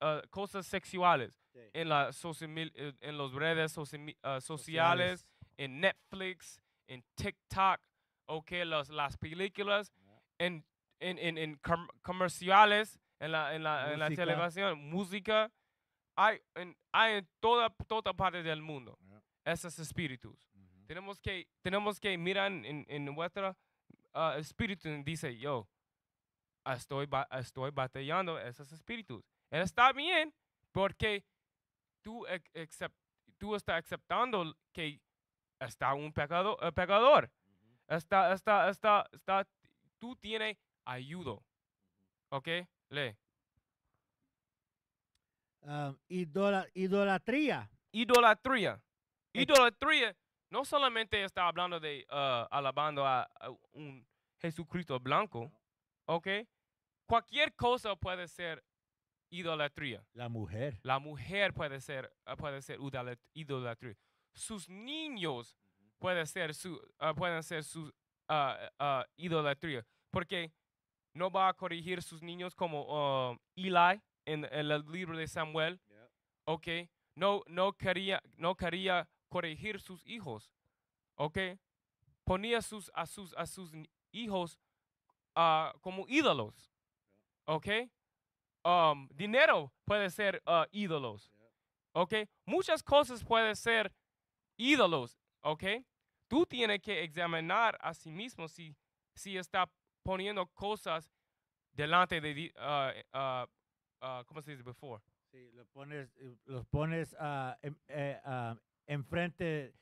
ah, cosas sexuales en, las eh, en los redes ah, sociales, en Netflix, en TikTok, ok, las las películas, en, en, en, en comerciales, en la, en la, en la televisión, música. Hay en, hay en toda, toda parte del mundo esos espíritus. tenemos, que, tenemos que mirar en, en nuestro ah, espíritu y dice, yo, estoy, estoy batallando esos espíritus. está bien porque tú, estás aceptando que está un pecado, eh, pecador. está, está, está, está, tú tienes ayuda. ¿Ok? Lee. Ah, idolatría. Idolatría. Idolatría no solamente está hablando de ah, alabando a, a, un Jesucristo blanco, ¿ok? Cualquier cosa puede ser idolatría. La mujer. La mujer puede ser, ah, puede ser idolatría. Sus niños puede ser su, uh, pueden ser su ah, idolatría, porque no va a corregir sus niños como Eli en, el libro de Samuel. Ok, no, no, quería, no quería corregir sus hijos. Ok, ponía sus, a, sus, a sus hijos como ídolos. Ok Um, dinero uh, puede ser ídolos. ¿Ok? Muchas cosas pueden ser ídolos. ¿Ok? Tú tienes que examinar a sí mismo si, si está poniendo cosas delante de... Uh, eh, uh, uh, ¿Cómo se dice? Before. Sí, lo pones, eh, los pones ah, em, eh, ah, enfrente...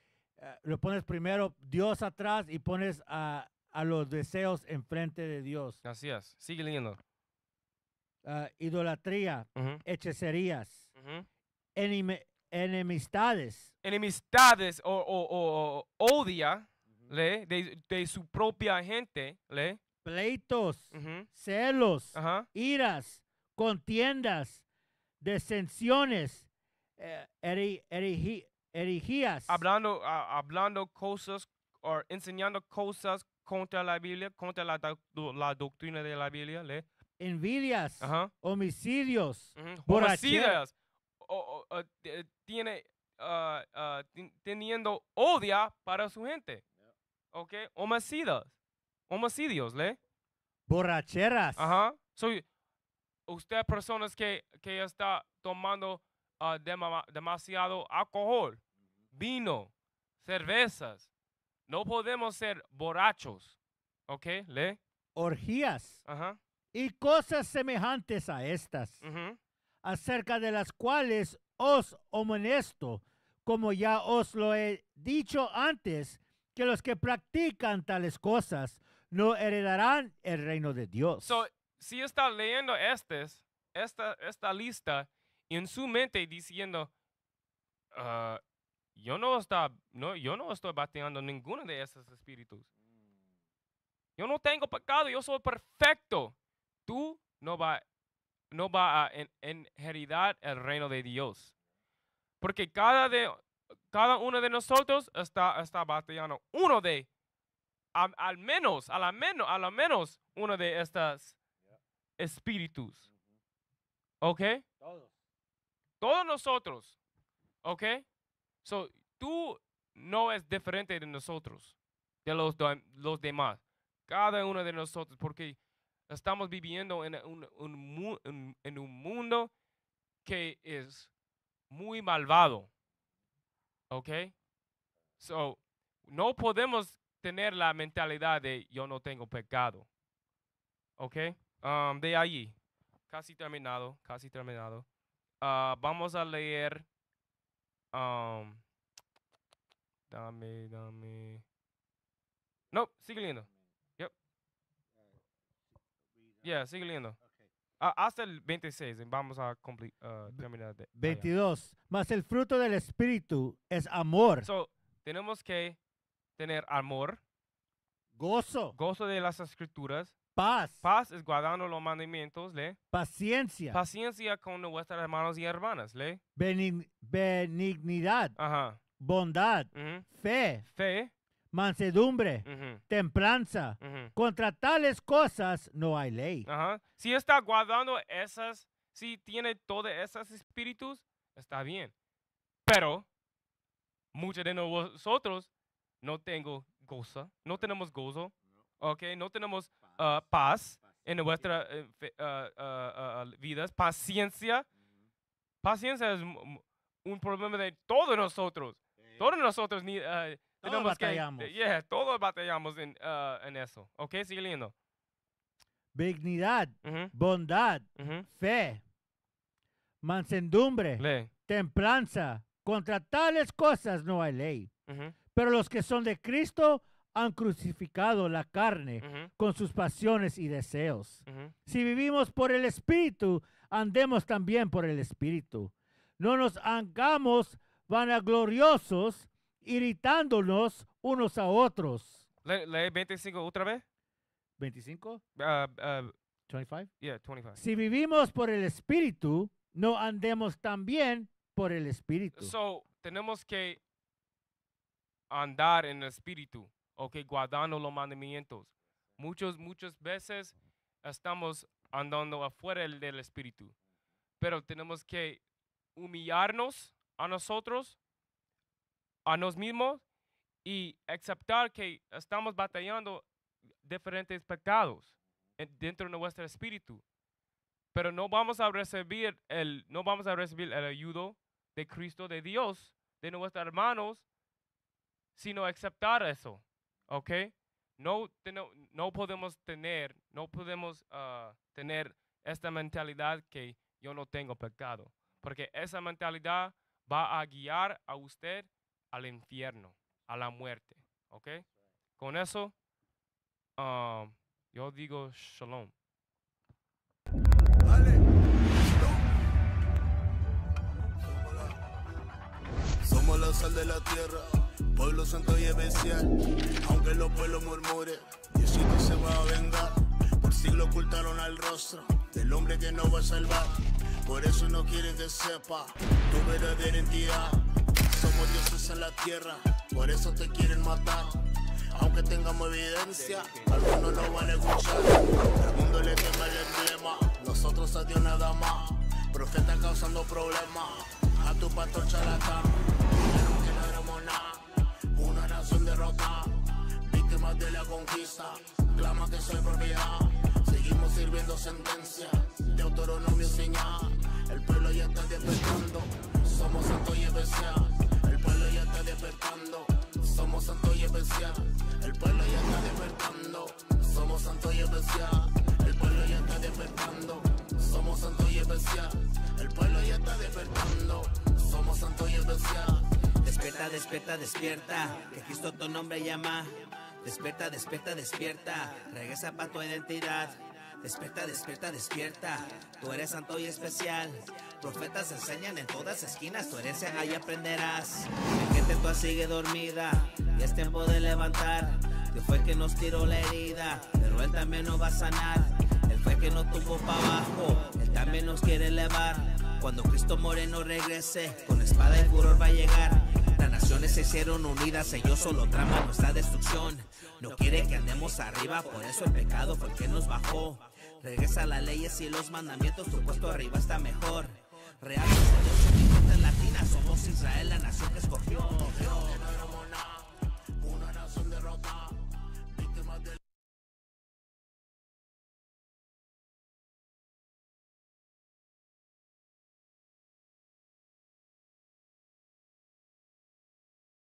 Ah, lo pones primero Dios atrás y pones a, a los deseos enfrente de Dios. Así es. Sigue leyendo. Ah, idolatría, hechicerías, enemistades. Enemistades o, odia De, su propia gente. Pleitos, celos, iras, contiendas, descensiones, eh, erigías. Hablando, cosas o enseñando cosas contra la Biblia, contra la, la doctrina de la Biblia. ¿le? envidias, homicidios, borracheras. o, tiene, ah, ah, teniendo odio para su gente. okay, ¿Ok? Homicidas. Homicidios, ¿le? Borracheras. Ajá. Soy usted personas que, que está tomando ah, demasiado alcohol, vino, cervezas. No podemos ser borrachos. ¿Ok? ¿Le? Orgías. Ajá y cosas semejantes a estas, acerca de las cuales os amonesto, como ya os lo he dicho antes, que los que practican tales cosas no heredarán el reino de Dios. si está leyendo estas, esta, esta lista y en su mente diciendo, ah, yo, no está, no, yo no estoy bateando ninguno de esos espíritus. Yo no tengo pecado, yo soy perfecto tú no vas no va a heredar el reino de Dios. Porque cada, de, cada uno de nosotros está, está batallando uno de, al, menos, al menos, menos uno de estos espíritus. ¿Ok? Todos. Todos nosotros. ¿Ok? So, tú no es diferente de nosotros, de los, de los demás. Cada uno de nosotros, porque Estamos viviendo en un, mundo que es muy malvado. ¿Ok? So, no podemos tener la mentalidad de yo no tengo pecado. ¿Ok? Um, de allí, casi terminado, casi terminado. Ah, vamos a leer. Um, dame, dame. No, sigue lindo. Yeah, sigue leyendo. Ah, hasta el 26, vamos a ah, terminar. De, 22. Más Mas el fruto del Espíritu es amor. tenemos que tener amor. Gozo. Gozo de las escrituras. Paz. Paz es guardando los mandamientos, ¿le? Paciencia. Paciencia con nuestros hermanos y hermanas, ¿le? benignidad. Ajá. Bondad. Fe. Fe mansedumbre, templanza. Contra tales cosas no hay ley. Si está guardando esas, si tiene todos esos espíritus, está bien. Pero muchos de nosotros no tengo gozo, no tenemos gozo, no. no tenemos paz, ah, en nuestras eh, ah, ah, vidas, paciencia. Paciencia es un problema de todos nosotros. Todos nosotros ni eh, todos batallamos. batallamos uh, en, eso. ¿Ok? Sigue Dignidad, bondad, fe, mansedumbre, templanza. Contra tales cosas no hay ley. Pero los que son de Cristo han crucificado la carne con sus pasiones y deseos. Si vivimos por el Espíritu, andemos también por el Espíritu. No nos hagamos vanagloriosos, irritándonos unos a otros. lee 25 otra vez. 25? 25? Ah, ah, yeah, Si vivimos por el Espíritu, no andemos también por el Espíritu. So, tenemos que andar en el Espíritu, que guardando los mandamientos. Muchos, muchas veces estamos andando afuera del Espíritu, pero tenemos que humillarnos a nosotros a nos mismos y aceptar que estamos batallando diferentes pecados dentro de nuestro espíritu. Pero no vamos a recibir el, no vamos a recibir el ayudo de Cristo, de Dios, de nuestros hermanos, sino aceptar eso. ¿Ok? No, no, podemos tener, no podemos ah, tener esta mentalidad que yo no tengo pecado. Porque esa mentalidad va a guiar a usted al infierno, a la muerte. ¿Ok? Con eso, um, yo digo shalom. Somos la sal de la tierra, pueblo santo y especial. Aunque los pueblos murmuren, Diosito se va a vengar. Por lo ocultaron al rostro del hombre que no va a salvar. Por eso no quieren que sepa tu verdadera identidad. Somos dioses en la tierra, por eso te quieren matar. Aunque tengamos evidencia, algunos no van a escuchar. El mundo le teme el emblema, nosotros a Dios nada más. Profeta causando problemas, a tu pastor charlatán. Dijeron que no éramos nada, una nación derrotada. Víctimas de la conquista, clama que soy propiedad. Seguimos sirviendo sentencia, de me señal. El pueblo ya está despertando, somos santos y especial despertando. Somos santo y especial. El pueblo ya está despertando. Somos santo y especial. El pueblo ya está despertando. Somos santo y especial. El pueblo ya está despertando. Somos santo y especial. Despierta, despierta, despierta. Que Cristo tu nombre llama. Despierta, despierta, despierta. Regresa para tu identidad. Despierta, despierta, despierta. Tú eres santo y especial. Profetas enseñan en todas esquinas. Tu herencia ahí aprenderás. La gente tú sigue dormida. Y es tiempo de levantar. que fue que nos tiró la herida. Pero Él también nos va a sanar. Él fue que nos tuvo para abajo. Él también nos quiere elevar. Cuando Cristo Moreno regrese, con espada y furor va a llegar. Las naciones se hicieron unidas, ellos solo traman nuestra destrucción. No quiere que andemos arriba, por eso el pecado fue el que nos bajó. Regresa las leyes y los mandamientos, tu puesto arriba está mejor. Real Dios, en latina, somos Israel, la nación que escogió.